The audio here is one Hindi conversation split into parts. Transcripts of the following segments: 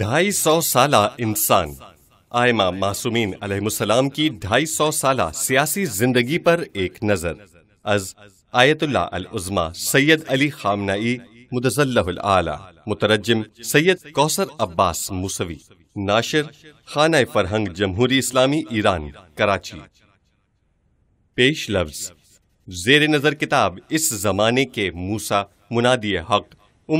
ढाई सौ साल इंसान आयमा मासूमीन अलैहिस्सलाम की ढाई सौ साल सियासी जिंदगी पर एक नज़र अज आयतुल्ला अल उज़मा सैयद अली खामनाई मुदजल्ला मुतरजम सैयद कौसर अब्बास मूसवी नाशिर खाना फरहंग जमहूरी इस्लामी ईरान कराची पेश लफ्ज जेर नज़र किताब इस ज़माने के मूसा मुनादी हक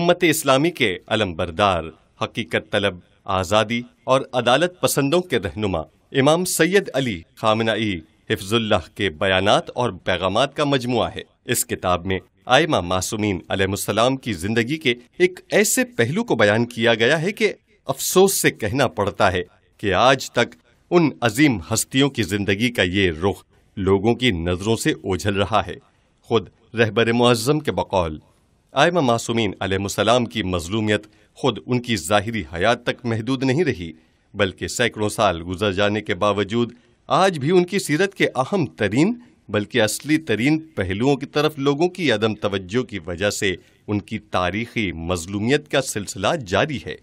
उम्मत इस्लामी के अलम बरदार हकीकत तलब आज़ादी और अदालत पसंदों के रहनुमा इमाम सैयद अली खामनाई हिफ्जुल्लाह के बयानात और पैगाम का मजमु है इस किताब में आयमा मासूमीन अलैहिस्सलाम की ज़िंदगी के एक ऐसे पहलू को बयान किया गया है कि अफसोस से कहना पड़ता है कि आज तक उन अजीम हस्तियों की ज़िंदगी का ये रुख लोगों की नज़रों से ओझल रहा है खुद रहबर मुआज़म के बकौल आयमा मासूमीन अलैहिस्सलाम की मजलूमियत खुद उनकी जाहिरी हयात तक महदूद नहीं रही बल्कि सैकड़ों साल गुजर जाने के बावजूद आज भी उनकी सीरत के अहम तरीन बल्कि असली तरीन पहलुओं की तरफ लोगों की अदम तवज्जो की वजह से उनकी तारीखी मजलूमियत का सिलसिला जारी है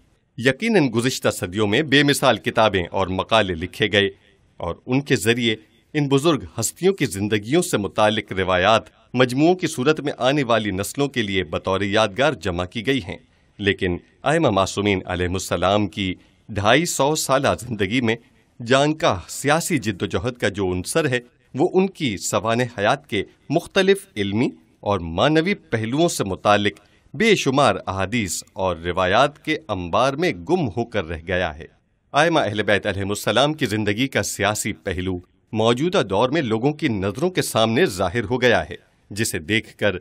यकीनन गुजशत सदियों में बेमिसाल किताबें और मकाले लिखे गए और उनके जरिए इन बुजुर्ग हस्तियों की जिंदगियों से मुतक रिवायात मजमुओं की सूरत में आने वाली नस्लों के लिए बतौर यादगार जमा की गई हैं लेकिन आयमा मासूमिन आलम की ढाई सौ साल जिंदगी में जान का सियासी जद्दोजहद का जो अनसर है वो उनकी सवान हयात के मुख्तलिफ इल्मी और मानवी पहलुओं से मुतल बेशुमार अहादीस और रिवायात के अंबार में गुम होकर रह गया है आयमा अहल बैतम की ज़िंदगी का सियासी पहलू मौजूदा दौर में लोगों की नज़रों के सामने जाहिर हो गया है जिसे देख कर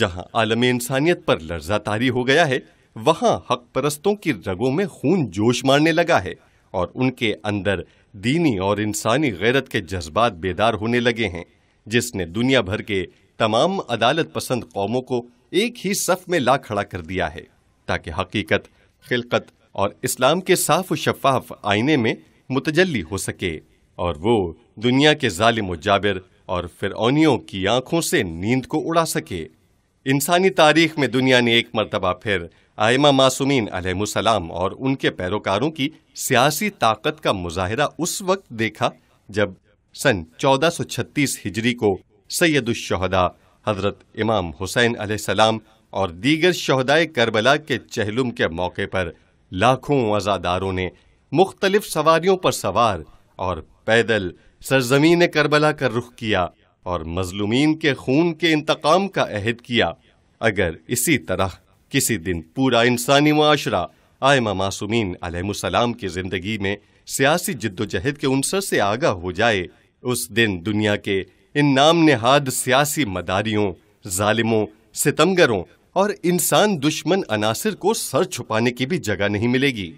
जहाँ आलम इंसानियत पर लर्जा तारी हो गया है वहां हक परस्तों की रगों में खून जोश मारने लगा है और उनके अंदर दीनी और इंसानी गैरत के जज्बात बेदार होने लगे हैं जिसने दुनिया भर के तमाम अदालत पसंद कौमों को एक ही सफ में ला खड़ा कर दिया है ताकि हकीकत खिलकत और इस्लाम के साफ व शफाफ आईने में मुतजली हो सके और वो दुनिया के ालिम जाबिर और फिरौनियों की आंखों से नींद को उड़ा सके इंसानी तारीख में दुनिया ने एक मरतबा फिर आयमा मासूमीन अलहसलाम और उनके पैरोकारों की सियासी ताकत का मुजाहरा उस वक्त देखा जब सन 1436 हिजरी को सैदुलशहदा हजरत इमाम हुसैन अलैहिस्सलाम और दीगर शहदाय करबला के चहलुम के मौके पर लाखों अजादारों ने मुख्तलिफ सवारियों पर सवार और पैदल सरजमीन करबला का कर रुख किया और मजलूमीन के खून के इंतकाम का अहद किया अगर इसी तरह किसी दिन पूरा इंसानी माशरा आयमा मासूमिन आलम की ज़िंदगी में सियासी जिद्दोजहद के उनसर से आगा हो जाए उस दिन दुनिया के इन नाम नहाद सियासी मदारियों जालिमों सितमगरों और इंसान दुश्मन अनासर को सर छुपाने की भी जगह नहीं मिलेगी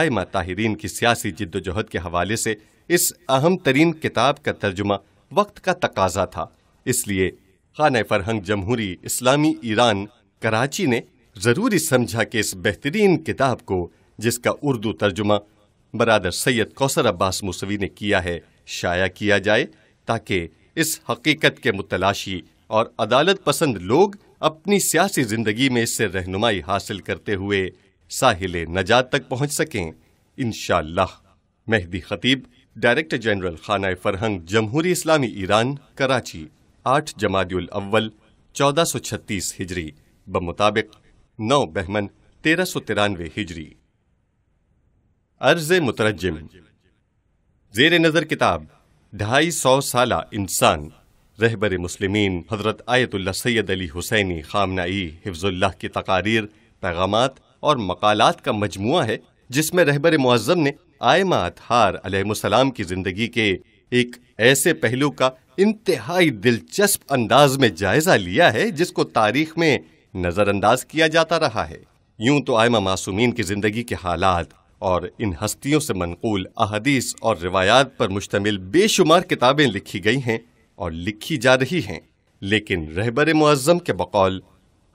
आयमा ताहरीन की सियासी जिद्दोजहद के हवाले से इस अहम तरीन किताब का तर्जुमा वक्त का तकाजा था इसलिए खान फरहंग जमहूरी इस्लामी ईरान कराची ने ज़रूरी समझा कि इस बेहतरीन किताब को जिसका उर्दू तर्जुमा बरदर सैयद कौसर अब्बास मूसवी ने किया है शाया किया जाए ताकि इस हकीकत के मुतलाशी और अदालत पसंद लोग अपनी सियासी ज़िंदगी में इससे रहनुमाई हासिल करते हुए साहिल नजात तक पहुँच सकें इन मेहदी खतीब डायरेक्टर जनरल खाना फरहंग जमहूरी इस्लामी ईरान कराची आठ जमादिल अव्वल चौदह सौ छत्तीस हिजरी बमुताबिक नौ बहमन तेरह सौ तिरानवे हिजरी अर्ज मुतरजम जेर नज़र किताब ढाई सौ साल इंसान रहबर मुस्लिम हज़रत Ayatollah Syed Ali Hussaini Khamenei हिफ्ज़ुल्लाह की तकारीर पैगाम और मकालत का मजमु है जिसमें रहबर मुआज़म ने आयमा अतहार अलैहिस्सलाम की ज़िंदगी के एक ऐसे पहलू का इंतहाई दिलचस्प अंदाज में जायज़ा लिया है जिसको तारीख में नज़रअंदाज किया जाता रहा है यूं तो आयमा मासूमीन की ज़िंदगी के हालात और इन हस्तियों से मनकूल अहदीस और रिवायात पर मुश्तमिल बेशुमार किताबें लिखी गई हैं और लिखी जा रही हैं लेकिन रहबर मुआज़म के बकौल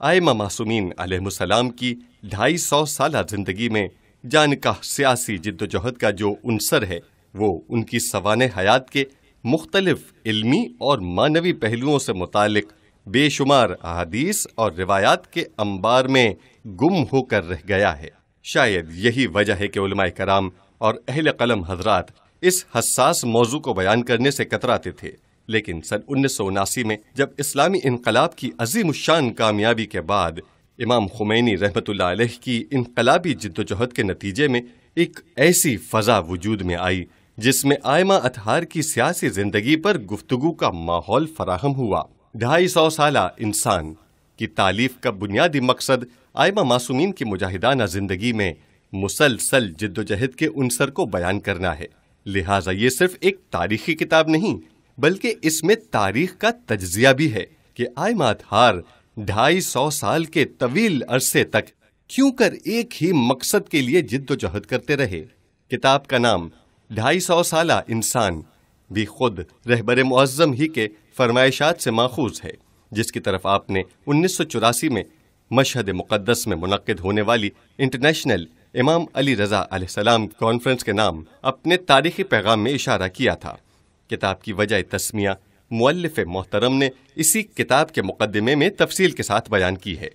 आयमा मासूमीन अलहसलाम की ढाई सौ साल ज़िंदगी में का सियासी जद्दोजहद का जो अनसर है वो उनकी सवान हयात के मुख्तलफ इल्मी और मानवी पहलुओं से मुतक बेशुमार अहादीस और रिवायात के अंबार में गुम होकर रह गया है शायद यही वजह है कि उलमा कराम और अहल कलम हजरात इस हसास मौजू को बयान करने से कतराते थे लेकिन सन उन्नीस सौ उनासी में जब इस्लामी इनकलाब की अजीम शान कामयाबी के बाद इमाम खुमैनी रहमत की इनकलाबी जद्दोजहद के नतीजे में एक ऐसी फ़जा वजूद में आई जिसमें आयमा अतहार की सियासी ज़िंदगी पर गुफ्तगु का माहौल फराहम हुआ ढाई सौ साल इंसान की तालीफ का बुनियादी मकसद आयमा मासूमीन की मुजाहिदाना ज़िंदगी में मुसलसल जद्दोजहद के उनसर को बयान करना है लिहाजा ये सिर्फ एक तारीखी किताब नहीं बल्कि इसमें तारीख का तजिया भी है कि आयमा थार ढाई सौ साल के तवील अरसे तक क्यों कर एक ही मकसद के लिए जिद्दोजहद करते रहे किताब का नाम ढाई सौ साल इंसान भी खुद रहबर मुआजम ही के फरमाइशात से माखूज है जिसकी तरफ आपने उन्नीस में मशहद मुक़दस में मुनद होने वाली इंटरनेशनल इमाम अली रज़ा सलाम कॉन्फ्रेंस के नाम अपने तारीखी पैगाम में इशारा किया था किताब की वजह तस्मिया मुल्फ मोहतरम ने इसी किताब के मुकदमे में तफसील के साथ बयान की है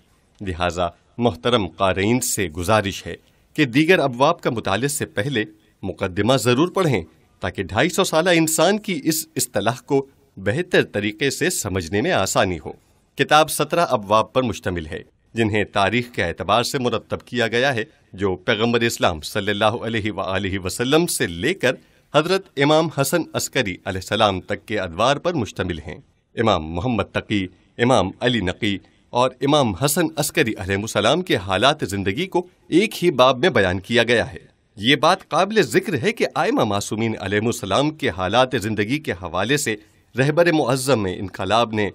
लिहाजा मोहतरम क़ारीन से गुजारिश है कि दीगर अबवाब का मुताल से पहले मुकदमा ज़रूर पढ़ें ताकि ढाई सौ साल इंसान की इस असलाह को बेहतर तरीके से समझने में आसानी हो किताब सत्रह अबवाब पर मुश्तमिल है जिन्हें तारीख के एतबार से मुरतब किया गया है जो पैगम्बर इस्लाम सल्लल्लाहु अलैहि वसल्लम से लेकर हजरत इमाम हसन अस्करी सलाम तक के अदवार पर मुश्तमिल हैं इमाम मोहम्मद तकी इमाम अली नकी और इमाम हसन अस्करी सलाम के हालात ज़िंदगी को एक ही बाब में बयान किया गया है ये बात काबिल ज़िक्र है कि आयमा मासूमिन सलाम के हालात ज़िंदगी के हवाले से रहबर मुआज़म इनकलाब ने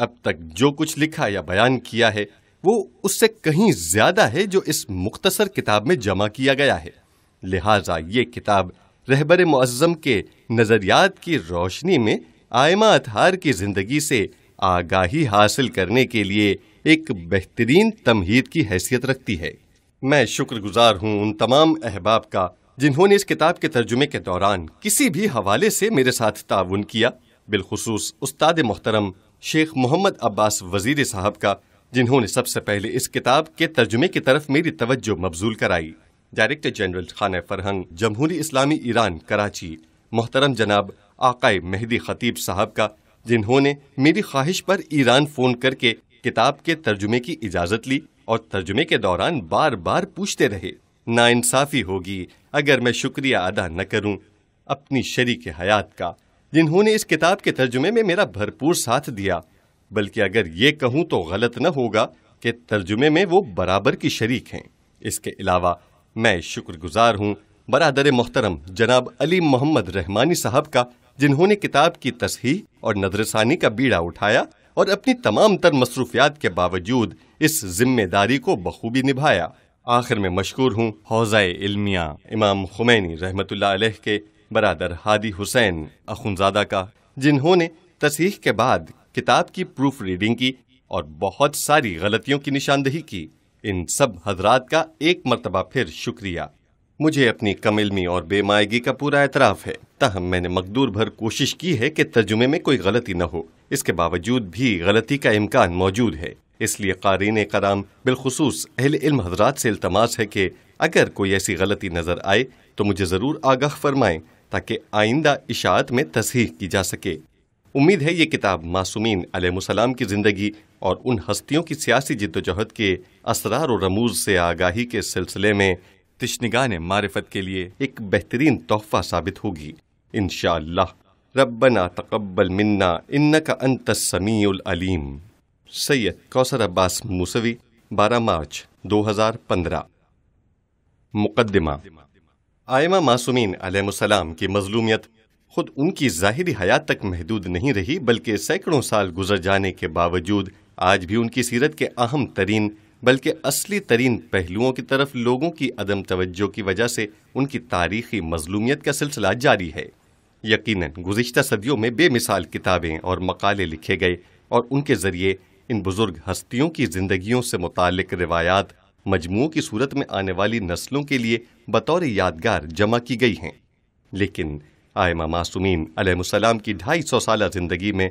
अब तक जो कुछ लिखा या बयान किया है वो उससे कहीं ज़्यादा है जो इस मुख्तसर किताब में जमा किया गया है लिहाजा ये किताब रहबर मुआज़म के नज़रियात की रोशनी में आयमा अतहार की ज़िंदगी से आगाही हासिल करने के लिए एक बेहतरीन तमहीद की हैसियत रखती है मैं शुक्रगुजार हूँ उन तमाम अहबाब का जिन्होंने इस किताब के तर्जुमे के दौरान किसी भी हवाले से मेरे साथ ताउन किया बिलखसूस उस्ताद मोहतरम शेख मोहम्मद अब्बास वजीर साहब का जिन्होंने सबसे पहले इस किताब के तर्जुमे की तरफ मेरी तवज्जो मबजूल कराई डायरेक्टर जनरल खाना फरहंग जमहूरी इस्लामी ईरान कराची मोहतरम जनाब आकाए मेहदी खतीब साहब का जिन्होंने मेरी ख्वाहिश पर ईरान फ़ोन करके किताब के तर्जुमे की इजाज़त ली और तर्जुमे के दौरान बार बार पूछते रहे नाइंसाफ़ी होगी अगर मैं शुक्रिया अदा न करूं अपनी शरीक हयात का जिन्होंने इस किताब के तर्जुमे में मेरा भरपूर साथ दिया बल्कि अगर ये कहूँ तो गलत न होगा कि तर्जुमे में वो बराबर की शरीक हैं इसके अलावा मैं शुक्रगुजार हूँ बरदर मोहतरम जनाब अली मोहम्मद रहमानी साहब का जिन्होंने किताब की तस्ही और नदरसानी का बीड़ा उठाया और अपनी तमाम तर मसरूफियात के बावजूद इस जिम्मेदारी को बखूबी निभाया आखिर में मशहूर हूँ हौजा इल्मिया इमाम खुमैनी रहमत के बरदर हादी हुसैन अखुनजादा का जिन्होंने तसीह के बाद किताब की प्रूफ रीडिंग की और बहुत सारी गलतियों की निशानदही की इन सब हजरात का एक मरतबा फिर शुक्रिया मुझे अपनी कमिल्मी और बेमायगी का पूरा एतराफ़ है तहम मैंने मकदूर भर कोशिश की है कि तर्जुमे में कोई गलती न हो इसके बावजूद भी गलती का इम्कान मौजूद है इसलिए कारीन कराम बिलखसूस अहल इल्म हजरात से अल्तमास है कि अगर कोई ऐसी गलती नज़र आए तो मुझे ज़रूर आगाह फरमाएं ताकि आइंदा इशात में तसहीह की जा सके उम्मीद है ये किताब मासूमिन आलम की ज़िंदगी और उन हस्तियों की सियासी जद्दोजहद के असरार और रमूज से आगाही के सिलसिले में तश्नगान मारफत के लिए एक बेहतरीन तोहफा साबित होगी इन रब्बना तकबल मन्ना इन्न का अंत समीम सैयद कौसर अब्बास मूसवी 12 मार्च 2015 मुकदमा आयमा मासूमिन आलम की मजलूमियत खुद उनकी ज़ाहरी हयात तक महदूद नहीं रही बल्कि सैकड़ों साल गुजर जाने के बावजूद आज भी उनकी सीरत के अहम तरीन बल्कि असली तरीन पहलुओं की तरफ लोगों की अदम तवज्जो की वजह से उनकी तारीखी मजलूमियत का सिलसिला जारी है यकीनन गुज्त सदियों में बेमिसाल किताबें और मकाले लिखे गए और उनके ज़रिए इन बुज़ुर्ग हस्तियों की ज़िंदगियों से मुतल रिवायात मजमुओं की सूरत में आने वाली नस्लों के लिए बतौर यादगार जमा की गई हैं लेकिन आयमा मासूमीन अलैहिस्सलाम की ढाई सौ साल ज़िंदगी में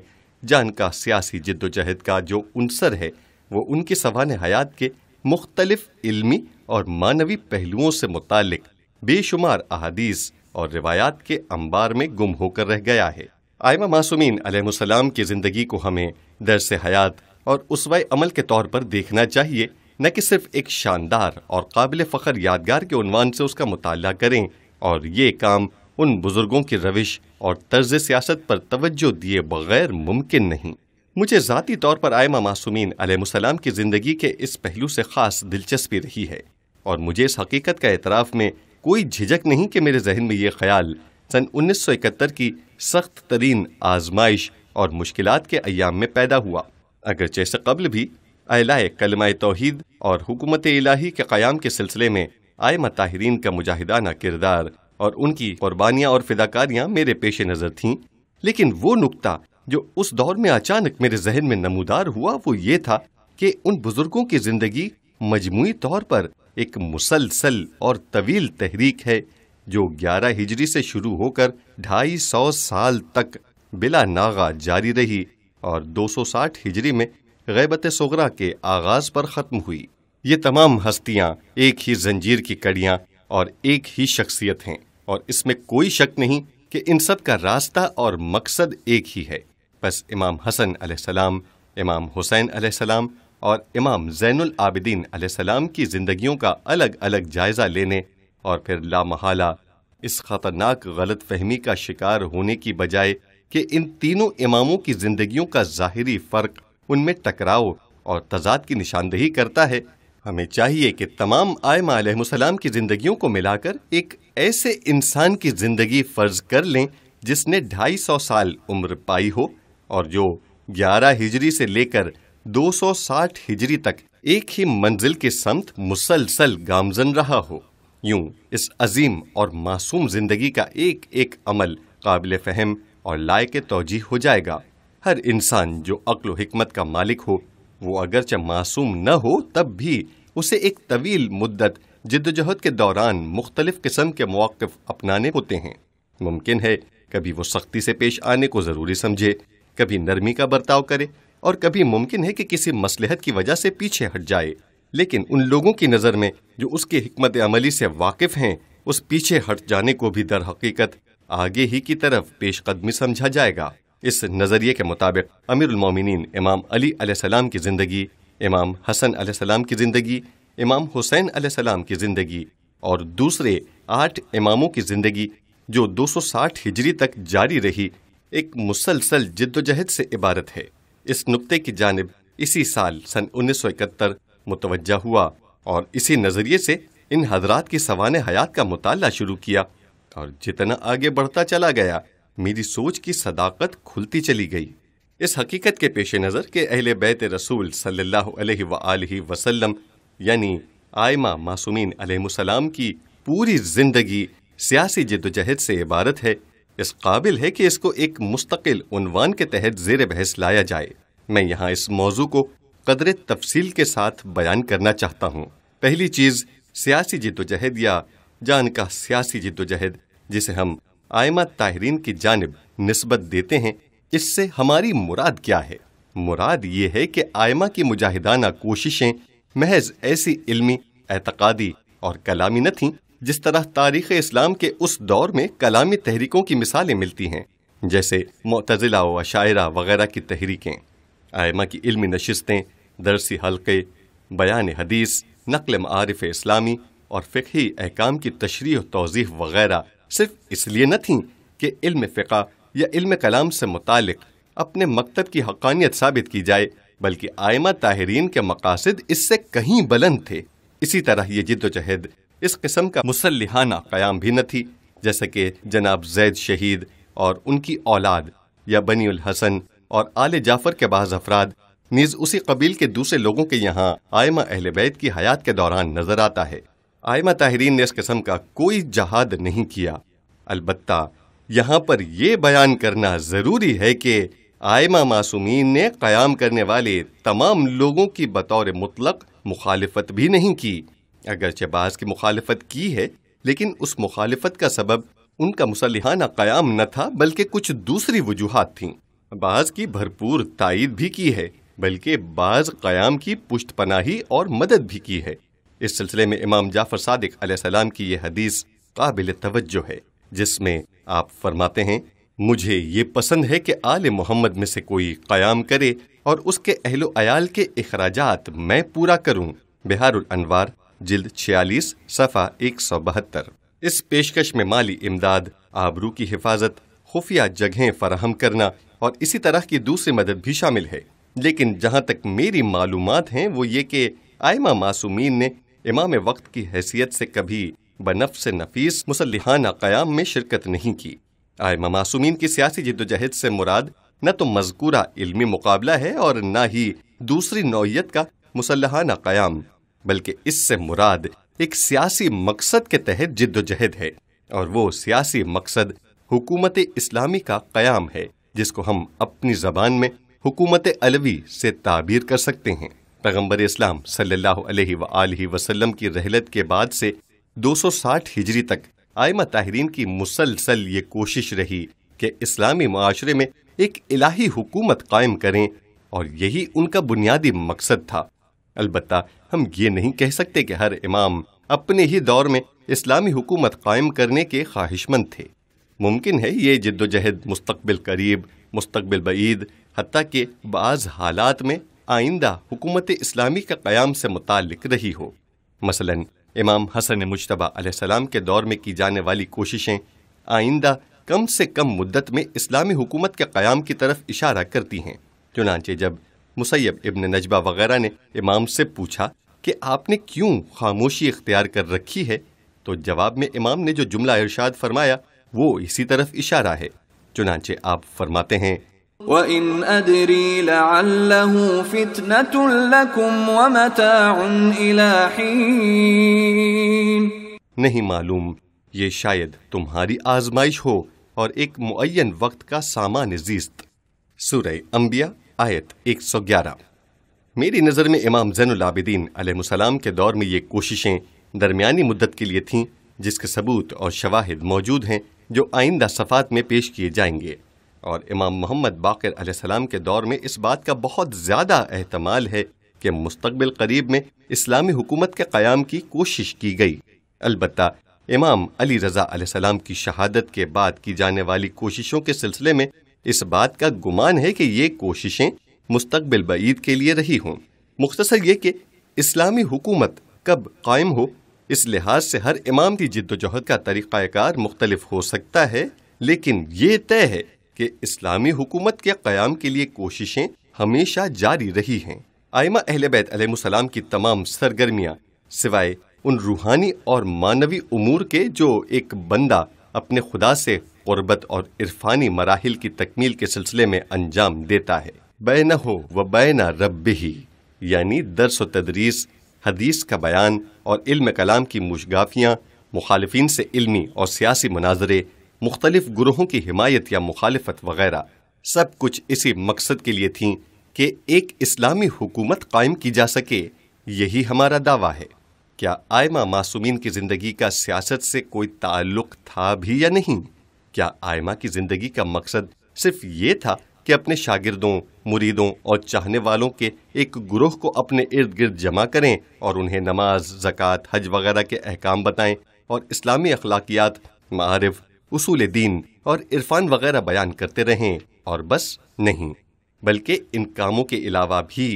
जान का सियासी जद्दोजहद का जो अनसर है वो उनके सवान हयात के मुख्तलिफ इल्मी और मानवी पहलुओं से मुतालिक बेशुमार अहादीस और रिवायात के अंबार में गुम होकर रह गया है आयमा मासूमीन अलैहिस्सलाम की ज़िंदगी को हमें दरस हयात और उसवाए अमल के तौर पर देखना चाहिए न कि सिर्फ एक शानदार और काबिल फ़खर यादगार के उनवान से उसका मुताल करें और ये काम उन बुज़ुर्गों की रविश और तर्ज सियासत पर तवज्जो दिए बगैर मुमकिन नहीं मुझे ज़ाती तौर पर आयमा मासूमिन अलैहिस्सलाम की ज़िंदगी के इस पहलू से ख़ास दिलचस्पी रही है और मुझे इस हकीकत का एतराफ़ में कोई झिझक नहीं कि मेरे जहन में ये ख्याल सन 1971 की सख्त तरीन आजमाइश और मुश्किल के अयाम में पैदा हुआ अगरचे से कबल भी अलाए कलमाए तोहद और हुकूमत इलाही के क़्याम के सिलसिले में आए मताहरीन का मुजाहिदाना किरदार और उनकी कुर्बानियाँ और फिदाकारियाँ मेरे पेश नज़र थीं लेकिन वो नुकता जो उस दौर में अचानक मेरे जहन में नमूदार हुआ वो ये था कि उन बुज़ुर्गों की ज़िंदगी मजमू तौर पर एक मुसलसल और तवील तहरीक है जो ग्यारह हिजरी से शुरू होकर ढाई सौ साल तक बिला नागा जारी रही और दो सौ साठ हिजरी में गैबत सगरा के आगाज पर ख़त्म हुई ये तमाम हस्तियाँ एक ही जंजीर की कड़ियां और एक ही शख्सियत हैं और इसमें कोई शक नहीं कि इन सब का रास्ता और मकसद एक ही है बस इमाम हसन सलाम इमाम हुसैन सलाम और इमाम जैनुल आबिदीन सलाम की ज़िंदगियों का अलग अलग जायज़ा लेने और फिर लामहाला इस ख़तरनाक गलत फहमी का शिकार होने की बजाय कि इन तीनों इमामों की ज़िंदगियों का ज़ाहरी फ़र्क उनमें टकराव और तजाद की निशानदेही करता है हमें चाहिए कि तमाम आयमा आयमासलाम की ज़िंदगियों को मिलाकर एक ऐसे इंसान की ज़िंदगी फ़र्ज कर लें जिसने ढाई सौ साल उम्र पाई हो और जो ग्यारह हिजरी से लेकर 260 हिजरी तक एक ही मंजिल के समत मुसलसल गामजन रहा हो यूं इस अजीम और मासूम ज़िंदगी का एक एक अमल काबिल फ़हम और लायक तोजी हो जाएगा हर इंसान जो अक्ल हमत का मालिक हो वो अगरचे मासूम न हो तब भी उसे एक तवील मुद्दत जद्दोजहद के दौरान मुख्तलिफ़ किस्म के मौक़ अपनाने होते हैं मुमकिन है कभी वो सख्ती से पेश आने को ज़रूरी समझे कभी नरमी का बर्ताव करे और कभी मुमकिन है कि किसी मसलहत की वजह से पीछे हट जाए लेकिन उन लोगों की नज़र में जो उसकी हमत अमली से वाकिफ़ हैं उस पीछे हट जाने को भी दर हकीकत आगे ही की तरफ पेश कदमी समझा जाएगा इस नज़रिए के मुताबिक अमीरमिन इमाम अली सलाम की ज़िंदगी इमाम हसन सलाम की ज़िंदगी इमाम हुसैन सलाम की ज़िंदगी और दूसरे आठ इमामों की ज़िंदगी जो 260 हिजरी तक जारी रही एक मुसलसल जद्दोजहद से इबारत है इस नुक्ते की जानब इसी साल सन उन्नीस सौ इकहत्तर मुतवजा हुआ और इसी नज़रिए से इन हजरात की सवान हयात का मुताला शुरू किया और जितना आगे बढ़ता चला गया मेरी सोच की सदाकत खुलती चली गई इस हकीकत के पेश नज़र के अहल बैत रसूल सल्लल्लाहु वसलम यानी आयमा मासूमिन अलैहिस्सलाम की पूरी ज़िंदगी सियासी जदोजहद से इबारत है इस काबिल है कि इसको एक मुस्तकिल उनवान के तहत जेर बहस लाया जाए मैं यहाँ इस मौजू को कदर तफसील के साथ बयान करना चाहता हूँ पहली चीज़ सियासी जदोजहद या जान का सियासी जदोजहद जिसे हम आयमा ताहरीन की जानब नस्बत देते हैं इससे हमारी मुराद क्या है मुराद ये है कि आयमा की मुजाहिदाना कोशिशें महज ऐसी इल्मी एतकादी और कलामी न थीं जिस तरह तारीख इस्लाम के उस दौर में कलामी तहरीकों की मिसालें मिलती हैं जैसे मतजिला व शायरा वगैरह की तहरीकें आयमा की इल्मी नशस्तें दरसी हल्के बयान हदीस नकल मारफ इस्लामी और फ़िकी अहकाम की तशरी तोज़ी वगैरह सिर्फ इसलिए न थीं कि इल्म फ़िका या इल्म कलाम से मुतक अपने मकतब की हकानियत साबित की जाए बल्कि आयमा ताहरीन के मकासद इससे कहीं बुलंद थे इसी तरह ये जिदोजहद इस किस्म का मुसलहाना क़्याम भी न थी जैसे कि जनाब जैद शहीद और उनकी औलाद या बनी उल हसन और आल जाफ़र के बाज़ अफराद नीज़ उसी कबील के दूसरे लोगों के यहाँ आयमा अहल बैत की हयात के दौरान नज़र आता है आयमा ताहरीन ने इस कस्म का कोई जहाद नहीं किया अलबत् यहाँ पर यह बयान करना ज़रूरी है कि आयमा मासूमीन ने क़याम करने वाले तमाम लोगों की बतौर मुतलक मुखालफत भी नहीं की अगरचे बाज़ की मुखालफत की है लेकिन उस मुखालफत का सबब उनका मुसलहाना क़याम न था बल्कि कुछ दूसरी वजूहत थी बाज़ की भरपूर तायद भी की है बल्कि बाज़ क़याम की पुष्ट पनाही और मदद भी की है इस सिलसिले में इमाम जाफर सादिक सलाम की यह हदीस काबिल तवज्जो है जिसमें आप फरमाते हैं मुझे ये पसंद है कि आल मोहम्मद में से कोई क़याम करे और उसके अहलो अयाल के अखराज मैं पूरा करूँ बिहारुल अनवार जिल्द छियालीस सफ़ा एक सौ बहत्तर इस पेशकश में माली इमदाद आबरू की हिफाजत खुफिया जगहें फराहम करना और इसी तरह की दूसरी मदद भी शामिल है लेकिन जहाँ तक मेरी मालूम हैं वो ये कि आयमा मासूमीन ने इमाम वक्त की हैसियत से कभी बनफ से नफीस मुसलहाना क़याम में शिरकत नहीं की आयमा मासूमिन की सियासी जद्दोजहद से मुराद न तो मजकूरा इल्मी मुकाबला है और न ही दूसरी नौीयत का मुसलहाना क्याम बल्कि इससे मुराद एक सियासी मकसद के तहत जिद्दोजहद है और वो सियासी मकसद हुकूमत इस्लामी का क्याम है जिसको हम अपनी ज़बान में हुकूमत अलवी से ताबीर कर सकते हैं पैगम्बर इस्लाम सल्लल्लाहु सल्ला वसल्लम की रहलत के बाद से साठ हिजरी तक आयमा ताहरीन की मुसलसल ये कोशिश रही कि इस्लामी माशरे में एक इलाही हुकूमत कायम करें और यही उनका बुनियादी मकसद था अलबत् हम ये नहीं कह सकते कि हर इमाम अपने ही दौर में इस्लामी हुकूमत कायम करने के ख्वाहिशमंद थे मुमकिन है ये जद्दोजहद मुस्तबिल करीब मुस्तबिल बईद हती के बाज़ हालात में आइंदा हुकूमत इस्लामी के क़्याम से मुतक रही हो मसलन इमाम हसन मुशतबा सलाम के दौर में की जाने वाली कोशिशें आइंदा कम से कम मुद्दत में इस्लामी हुकूमत के क़्याम की तरफ इशारा करती हैं चुनाचे जब मुसैब इबन नजबा वगैरह ने इमाम से पूछा कि आपने क्यों खामोशी इख्तियार कर रखी है तो जवाब में इमाम ने जो जुमला इरशाद फरमाया वो इसी तरफ इशारा है चुनाचे आप फरमाते हैं وإن أدري لعله فتنة لكم ومتاع إلى حين नहीं मालूम ये शायद तुम्हारी आजमाइश हो और एक मुअयन वक्त का सामान्य जीस्त सूरह अंबिया आयत 111 मेरी नज़र में इमाम जैनुल आबिदीन अलैहिस्सलाम के दौर में ये कोशिशें दरमियानी मुद्दत के लिए थीं जिसके सबूत और शवाहिद मौजूद हैं जो आइंदा सफ़ात में पेश किए जाएंगे और इमाम मोहम्मद बाकर सलाम के दौर में इस बात का बहुत ज़्यादा अहतमाल है कि मुस्तबिल करीब में इस्लामी हुकूमत के क़्याम की कोशिश की गई अलबत् इमाम अली रज़ा सलाम की शहादत के बाद की जाने वाली कोशिशों के सिलसिले में इस बात का गुमान है कि ये कोशिशें मुस्तबिल बईद के लिए रही हों मुख्तसर ये कि इस्लामी हुकूमत कब कायम हो इस लिहाज से हर इमाम की जिद्दोजहद का तरीक़ाकार मुख्तलिफ हो सकता है लेकिन ये तय है कि इस्लामी हुकूमत के क़्याम के लिए कोशिशें हमेशा जारी रही हैं आयमा अहल बैत सलाम की तमाम सरगर्मियाँ सिवाय उन रूहानी और मानवी उमूर के जो एक बंदा अपने खुदा से गुरबत और इरफानी मराहल की तकमील के सिलसिले में अंजाम देता है बैन हो व बैन रब ही यानी दरस व तदरीस हदीस का बयान और इल्म कलाम की मुशगाफियाँ मुखालफी से इल्मी और सियासी मनाजरे मुख्तलिफ ग्रोहों की हिमायत या मुखालफत वगैरह सब कुछ इसी मकसद के लिए थी कि एक इस्लामी हुकूमत कायम की जा सके यही हमारा दावा है क्या आयमा मासूमीन की ज़िंदगी का सियासत से कोई ताल्लुक था भी या नहीं क्या आयमा की ज़िंदगी का मकसद सिर्फ ये था कि अपने शागिर्दों मुरीदों और चाहने वालों के एक ग्रोह को अपने इर्द गिर्द जमा करें और उन्हें नमाज जक़ात हज वगैरह के अहकाम बताएं और इस्लामी अखलाकियात मारफ़ उसूल दीन और इरफान वगैरह बयान करते रहें और बस नहीं बल्कि इन कामों के अलावा भी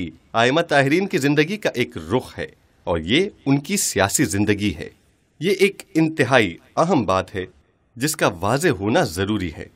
आयमा ताहरीन की ज़िंदगी का एक रुख है और ये उनकी सियासी ज़िंदगी है ये एक इंतहाई अहम बात है जिसका वाज होना ज़रूरी है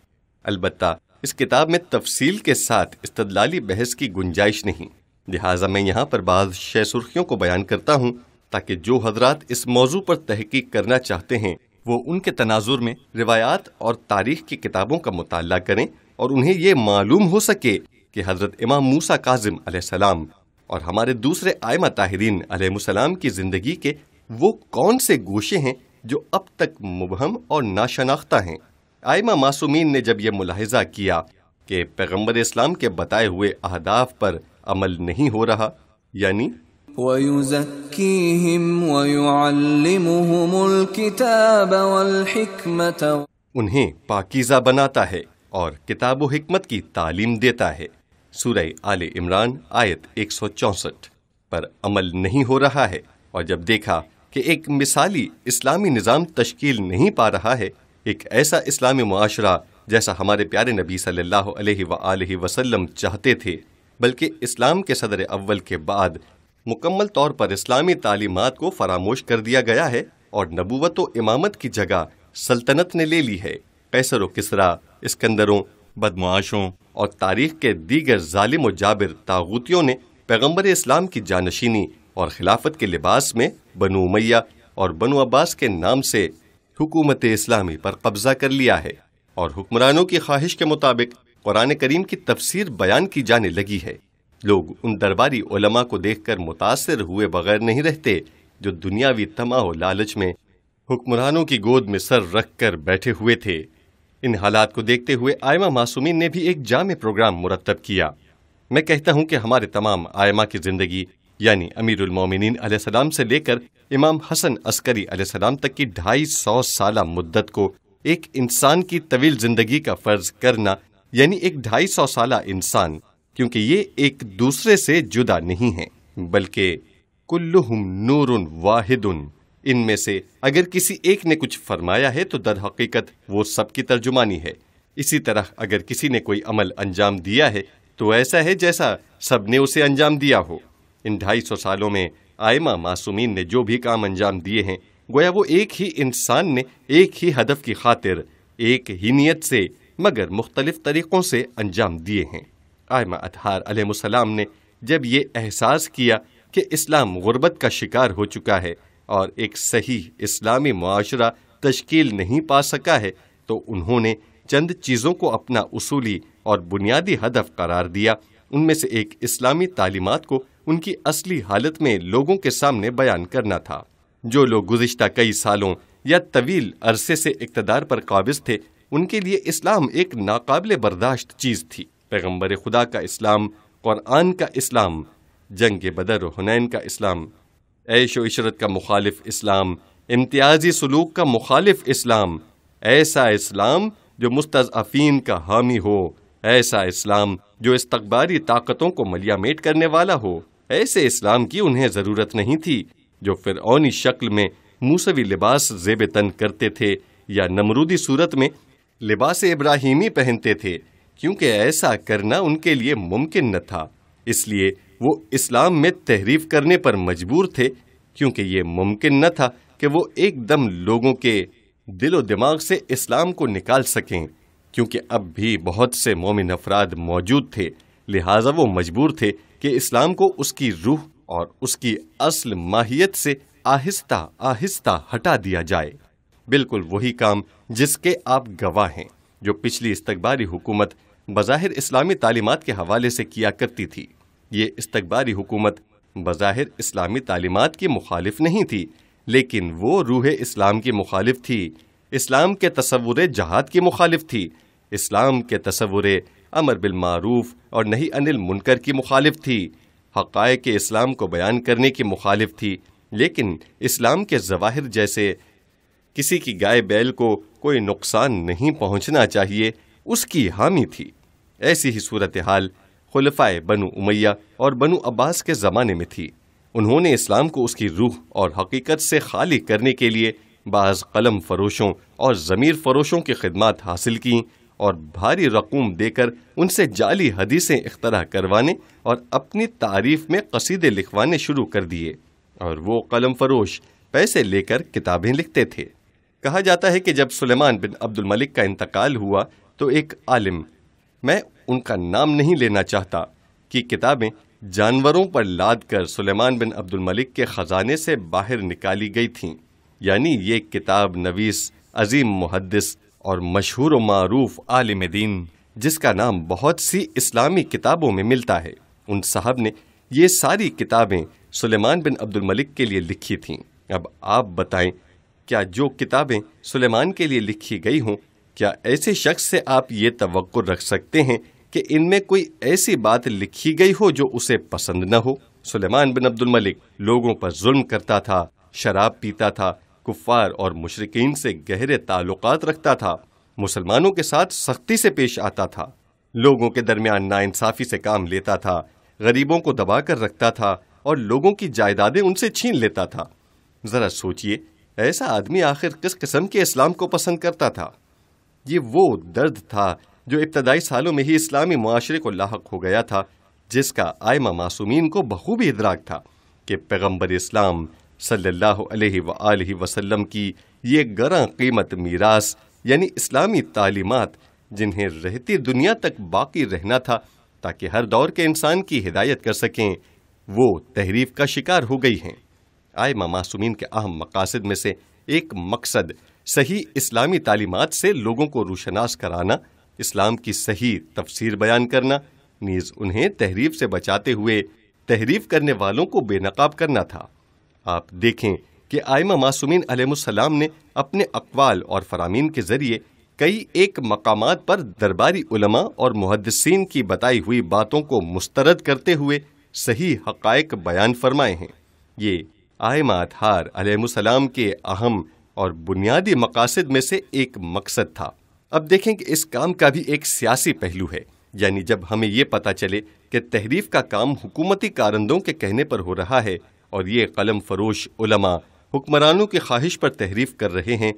अलबत् इस किताब में तफसील के साथ इस्तलाली बहस की गुंजाइश नहीं लिहाजा मैं यहाँ पर बाद शह सुर्खियों को बयान करता हूँ ताकि जो हजरात इस मौजू पर तहकीक करना चाहते हैं वो उनके तनाजुर में रिवायात और तारीख की किताबों का मुताल करें और उन्हें ये मालूम हो सके कि हज़रत इमाम मूसा काजिम सलाम और हमारे दूसरे आयमा ताहरीन आलम की ज़िंदगी के वो कौन से गोशे हैं जो अब तक मुबहम और नाशनाख्ता हैं आयमा मासूमीन ने जब यह मुलाहजा किया कि पैगम्बर इस्लाम के बताए हुए अहदाफ पर अमल नहीं हो रहा यानी ويزكيهم ويعلمهم الكتاب والحكمة उन्हें पाकीज़ा बनाता है और किताब हिकमत की तालीम देता है सूरह आल इमरान आयत एक सौ चौसठ पर अमल नहीं हो रहा है और जब देखा कि एक मिसाली इस्लामी निज़ाम तश्कील नहीं पा रहा है एक ऐसा इस्लामी माशरा जैसा हमारे प्यारे नबी सल्लल्लाहु अलैहि वसल्लम चाहते थे बल्कि इस्लाम के सदर अव्वल के बाद मुकम्मल तौर पर इस्लामी तालीमत को फरामोश कर दिया गया है और नबूवत इमामत की जगह सल्तनत ने ले ली है कैसर किसरा इसकंदरों बदमाशों और तारीख के दीगर जालिम जाबिर तागूतियों ने पैगम्बर इस्लाम की जानशीनी और खिलाफत के लिबास में बनु उमैया और बनु अब्बास के नाम से हुकूमत इस्लामी पर कब्जा कर लिया है और हुक्मरानों की ख्वाहिश के मुताबिक कुरान करीम की तफसीर बयान की जाने लगी है लोग उन दरबारी उलमा को देखकर मुतासर हुए बगैर नहीं रहते जो दुनियावी तमाह लालच में हुक्मरानों की गोद में सर रख कर बैठे हुए थे इन हालात को देखते हुए आयमा मासूमिन ने भी एक जाम प्रोग्राम मुरतब किया मैं कहता हूँ कि हमारे तमाम आयमा की ज़िंदगी यानी अमीरमिन सलाम से लेकर इमाम हसन अस्करी सलाम तक की ढाई सौ साल मुद्दत को एक इंसान की तवील ज़िंदगी का फ़र्ज़ करना यानी एक ढाई सौ साल इंसान क्योंकि ये एक दूसरे से जुदा नहीं है बल्कि कुल्लुहुम नूरुन वाहिदुन इनमें से अगर किसी एक ने कुछ फरमाया है तो दर हकीकत वो सबकी तर्जुमानी है इसी तरह अगर किसी ने कोई अमल अंजाम दिया है तो ऐसा है जैसा सब ने उसे अंजाम दिया हो इन ढाई सौ सालों में आयमा मासूमीन ने जो भी काम अंजाम दिए हैं गोया वो एक ही इंसान ने एक ही हदफ की खातिर एक ही नीयत से मगर मुख्तलिफ तरीक़ों से अंजाम दिए हैं आयमा अतहार सलाम ने जब ये एहसास किया कि इस्लाम गुरबत का शिकार हो चुका है और एक सही इस्लामी माशरा तश्कील नहीं पा सका है तो उन्होंने चंद चीज़ों को अपना उसूली और बुनियादी हदफ करार दिया उनमें से एक इस्लामी तालीमत को उनकी असली हालत में लोगों के सामने बयान करना था जो लोग गुज्त कई सालों या तवील अरसे से इकतदार पर काबिज थे उनके लिए इस्लाम एक नाकबले बर्दाश्त चीज़ थी पैगम्बर खुदा का इस्लाम क़ुरान का इस्लाम जंग बदर हुनैन का इस्लाम ऐश व इशरत का मुखालिफ इस्लाम इम्तियाजी सलूक का मुखालिफ इस्लाम ऐसा इस्लाम जो मुस्तफ़ीन का हामी हो ऐसा इस्लाम जो इस्तबारी ताकतों को मलियामेट करने वाला हो ऐसे इस्लाम की उन्हें ज़रूरत नहीं थी जो ओनी शक्ल में मूसवी लिबास जेब तन करते थे या नमरूदी सूरत में लिबास इब्राहिमी पहनते थे क्योंकि ऐसा करना उनके लिए मुमकिन न था इसलिए वो इस्लाम में तहरीफ करने पर मजबूर थे क्योंकि ये मुमकिन न था कि वो एकदम लोगों के दिलो दिमाग से इस्लाम को निकाल सकें क्योंकि अब भी बहुत से मोमिन अफराद मौजूद थे लिहाजा वो मजबूर थे कि इस्लाम को उसकी रूह और उसकी असल माहियत से आहिस्ता आहिस्ता हटा दिया जाए बिल्कुल वही काम जिसके आप गवाह हैं जो पिछली इस्तकबारी हुकूमत बज़ाहिर इस्लामी तालीमत के हवाले से किया करती थी ये इस्तकबारी हुकूमत बज़ाहिर इस्लामी तालीमत की मुखालिफ नहीं थी लेकिन वो रूह इस्लाम की मुखालिफ थी इस्लाम के तस्वुर जहाद की मुखालिफ थी इस्लाम के तस्वुर अमर बिलमूफ़ और नहीं अनिल मुनकर की मुखालिफ थी हक़ के इस्लाम को बयान करने की मुखालिफ थी लेकिन इस्लाम के जवाहिर जैसे किसी की गाय बैल को कोई नुकसान नहीं पहुंचना चाहिए उसकी हामी थी ऐसी ही सूरत हाल खुलफाए बनु उमैया और बनु अब्बास के ज़माने में थी उन्होंने इस्लाम को उसकी रूह और हकीकत से खाली करने के लिए बाज़ कलम फरोशों और ज़मीर फरोशों की खिदमत हासिल की और भारी रकूम देकर उनसे जाली हदीसें इख्तरा करवाने और अपनी तारीफ में कसीदे लिखवाने शुरू कर दिए और वो कलम फरोश पैसे लेकर किताबें लिखते थे कहा जाता है कि जब सुलेमान बिन अब्दुल मलिक का इंतकाल हुआ तो एक आलिम मैं उनका नाम नहीं लेना चाहता कि किताबें जानवरों पर लाद कर सुलेमान बिन अब्दुल मलिक के ख़जाने से बाहर निकाली गई थीं यानी ये किताब नवीस अजीम मुहदस और मशहूर मरूफ आलिम दीन जिसका नाम बहुत सी इस्लामी किताबों में मिलता है उन साहब ने ये सारी किताबें सुलेमान बिन अब्दुल मलिक के लिए लिखी थीं अब आप बताएं क्या जो किताबें सुलेमान के लिए लिखी गई हों क्या ऐसे शख्स से आप ये तो रख सकते हैं कि इनमें कोई ऐसी बात लिखी गई हो जो उसे पसंद न हो सुलेमान बिन अब्दुल मलिक लोगों पर जुल्म करता था शराब पीता था कुफार और मुशरकिन से गहरे ताल्लुक रखता था मुसलमानों के साथ सख्ती से पेश आता था लोगों के दरमियान नाइंसाफ़ी से काम लेता था गरीबों को दबा कर रखता था और लोगों की जायदादें उनसे छीन लेता था ज़रा सोचिए ऐसा आदमी आखिर किस किस्म के इस्लाम को पसंद करता था ये वो दर्द था जो इब्तदाई सालों में ही इस्लामी माशरे को लाक हो गया था जिसका आयमा मासूमिन को बखूबी इदराक था कि पैगम्बर इस्लाम सल्ला वसलम की ये गरा कीमत मीरास यानी इस्लामी तालीमत जिन्हें रहती दुनिया तक बाकी रहना था ताकि हर दौर के इंसान की हिदायत कर सकें वो तहरीफ का शिकार हो गई हैं आए मासूमीन के अहम मकासद में से एक मकसद सही इस्लामी तालीमत से लोगों को रोशनास कराना इस्लाम की सही तफसीर बयान करना नीज उन्हें तहरीफ से बचाते हुए तहरीफ करने वालों को बेनकाब करना था आप देखें कि आयमा मासूमिन अलैहिस्सलाम ने अपने अकवाल और फरामीन के ज़रिए कई एक मकाम पर दरबारी उलमा और मुहदसिन की बताई हुई बातों को मुस्तरद करते हुए सही हक़ बयान फरमाए हैं ये आयमात हार अलैहिस्सलाम के अहम और बुनियादी मकासद में से एक मकसद था अब देखें कि इस काम का भी एक सियासी पहलू है यानी जब हमें ये पता चले कि तहरीफ का काम हुकूमती कारंदों के कहने पर हो रहा है और ये कलम फरोश उलमा हुक्मरानों की ख्वाहिश पर तहरीफ कर रहे हैं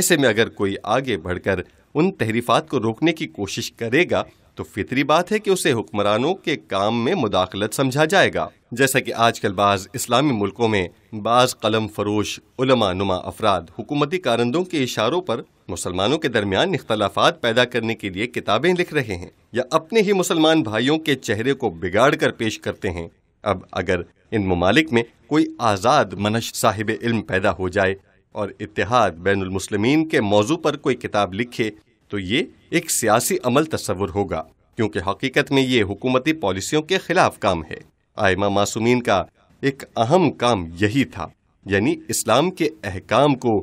ऐसे में अगर कोई आगे बढ़कर उन तहरीफात को रोकने की कोशिश करेगा तो फितरी बात है कि उसे हुक्मरानों के काम में मुदाखलत समझा जाएगा जैसा कि आजकल बाज़ इस्लामी मुल्कों में बाज़ कलम फरोश उलमा नुमा अफराद हुकूमती कारंदों के इशारों पर मुसलमानों के दरमियान इख्तलाफात पैदा करने के लिए किताबें लिख रहे हैं या अपने ही मुसलमान भाइयों के चेहरे को बिगाड़ कर पेश करते हैं अब अगर इन ममालिक में कोई आज़ाद मनश साहिब इल्म पैदा हो जाए और इतिहाद बैनमसलमिन के मौजू पर कोई किताब लिखे तो ये एक सियासी अमल तस्वुर होगा क्योंकि हकीकत में ये हुकूमती पॉलिसियों के खिलाफ काम है आयमा मासूमीन का एक अहम काम यही था यानी इस्लाम के अहकाम को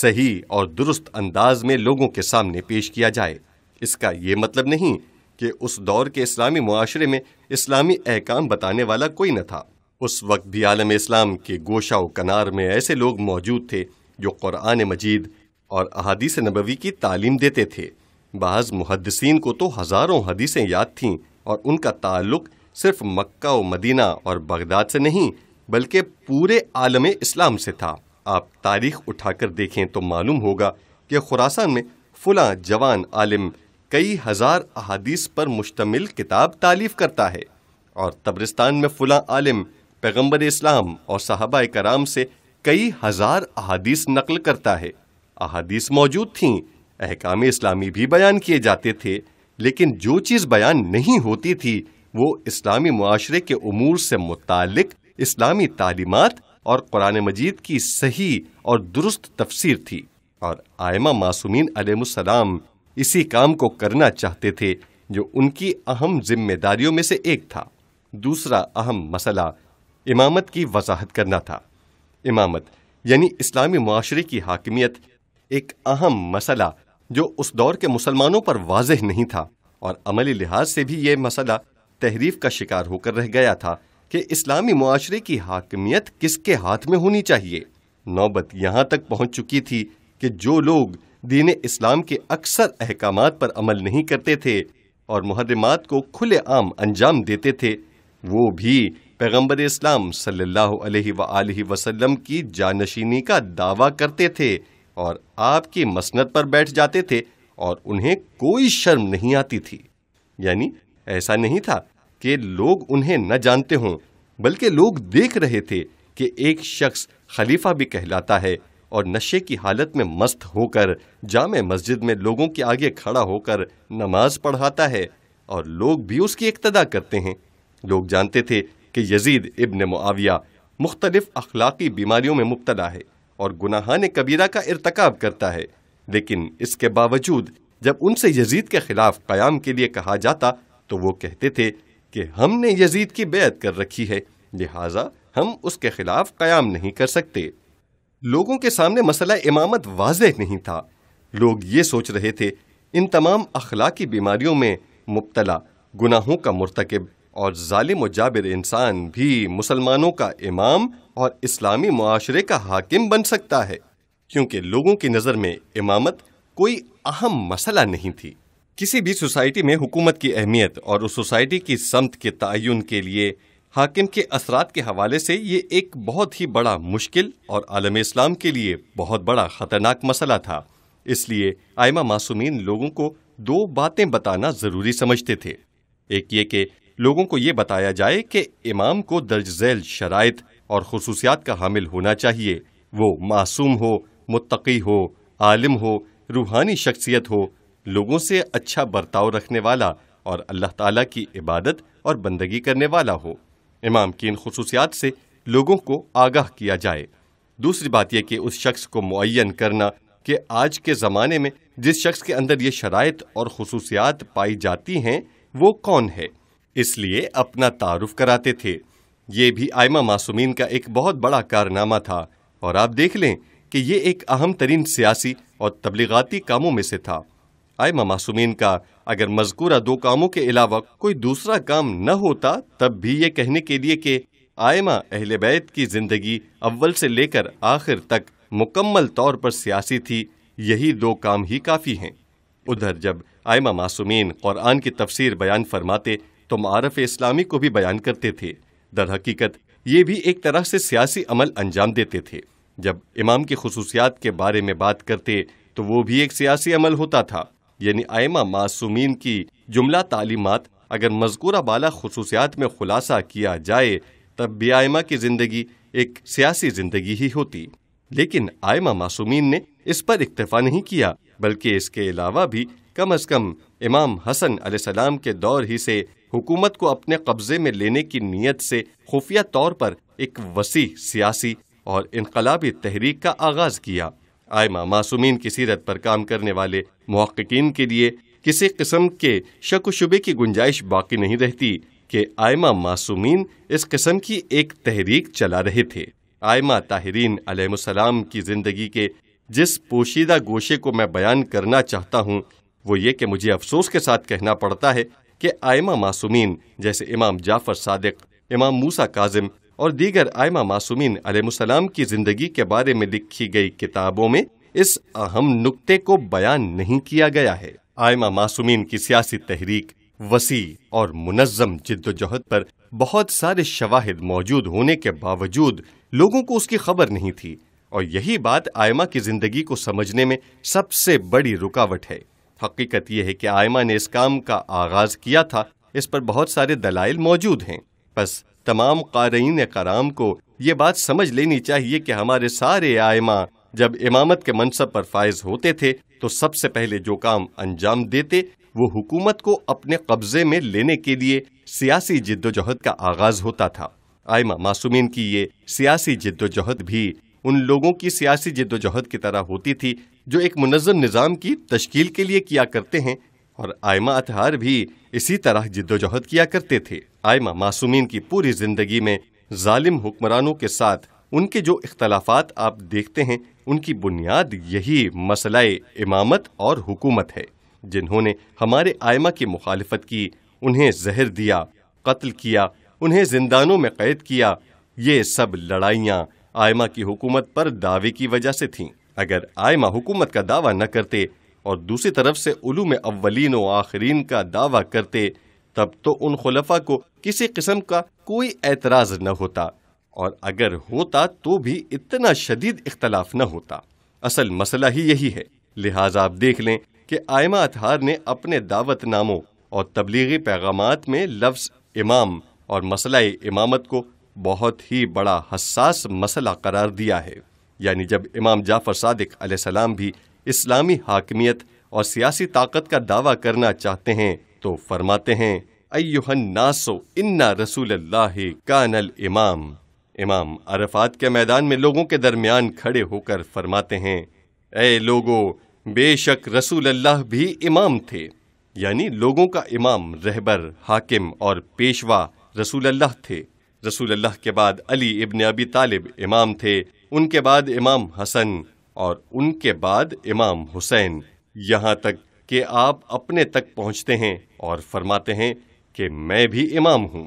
सही और दुरुस्त अंदाज में लोगों के सामने पेश किया जाए इसका ये मतलब नहीं कि उस दौर के इस्लामी माशरे में इस्लामी अहकाम बताने वाला कोई न था उस वक्त भी आलम इस्लाम के गोशा कनार में ऐसे लोग मौजूद थे जो क़ुरान मजीद और अहादीस नबवी की तालीम देते थे बाज़ मुहदसिन को तो हज़ारों हदीसें याद थीं और उनका ताल्लुक़ सिर्फ मक्का व मदीना और बगदाद से नहीं बल्कि पूरे आलम इस्लाम से था आप तारीख उठाकर देखें तो मालूम होगा कि खुरासान में फुला जवान आलिम कई हज़ार अहादीस पर मुश्तमिल किताब तालीफ करता है और तब्रिस्तान में फुला आलिम पैगम्बर इस्लाम और साहबा कराम से कई हज़ार अहादीस नकल करता है अहादीस मौजूद थीं अहकाम इस्लामी भी बयान किए जाते थे लेकिन जो चीज़ बयान नहीं होती थी वो इस्लामी माशरे के अमूर से मुतक इस्लामी तालीमत और कुरान मजीद की सही और दुरुस्त तफसर थी और आयमा मासूमिन अलैहिस्सलाम इसी काम को करना चाहते थे जो उनकी अहम जिम्मेदारियों में से एक था दूसरा अहम मसला इमामत की वजाहत करना था इमामत यानी इस्लामी माशरे की हाकमियत एक अहम मसला जो उस दौर के मुसलमानों पर वाजह नहीं था और अमली लिहाज से भी ये मसला तहरीफ का शिकार होकर रह गया था कि इस्लामी माशरे की हाकमियत किसके हाथ में होनी चाहिए नौबत यहाँ तक पहुँच चुकी थी कि जो लोग दीन इस्लाम के अक्सर अहकाम पर अमल नहीं करते थे और मुहर्रमात को खुले आम अंजाम देते थे वो भी पैगम्बर इस्लाम सल्ला वसलम की जानशीनी का दावा करते थे और आपकी मसनत पर बैठ जाते थे और उन्हें कोई शर्म नहीं आती थी यानी ऐसा नहीं था कि लोग उन्हें न जानते हों बल्कि लोग देख रहे थे कि एक शख्स खलीफा भी कहलाता है और नशे की हालत में मस्त होकर जाम मस्जिद में लोगों के आगे खड़ा होकर नमाज पढ़ाता है और लोग भी उसकी इक्तदा करते हैं लोग जानते थे कि यजीद इब्न मुआविया मुख्तलिफ अखलाकी बीमारियों में मुबतला है और गुनाहान कबीरा का इरतकब करता है लेकिन इसके बावजूद जब उनसे यजीद के खिलाफ क्याम के लिए कहा जाता तो वो कहते थे कि हमने यजीद की बेत कर रखी है लिहाजा हम उसके खिलाफ कयाम नहीं कर सकते लोगों के सामने मसला इमामत वाज नहीं था लोग ये सोच रहे थे इन तमाम अखलाकी बीमारियों में मुबतला गुनाहों का मरतकब और ालिम जाबिर इंसान भी मुसलमानों का इमाम और इस्लामी माशरे का हाकिम बन सकता है क्योंकि लोगों की नज़र में इमामत कोई अहम मसला नहीं थी किसी भी सोसाइटी में हुकूमत की अहमियत और उस सोसाइटी की समत के तयन के लिए हाकिम के असरात के हवाले से ये एक बहुत ही बड़ा मुश्किल और आलम इस्लाम के लिए बहुत बड़ा ख़तरनाक मसला था इसलिए आयमा मासूमिन लोगों को दो बातें बताना ज़रूरी समझते थे एक ये कि लोगों को ये बताया जाए कि इमाम को दर्ज झैल शराइ और खसूसियात का हामिल होना चाहिए वो मासूम हो मुतकी हो आलिम हो रूहानी शख्सियत हो लोगों से अच्छा बर्ताव रखने वाला और अल्लाह ताला की इबादत और बंदगी करने वाला हो इमाम की इन खसूसियात से लोगों को आगाह किया जाए दूसरी बात यह कि उस शख्स को मुन करना कि आज के ज़माने में जिस शख्स के अंदर ये शरात और खसूसियात पाई जाती हैं वो कौन है इसलिए अपना तारफ़ कराते थे ये भी आयमा मासूमिन का एक बहुत बड़ा कारनामा था और आप देख लें कि ये एक अहम तरीन सियासी और तबलीगती कामों में से था आयमा मासूमिन का अगर मजकूरा दो कामों के अलावा कोई दूसरा काम न होता तब भी ये कहने के लिए कि आयमा अहल बैत की ज़िंदगी अव्वल से लेकर आखिर तक मुकम्मल तौर पर सियासी थी यही दो काम ही काफ़ी हैं उधर जब आयमा मासूमिन क़ुरान की तफसीर बयान फरमाते तो मारफ इस्लामी को भी बयान करते थे दर हकीकत ये भी एक तरह से सियासी अमल अंजाम देते थे जब इमाम की खसूसियात के बारे में बात करते तो वो भी एक सियासी अमल होता था यानी आयमा मासूमीन की जुमला तालीमत अगर मजकूरा बाला खसूसियात में खुलासा किया जाए तब भी आयमा की ज़िंदगी एक सियासी ज़िंदगी ही होती लेकिन आयमा मासूमीन ने इस पर इक्तफा नहीं किया बल्कि इसके अलावा भी कम अज़ कम इमाम हसन अलैहिस्सलाम के दौर ही से हुकूमत को अपने कब्ज़े में लेने की नीयत से खुफिया तौर पर एक वसी सियासी और इनकलाबी तहरीक का आगाज़ किया आयमा मासूमिन की सीरत पर काम करने वाले महक्कीन के लिए किसी किस्म के शक व शुबे की गुंजाइश बाकी नहीं रहती कि आयमा मासूमिन इस किस्म की एक तहरीक चला रहे थे आयमा ताहरीन आलम की ज़िंदगी के जिस पोशीदा गोशे को मैं बयान करना चाहता हूँ वो ये कि मुझे अफसोस के साथ कहना पड़ता है कि आयमा मासूमिन जैसे इमाम जाफ़र सादिक इमाम मूसा काजिम और दीगर आयमा मासूमिन आलम की ज़िंदगी के बारे में लिखी गई किताबों में इस अहम नुक्ते को बयान नहीं किया गया है आयमा मासूमिन की सियासी तहरीक वसी और मुनज़म जिद्दोजहद पर बहुत सारे शवाहिद मौजूद होने के बावजूद लोगों को उसकी खबर नहीं थी और यही बात आयमा की ज़िंदगी को समझने में सबसे बड़ी रुकावट है हकीकत यह है कि आयमा ने इस काम का आगाज़ किया था इस पर बहुत सारे दलाइल मौजूद हैं बस तमाम कारीन कराम को ये बात समझ लेनी चाहिए कि हमारे सारे आयमा जब इमामत के मनसब पर फायज होते थे तो सबसे पहले जो काम अंजाम देते वो हुकूमत को अपने कब्जे में लेने के लिए सियासी जिद्दोजहद का आगाज होता था आयमा मासूमिन की ये सियासी जिद्दोजहद भी उन लोगों की सियासी जिद्दोजहद की तरह होती थी जो एक मुनजम निज़ाम की तश्कील के लिए किया करते हैं और आयमा अतहार भी इसी तरह जिद्दोजहद किया करते थे आयमा मासूमीन की पूरी ज़िंदगी में जालिम हुक्मरानों के साथ उनके जो इख्तलाफात आप देखते हैं उनकी बुनियाद यही मसला इमामत और हुकूमत है जिन्होंने हमारे आयमा की मुखालफत की उन्हें जहर दिया कत्ल किया उन्हें जिंदानों में कैद किया ये सब लड़ाइयाँ आयमा की हुकूमत पर दावे की वजह से थीं अगर आयमा हुकूमत का दावा न करते और दूसरी तरफ से उलूम अव्वलिन व आखरीन का दावा करते तब तो उन खुलफा को किसी किस्म का कोई एतराज़ न होता और अगर होता तो भी इतना शदीद इख्तलाफ न होता असल मसला ही यही है लिहाजा आप देख लें कि आयमा अतहार ने अपने दावत नामों और तबलीगी पैगाम में लफ्ज़ इमाम और मसला इमामत को बहुत ही बड़ा हसास मसला करार दिया है यानी जब इमाम जाफ़र सदक सलाम भी इस्लामी हाकमियत और सियासी ताकत का दावा करना चाहते हैं तो फरमाते हैं नासो इन्ना रसूल अल्लाह कानल इमाम इमाम अरफात के मैदान में लोगों के दरमियान खड़े होकर फरमाते हैं ए लोगो बेशक रसूल अल्लाह भी इमाम थे यानी लोगों का इमाम रहबर हाकिम और पेशवा रसूल अल्लाह थे रसूल अल्लाह के बाद अली इब्न अबी तालिब इमाम थे उनके बाद इमाम हसन और उनके बाद इमाम हुसैन यहाँ तक कि आप अपने तक पहुँचते हैं और फरमाते हैं कि मैं भी इमाम हूँ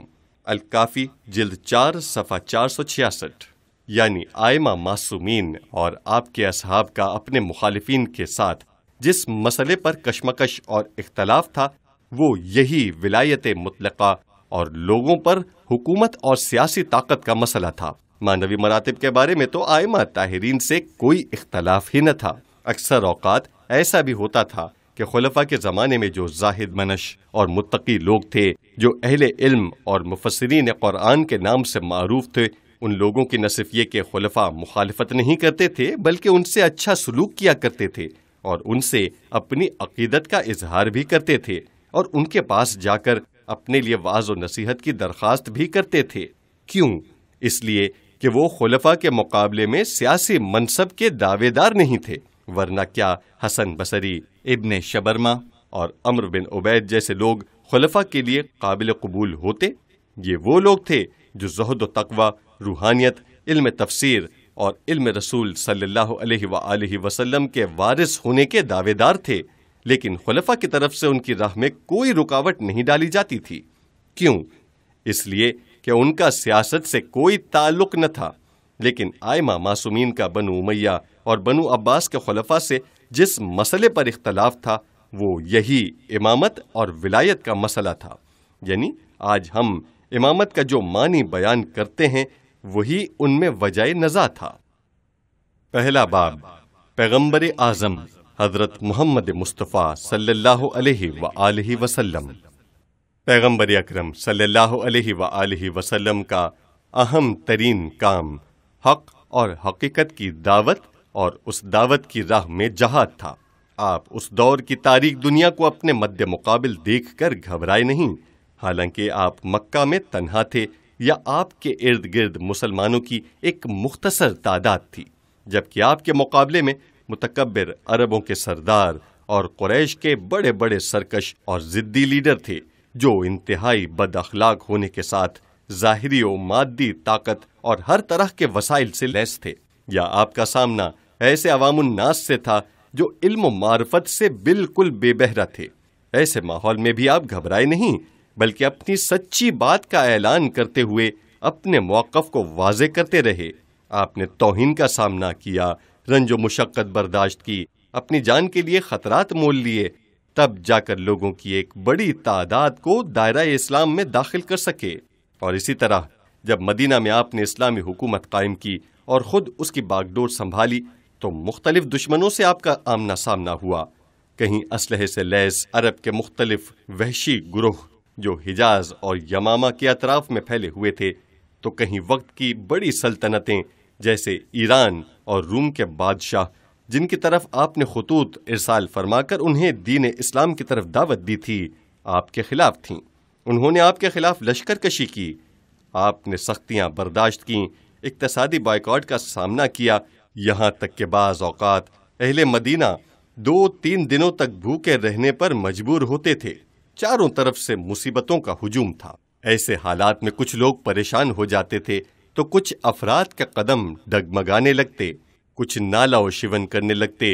अलकाफ़ी जिल्द चार सफ़ा चार सौ छियासठ यानी आयमा मासूमीन और आपके असहाब का अपने मुखालफन के साथ जिस मसले पर कशमकश और इख्तलाफ था वो यही विलायत मुतलका और लोगों पर हुकूमत और सियासी ताकत का मसला था मानवी मरातब के बारे में तो आयमा ताहरीन से कोई इख्तलाफ ही न था अक्सर औकात ऐसा भी होता था कि खलफा के ज़माने में जो जाहिद मनश और मुतकी लोग थे जो अहल इल्म और मुफसरीन क़ुरान के नाम से मरूफ थे उन लोगों की न सिर्फ ये के खलफा मुखालफत नहीं करते थे बल्कि उनसे अच्छा सलूक किया करते थे और उनसे अपनी अकीदत का इजहार भी करते थे और उनके पास जाकर अपने लिए वाज व नसीहत की दरख्वास्त भी करते थे क्यों इसलिए कि वो खुलफा के मुकाबले में सियासी मनसब के दावेदार नहीं थे वरना क्या हसन बसरी इब्ने शबरमा और अमर बिन उबैद जैसे लोग खुलफा के लिए काबिल कबूल होते ये वो लोग थे जो जहद तकवा रूहानियत इल्म तफसीर और इल्म रसूल सल्लल्लाहु अलैहि वसल्लम के वारिस होने के दावेदार थे लेकिन खुलफा की तरफ से उनकी राह में कोई रुकावट नहीं डाली जाती थी क्यों इसलिए कि उनका सियासत से कोई ताल्लुक न था लेकिन आयमा मासूमीन का बनु उमैया और बनु अब्बास के खलफा से जिस मसले पर इख्तलाफ था वो यही इमामत और विलायत का मसला था यानी आज हम इमामत का जो मानी बयान करते हैं वही उनमें वजह नज़ा था पहला बाब पैगम्बर आज़म हज़रत मोहम्मद मुस्तफ़ा सल्लल्लाहु अलैहि वसल्लम पैगम्बर अक्रम सल्लल्लाहु अलैहि वसल्लम का अहम तरीन काम हक और हकीकत की दावत और उस दावत की राह में जहाद था आप उस दौर की तारीख दुनिया को अपने मद्द मुकाबिल देख कर घबराए नहीं हालांकि आप मक्का में तनहा थे या आपके इर्द गिर्द मुसलमानों की एक मुख्तसर तादाद थी जबकि आपके मुकाबले में मुतकबर अरबों के सरदार और कुरैश के बड़े बड़े सरकश और ज़िद्दी लीडर थे जो इंतहाई बद अखलाक होने के साथ ज़ाहरी व मादी ताकत और हर तरह के वसाइल से लैस थे या आपका सामना ऐसे अवामनास से था जो इल्म मार्फत से बिल्कुल बेबहरा थे ऐसे माहौल में भी आप घबराए नहीं बल्कि अपनी सच्ची बात का ऐलान करते हुए अपने मौकफ को वाजे करते रहे आपने तोहन का सामना किया रंजो मुशक्क़त बर्दाश्त की अपनी जान के लिए ख़तरात मोल लिए तब जाकर लोगों की एक बड़ी तादाद को दायरा इस्लाम में दाखिल कर सके और इसी तरह जब मदीना में आपने इस्लामी हुकूमत कायम की और ख़ुद उसकी बागडोर संभाली तो मुख्तलिफ दुश्मनों से आपका आमना सामना हुआ कहीं असलहे से लैस अरब के मुख्तलिफ वहशी ग्रोह जो हिजाज और यमामा के अतराफ में फैले हुए थे तो कहीं वक्त की बड़ी सल्तनतें जैसे ईरान और रूम के बादशाह जिनकी तरफ आपने खतूत इरसाल फरमाकर उन्हें दीन इस्लाम की तरफ दावत दी थी आपके खिलाफ थीं उन्होंने आपके खिलाफ लश्कर कशी की आपने सख्तियां बर्दाश्त की इकतसादी बाइकआउट का सामना किया यहाँ तक के बाद अवकात अहल मदीना दो तीन दिनों तक भूखे रहने पर मजबूर होते थे चारों तरफ से मुसीबतों का हजूम था ऐसे हालात में कुछ लोग परेशान हो जाते थे तो कुछ अफराद के कदम डगमगाने लगते कुछ नाला व शिवन करने लगते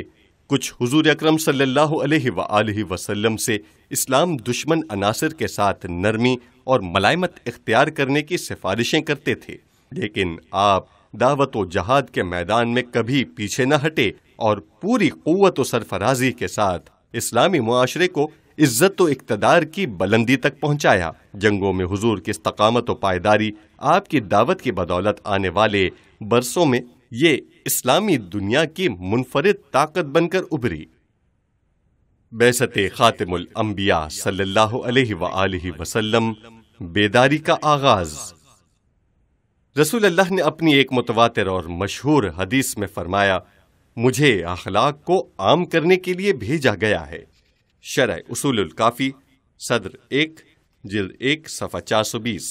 कुछ हुजूर अकरम सल्लल्लाहु अलैहि वसल्लम से इस्लाम दुश्मन अनासर के साथ नरमी और मलायमत इख्तियार करने की सिफारिशें करते थे लेकिन आप दावत व जहाद के मैदान में कभी पीछे न हटे और पूरी क़वत व सरफराजी के साथ इस्लामी माशरे को इज्जत व इकतदार की बुलंदी तक पहुँचाया जंगों में हुजूर की इस्तकामत व पायदारी आपकी दावत की बदौलत आने वाले बरसों में ये इस्लामी दुनिया की मुनफरद ताकत बनकर उभरी बैसत खातिमुल अम्बिया सल्लल्लाहु अलैहि सल्ला वसल्लम बेदारी का आगाज़ रसूल अल्लाह ने अपनी एक मुतवातर और मशहूर हदीस में फरमाया मुझे अखलाक को आम करने के लिए भेजा गया है शरा उसूल काफ़ी सदर एक जिल एक सफ़ा चार सौ बीस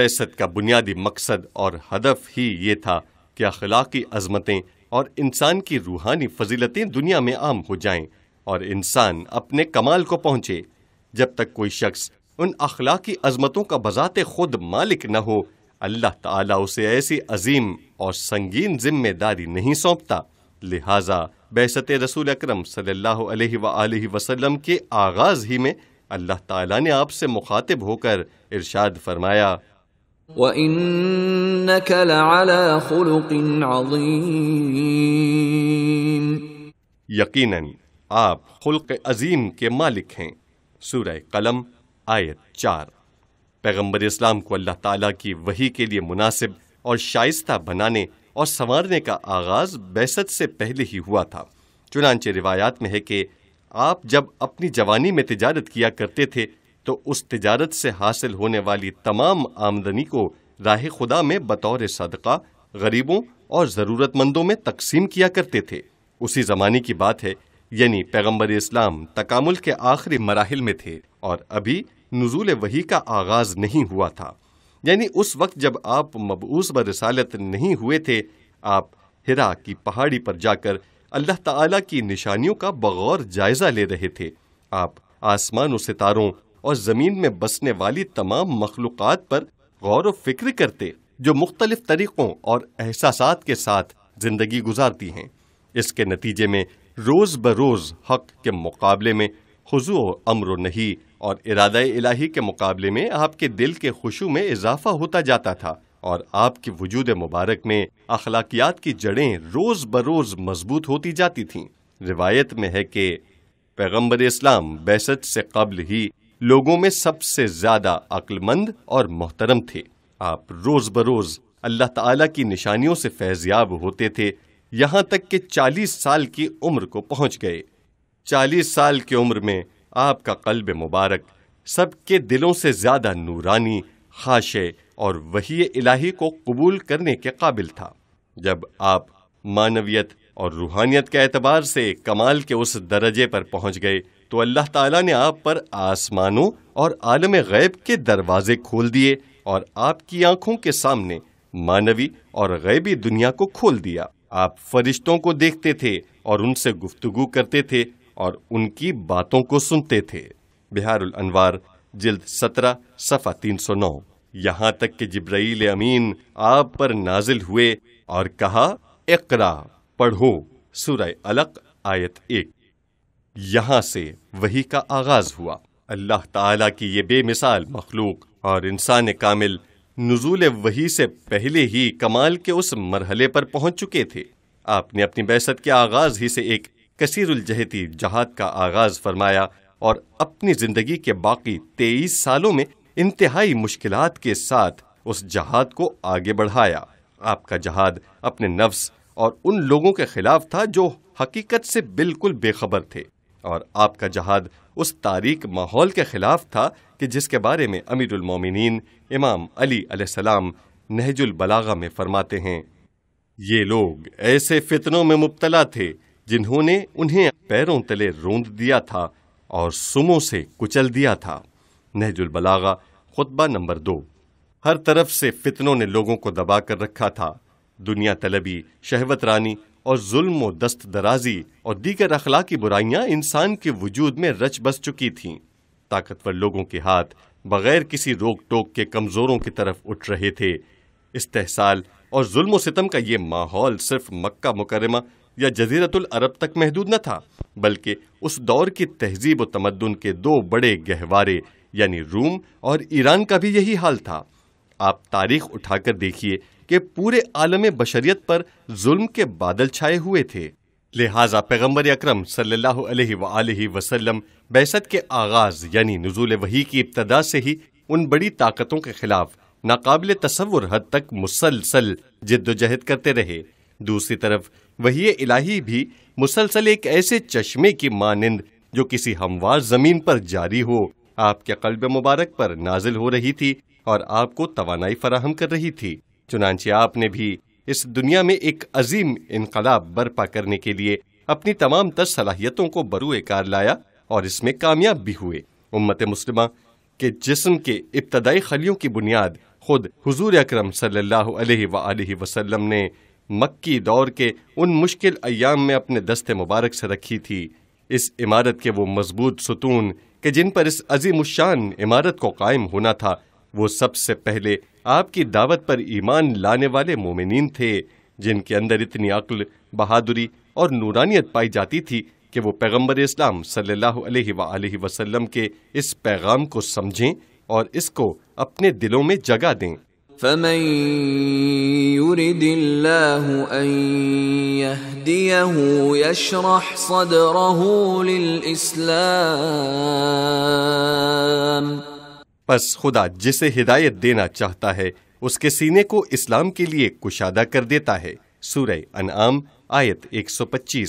बैसत का बुनियादी मकसद और हदफ ही ये था कि अखलाकी अजमतें और इंसान की रूहानी फजीलतें दुनिया में आम हो जाएं और इंसान अपने कमाल को पहुंचे जब तक कोई शख्स उन अखलाकी अजमतों का बजात खुद मालिक न हो अल्लाह ताला उसे ऐसी अजीम और संगीन जिम्मेदारी नहीं सौंपता लिहाजा बहसत रसूल अक्रम सम के आगाज़ ही में अल्लाह ताला ने आपसे मुखातिब होकर इरशाद फरमाया وَإِنَّكَ आप खुल्क अजीम के मालिक हैं सूरह कलम आयत चार पैगंबर इस्लाम को अल्लाह ताला की वही के लिए मुनासिब और शाइस्ता बनाने और संवारने का आगाज़ बैसत से पहले ही हुआ था चुनानचे रिवायात में है कि आप जब अपनी जवानी में तजारत किया करते थे तो उस तिजारत से हासिल होने वाली तमाम आमदनी को राह खुदा में बतौर सदका गरीबों और ज़रूरतमंदों में तकसीम किया करते थे उसी ज़माने की बात है यानी पैगम्बर इस्लाम तकामुल के आखिरी मराहल में थे और अभी नजूल वही का आगाज़ नहीं हुआ था यानी उस वक्त जब आप मबूस ब रसालत नहीं हुए थे आप हिरा की पहाड़ी पर जाकर अल्लाह ताला की निशानियों का बगौर जायज़ा ले रहे थे आप आसमानों सितारों और ज़मीन में बसने वाली तमाम मखलूक़ पर गौर व फिक्र करते जो मुख्तलिफ तरीक़ों और एहसास के साथ ज़िंदगी गुजारती हैं इसके नतीजे में रोज़ बरोज़ हक के मुकाबले में खजू अमर नहीं और इरादा इलाही के मुकाबले में आपके दिल के खुशू में इजाफा होता जाता था और आपकी वजूद मुबारक में अखलाकियात की जड़ें रोज़ बरोज़ मजबूत होती जाती थीं रिवायत में है कि पैगम्बर इस्लाम बैसत से कबल ही लोगों में सबसे ज्यादा अक्लमंद और मोहतरम थे आप रोज बरोज अल्लाह ताला की निशानियों से फैजयाब होते थे यहाँ तक कि चालीस साल की उम्र को पहुंच गए चालीस साल की उम्र में आपका कल्ब मुबारक सबके दिलों से ज़्यादा नूरानी खाशे और वही इलाही को कबूल करने के काबिल था जब आप मानवियत और रूहानियत के एतबार से कमाल के उस दर्जे पर पहुँच गए तो अल्लाह ताला ने आप पर आसमानों और आलम गैब के दरवाजे खोल दिए और आपकी आंखों के सामने मानवी और गैबी दुनिया को खोल दिया आप फरिश्तों को देखते थे और उनसे गुफ्तगु करते थे और उनकी बातों को सुनते थे बिहारुल अनवार जिल्द सत्रह सफ़ा तीन सौ नौ यहाँ तक कि जब्राइल अमीन आप पर नाजिल हुए और कहा इकरा पढ़ो सूरह अलक आयत एक यहाँ से वही का आगाज हुआ अल्लाह ताला की ये बेमिसाल मखलूक और इंसान कामिल नजूल वही से पहले ही कमाल के उस मरहले पर पहुंच चुके थे आपने अपनी बहसत के आगाज ही से एक कसीरुलजहती जहाद का आगाज फरमाया और अपनी जिंदगी के बाकी तेईस सालों में इंतहाई मुश्किल के साथ उस जहाद को आगे बढ़ाया आपका जहाद अपने नफ्स और उन लोगों के खिलाफ था जो हकीकत से बिल्कुल बेखबर थे और आपका जहाद उस तारीख माहौल के खिलाफ था कि जिसके बारे में अमीरुल मोमिनीन इमाम अली अलैहिस्सलाम नहजुल बलागा में फरमाते हैं ये लोग ऐसे फितनों में मुबतला थे जिन्होंने उन्हें पैरों तले रोंद दिया था और सुमों से कुचल दिया था नहजुल बलागा खुतबा नंबर दो हर तरफ से फितनों ने लोगों को दबा कर रखा था दुनिया तलबी शहवत रानी और जुल्म दस्त दराजी और दीगर की बुराइयां इंसान के वजूद में रच बस चुकी थीं ताकतवर लोगों के हाथ बगैर किसी रोक टोक के कमज़ोरों की तरफ उठ रहे थे इस्तेसाल और जुल्म सितम का ये माहौल सिर्फ मक्का मुकरमा या जजीरतुल अरब तक महदूद न था बल्कि उस दौर की तहजीब तमदन के दो बड़े गहवारे यानी रूम और ईरान का भी यही हाल था आप तारीख उठाकर देखिए कि पूरे आलम बशरियत पर जुल्म के बादल छाए हुए थे लिहाजा पैगम्बर अक्रम सल्लल्लाहु बैसत के आगाज़ यानी नजूल वही की इब्तदा से ही उन बड़ी ताकतों के खिलाफ नाकबिल तस्वुर हद तक मुसलसल जद्दोजहद करते रहे दूसरी तरफ वही इलाही भी मुसलसल एक ऐसे चश्मे की मानंद जो किसी हमवार ज़मीन पर जारी हो आपके कल्ब मुबारक पर नाजिल हो रही थी और आपको तोानाई फराहम कर रही थी चुनाचे आपने भी इस दुनिया में एक अजीम इनकलाब बर्पा करने के लिए अपनी तमाम तर सलाहियतों को बरूए कार लाया और इसमें कामयाब भी हुए उम्मत मुस्लिमा के जिसम के इब्तदाई खलियों की बुनियाद खुद हजूर अक्रम सल्लाम ने मक्की दौर के उन मुश्किल अयाम में अपने दस्त मुबारक से रखी थी इस इमारत के वो मजबूत सतून के जिन पर इस अजीम शान इमारत को कायम होना था वो सबसे पहले आपकी दावत पर ईमान लाने वाले मोमिन थे जिनके अंदर इतनी अक्ल बहादुरी और नूरानियत पाई जाती थी कि वो पैगम्बर इस्लाम सल्लल्लाहु अलैहि वसल्लम के इस पैगाम को समझें और इसको अपने दिलों में जगा दें बस खुदा जिसे हिदायत देना चाहता है उसके सीने को इस्लाम के लिए कुशादा कर देता है सूरह अनआम आयत 125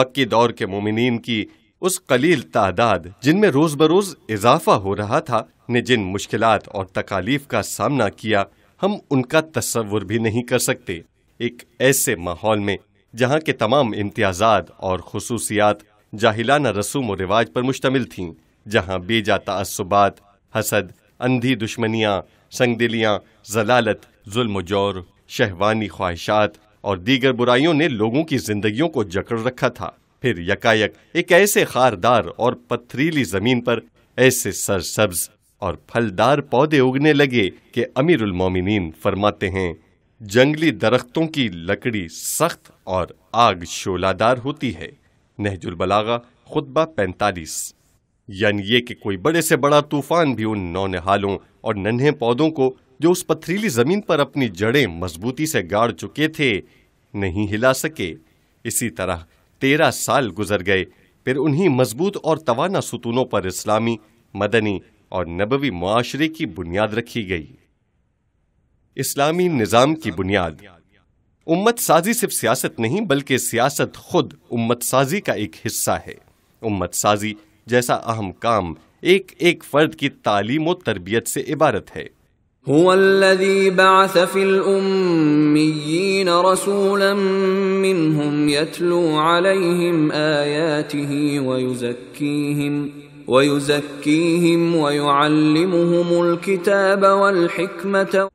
मक्की दौर के मोमिन की उस कलील तादाद जिनमें रोज बरोज इजाफा हो रहा था ने जिन मुश्किल और तकालीफ का सामना किया हम उनका तस्वुर भी नहीं कर सकते एक ऐसे माहौल में जहाँ के तमाम इम्तियाजात और खसूसियात जाहिलाना रसूम व रिवाज पर मुश्तमिल थी जहाँ बेजा तसुबात हसद अंधी दुश्मनियाँ संगदिलियाँ जलालत जुल्म जोर शहवानी ख्वाहिशात और दीगर बुराइयों ने लोगों की जिंदगियों को जकड़ रखा था फिर यकायक एक ऐसे खारदार और पथरीली जमीन पर ऐसे सरसब्ज और फलदार पौधे उगने लगे कि अमीरुल मोमिनीन फरमाते हैं जंगली दरख्तों की लकड़ी सख्त और आग शोलादार होती है नेहजुल बलागा खुतबा पैंतालीस यानी ये कि कोई बड़े से बड़ा तूफान भी उन नौनिहालों और नन्हे पौधों को जो उस पथरीली जमीन पर अपनी जड़ें मजबूती से गाड़ चुके थे नहीं हिला सके इसी तरह तेरह साल गुजर गए फिर उन्हीं मजबूत और तवाना सुतूनों पर इस्लामी मदनी और नबवी मुआरे की बुनियाद रखी गई इस्लामी निज़ाम की बुनियाद उम्मत साजी सिर्फ सियासत नहीं बल्कि सियासत खुद उम्मत साजी का एक हिस्सा है उम्मत साजी जैसा अहम काम एक एक फर्द की तालीम और तरबियत से इबारत है هو الذي بعث في الأميين رسولا منهم يتلو عليهم آياته ويزكيهم ويزكيهم ويعلمهم الكتاب والحكمة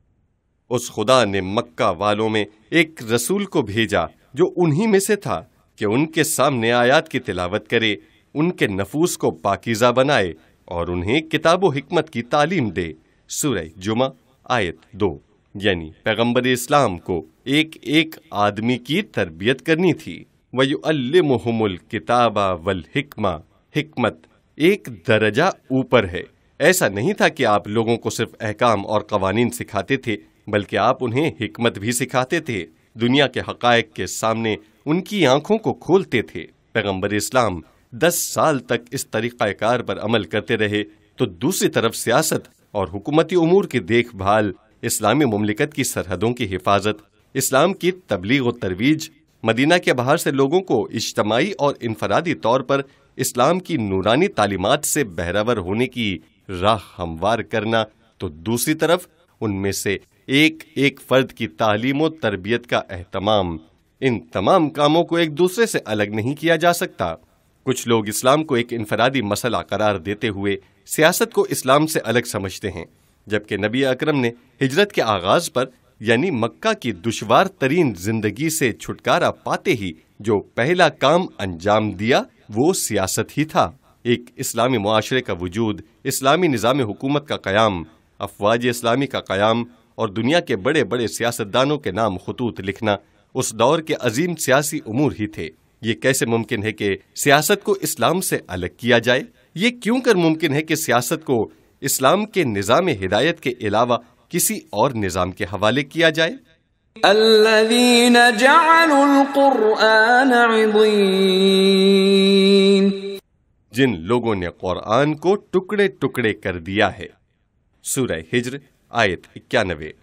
उस खुदा ने मक्का वालों में एक रसूल को भेजा जो उन्हीं में से था कि उनके सामने आयात की तिलावत करे उनके नफूस को पाकिजा बनाए और उन्हें किताब हमत की तालीम दे सुर जुमा आयत दो यानी पैगम्बर इस्लाम को एक एक आदमी की तरबियत करनी थी वयुअल्लमहमुल किताबा वल हिकमा हिकमत एक दर्जा ऊपर है ऐसा नहीं था कि आप लोगों को सिर्फ अहकाम और कवानीन सिखाते थे बल्कि आप उन्हें हिकमत भी सिखाते थे दुनिया के हकायक के सामने उनकी आंखों को खोलते थे पैगम्बर इस्लाम दस साल तक इस तरीक़ाकार पर अमल करते रहे तो दूसरी तरफ सियासत और हुकूमती उमूर की देखभाल इस्लामी ममलिकत की सरहदों की हिफाजत इस्लाम की तबलीग व तरवीज मदीना के बाहर से लोगों को इज्तमाही और इनफरादी तौर पर इस्लाम की नूरानी तालीमत से बहरावर होने की राह हमवार करना तो दूसरी तरफ उनमें से एक एक फर्द की तालीम और तरबियत का अहतमाम इन तमाम कामों को एक दूसरे से अलग नहीं किया जा सकता कुछ लोग इस्लाम को एक इनफरादी मसला करार देते हुए सियासत को इस्लाम से अलग समझते हैं जबकि नबी अकरम ने हिजरत के आगाज पर यानी मक्का की दुशवार तरीन जिंदगी से छुटकारा पाते ही जो पहला काम अंजाम दिया वो सियासत ही था एक इस्लामी माशरे का वजूद इस्लामी निज़ाम हुकूमत का क़्याम अफवाज इस्लामी का क़्याम और दुनिया के बड़े बड़े सियासतदानों के नाम खतूत लिखना उस दौर के अजीम सियासी अमूर ही थे ये कैसे मुमकिन है कि सियासत को इस्लाम से अलग किया जाए ये क्यों कर मुमकिन है कि सियासत को इस्लाम के निज़ाम हिदायत के अलावा किसी और निज़ाम के हवाले किया जाए जिन लोगों ने कुरान को टुकड़े टुकड़े कर दिया है सूरह हिजर आयत इक्यानवे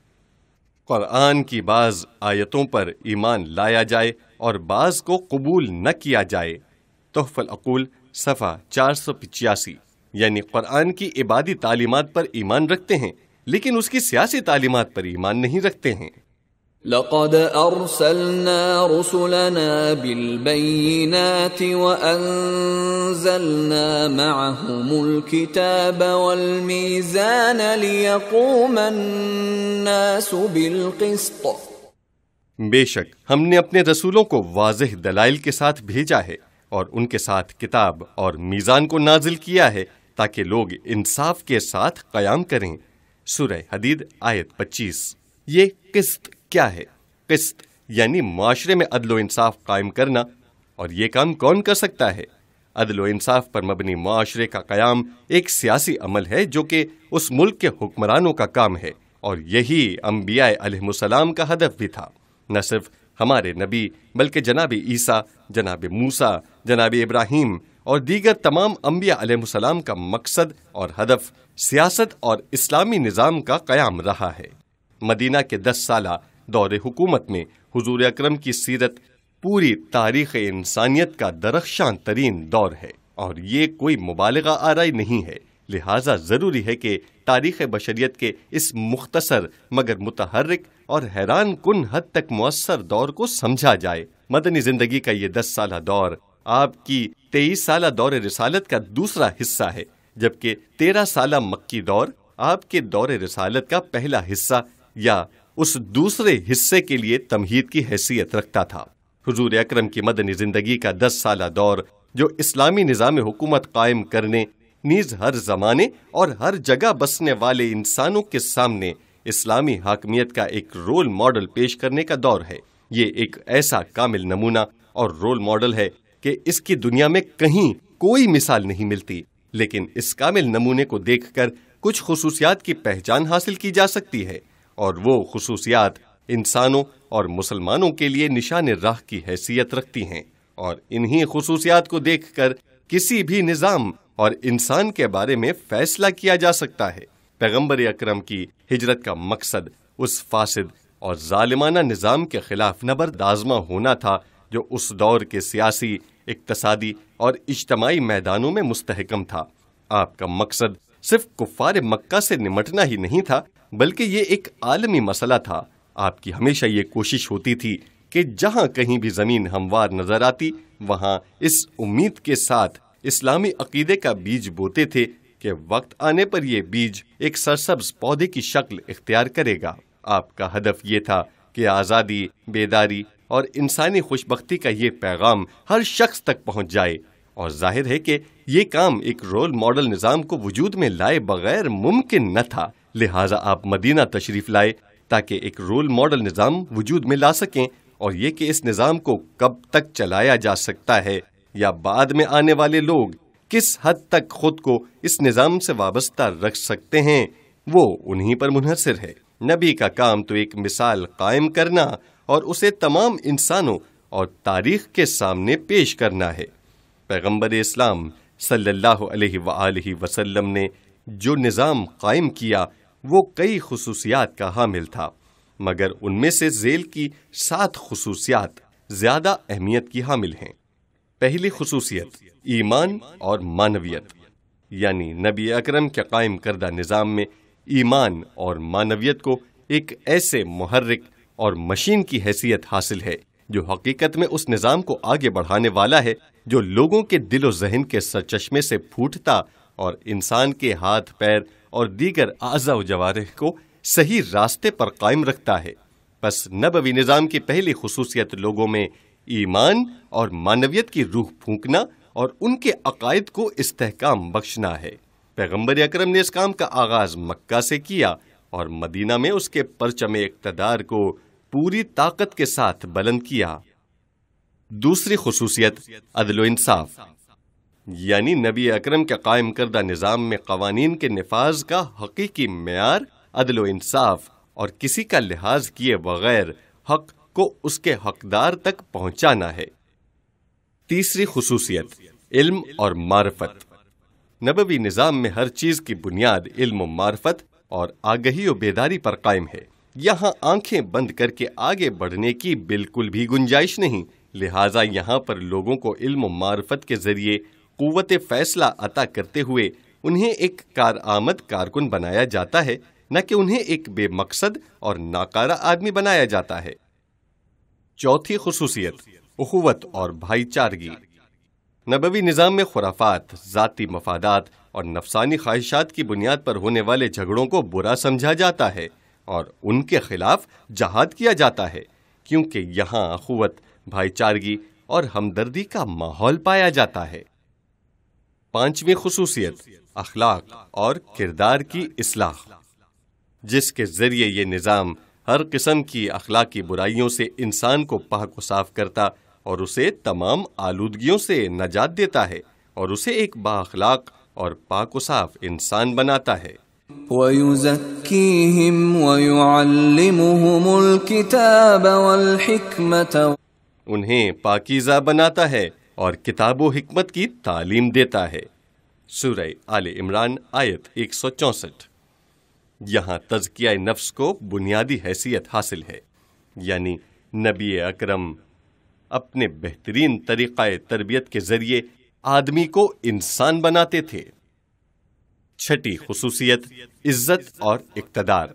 कुरान की बाज़ आयतों पर ईमान लाया जाए और बाज़ को कबूल न किया जाए तोहफल तोहफ़लकूल सफ़ा चार सौ पिचासी यानी कुरान की इबादी तालीमत पर ईमान रखते हैं लेकिन उसकी सियासी तालीमत पर ईमान नहीं रखते हैं لقد ارسلنا رسلنا بالبينات وانزلنا معهم الكتاب والميزان ليقوم الناس بالقسط बेशक हमने अपने रसूलों को वाजह दलाइल के साथ भेजा है और उनके साथ किताब और मीज़ान को नाजिल किया है ताकि लोग इंसाफ के साथ कयाम करें सुरह हदीद आयत 25 ये किस्त क्या है किस्त यानी माशरे में अदलो इंसाफ कायम करना और ये काम कौन कर सकता है अदलो इंसाफ पर मबनी माशरे का क्याम एक सियासी अमल है जो कि उस मुल्क के हुक्मरानों का काम है और यही अम्बिया अलहसलाम का हदफ भी था न सिर्फ हमारे नबी बल्कि जनाब ईसा जनाब मूसा जनाब इब्राहिम और दीगर तमाम अम्बिया अलहसलाम का मकसद और हदफ सियासत और इस्लामी निज़ाम का क्याम रहा है मदीना के दस साल दौर हुकूमत में हजूर अक्रम की सीरत पूरी तारीख इंसानियत का दरख्शान तरीन दौर है और ये कोई मुबालगा आरई नहीं है लिहाजा ज़रूरी है कि तारीख़ बशरियत के इस मुख्तसर मगर मुतहरक और हैरान कन हद तक मौसर दौर को समझा जाए मदनी ज़िंदगी का ये दस साल दौर आपकी तेईस साल दौर रसालत का दूसरा हिस्सा है जबकि तेरह साल मक्की दौर आपके दौर रसालत का पहला हिस्सा या उस दूसरे हिस्से के लिए तमहीद की हैसियत रखता था हजूर अक्रम की मदनी ज़िंदगी का दस साल दौर जो इस्लामी निज़ाम हुकूमत कायम करने नीज हर ज़माने और हर जगह बसने वाले इंसानों के सामने इस्लामी हाकमियत का एक रोल मॉडल पेश करने का दौर है ये एक ऐसा कामिल नमूना और रोल मॉडल है कि इसकी दुनिया में कहीं कोई मिसाल नहीं मिलती लेकिन इस कामिल नमूने को देखकर कुछ खसूसियात की पहचान हासिल की जा सकती है और वो खसूसियात इंसानों और मुसलमानों के लिए निशान राह की हैसियत रखती हैं और इन्हीं खसूसियात को देख कर किसी भी निज़ाम और इंसान के बारे में फैसला किया जा सकता है पैगम्बर अक्रम की हिजरत का मकसद उस फासद और ालिमाना निज़ाम के खिलाफ नबरदाजमा होना था जो उस दौर के सियासी इकतसादी और इज्तमाही मैदानों में मुस्तकम था आपका मकसद सिर्फ कुफार मक्का से निमटना ही नहीं था बल्कि ये एक आलमी मसला था आपकी हमेशा ये कोशिश होती थी कि जहाँ कहीं भी ज़मीन हमवार नज़र आती वहाँ इस उम्मीद के साथ इस्लामी अकीदे का बीज बोते थे कि वक्त आने पर यह बीज एक सरसब्ज पौधे की शक्ल इख्तियार करेगा आपका हदफ ये था कि आज़ादी बेदारी और इंसानी खुशबख्ती का ये पैगाम हर शख्स तक पहुँच जाए और जाहिर है कि ये काम एक रोल मॉडल निज़ाम को वजूद में लाए बगैर मुमकिन न था लिहाजा आप मदीना तशरीफ लाए ताकि एक रोल मॉडल निज़ाम वजूद में ला सकें और ये कि इस निज़ाम को कब तक चलाया जा सकता है या बाद में आने वाले लोग किस हद तक खुद को इस निज़ाम से वाबस्ता रख सकते हैं वो उन्हीं पर मुनहसर है नबी का काम तो एक मिसाल कायम करना और उसे तमाम इंसानों और तारीख के सामने पेश करना है पैगम्बर इस्लाम सल्लल्लाहु अलैहि वसल्लम ने जो निज़ाम कायम किया वो कई खसूसियात का हामिल था मगर उनमें से जेल की सात खसूसियात ज़्यादा अहमियत की हामिल हैं पहली खसूसियत ईमान और मानवियत यानी नबी अकरम के कायम करदा निज़ाम में ईमान और मानवियत को एक ऐसे महरक और मशीन की हैसियत हासिल है जो हकीकत में उस निज़ाम को आगे बढ़ाने वाला है जो लोगों के दिलो जहन के सरचश्मे से फूटता और इंसान के हाथ पैर और दीगर आज़ा जवारे को सही रास्ते पर कायम रखता है बस नबवी निज़ाम की पहली खसूसियत लोगों में ईमान और मानवियत की रूह फूकना और उनके अकायद को इस्तेकाम बख्शना है पैगम्बर अक्रम ने इस काम का आगाज मक्का से किया और मदीना में उसके परचम इकतदार को पूरी ताकत के साथ बुलंद किया दूसरी खसूसियत अदलो इंसाफ यानी नबी अकरम के कायम करदा निज़ाम में कवानीन के नफाज का हकीकी मैार अदल इंसाफ और किसी का लिहाज किए बगैर हक को उसके हकदार तक पहुँचाना है तीसरी खसूसियत इल्म और मार्फत नबवी निज़ाम में हर चीज़ की बुनियाद इल्म मार्फत और आगही और बेदारी पर कायम है यहाँ आंखें बंद करके आगे बढ़ने की बिल्कुल भी गुंजाइश नहीं लिहाजा यहाँ पर लोगों को इल्म मार्फत के ज़रिए कुत फैसला अता करते हुए उन्हें एक आमद कारकुन बनाया जाता है न कि उन्हें एक बेमकसद और नाकारा आदमी बनाया जाता है चौथी खसूसियत अखवत और भाईचारगी नबवी निज़ाम में खुराफात ज़ाती मफादात और नफसानी ख्वाहिशात की बुनियाद पर होने वाले झगड़ों को बुरा समझा जाता है और उनके खिलाफ जहाद किया जाता है क्योंकि यहाँ अखुवत भाईचारगी और हमदर्दी का माहौल पाया जाता है पांचवी खसूसियत अखलाक और किरदार की असलाह जिसके ज़रिए ये निज़ाम हर किस्म की अखलाकी बुराइयों से इंसान को पाह को साफ करता और उसे तमाम आलूदगियों से नजात देता है और उसे एक बाखलाक और पाक साफ इंसान बनाता है उन्हें पाकिजा बनाता है और किताब हमत की तालीम देता है सूर्य आल इमरान आयत एक सौ चौंसठ यहाँ तजकिया नफ्स को बुनियादी हैसियत हासिल है यानी नबी अकरम अपने बेहतरीन तरीक़ तरबियत के ज़रिए आदमी को इंसान बनाते थे छठी खसूसियत इज्जत और इकतदार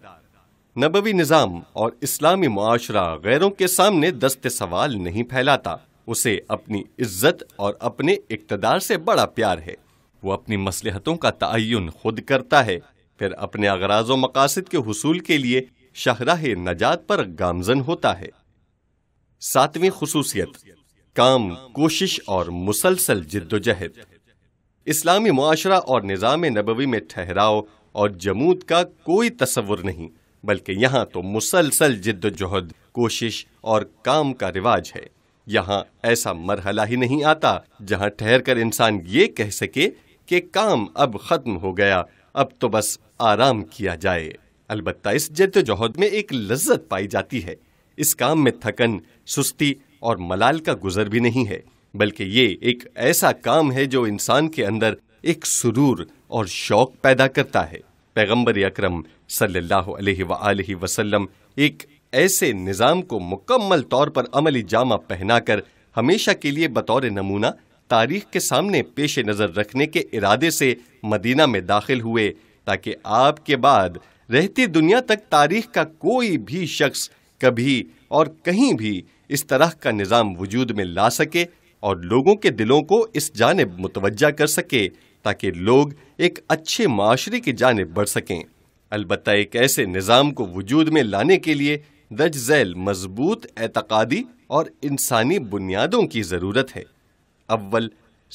नबवी निज़ाम और इस्लामी माशरा गैरों के सामने दस्त सवाल नहीं फैलाता उसे अपनी इज्जत और अपने इकतदार से बड़ा प्यार है वो अपनी मसलहतों का तयन खुद करता है फिर अपने अगराज व मकासद के हसूल के लिए शाहराह नजात पर गामजन होता है सातवीं खसूसियत काम कोशिश और मुसलसल जद्दोजहद इस्लामी माशरा और निज़ाम नबवी में ठहराव और जमूद का कोई तस्वुर नहीं बल्कि यहाँ तो मुसलसल जद्दोजहद कोशिश और काम का रिवाज है यहाँ ऐसा मरहला ही नहीं आता जहाँ ठहर कर इंसान ये कह सके कि काम अब खत्म हो गया अब तो बस आराम किया जाए अलबत् इस जद्दोजहद में एक लज्जत पाई जाती है इस काम में थकन सुस्ती और मलाल का गुजर भी नहीं है बल्कि ये एक ऐसा काम है जो इंसान के अंदर एक सुरूर और शौक पैदा करता है पैगम्बर अक्रम सल्लल्लाहु वसलम एक ऐसे निज़ाम को मुकम्मल तौर पर अमली जामा पहनाकर हमेशा के लिए बतौर नमूना तारीख के सामने पेश नज़र रखने के इरादे से मदीना में दाखिल हुए ताकि आपके बाद रहती दुनिया तक तारीख का कोई भी शख्स कभी और कहीं भी इस तरह का निज़ाम वजूद में ला सके और लोगों के दिलों को इस जानब मुतवजा कर सके ताकि लोग एक अच्छे माशरे की जानब बढ़ सकें अलबत् एक ऐसे निज़ाम को वजूद में लाने के लिए दर्ज झैल मजबूत एतकादी और इंसानी बुनियादों की ज़रूरत है अव्वल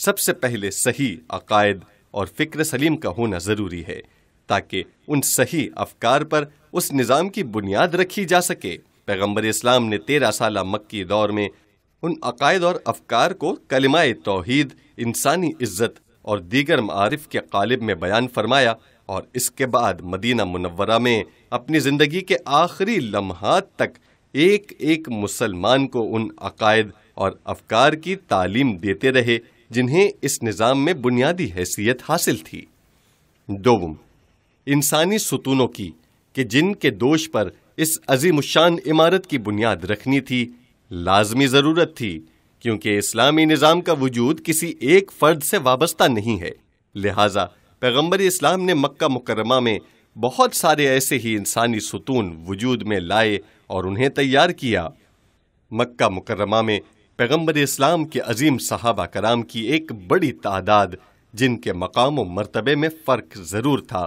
सबसे पहले सही अकायद और फ़िक्र सलीम का होना ज़रूरी है ताकि उन सही अफकार पर उस निज़ाम की बुनियाद रखी जा सके पैगम्बर इस्लाम ने तेरह साल मक्की दौर में उन अकायद और अफकार को कलमाए तोहद इंसानी इज्जत और दीगर मारफ के कालिब में बयान फरमाया और इसके बाद मदीना मुनवरा में अपनी ज़िंदगी के आखिरी लम्हात तक एक एक मुसलमान को उन अकायद और अफकार की तालीम देते रहे जिन्हें इस निज़ाम में बुनियादी हैसियत हासिल थी दो इंसानी सुतूनों की कि जिनके दोष पर इस अजीमशान इमारत की बुनियाद रखनी थी लाजमी ज़रूरत थी क्योंकि इस्लामी निज़ाम का वजूद किसी एक फ़र्द से वाबस्ता नहीं है लिहाजा पैगम्बर इस्लाम ने मक्का मुकरमा में बहुत सारे ऐसे ही इंसानी सुतून वजूद में लाए और उन्हें तैयार किया मक्का मुकरमा में पैगम्बर इस्लाम के अजीम सहाबा कराम की एक बड़ी तादाद जिनके मकाम व मरतबे में फ़र्क ज़रूर था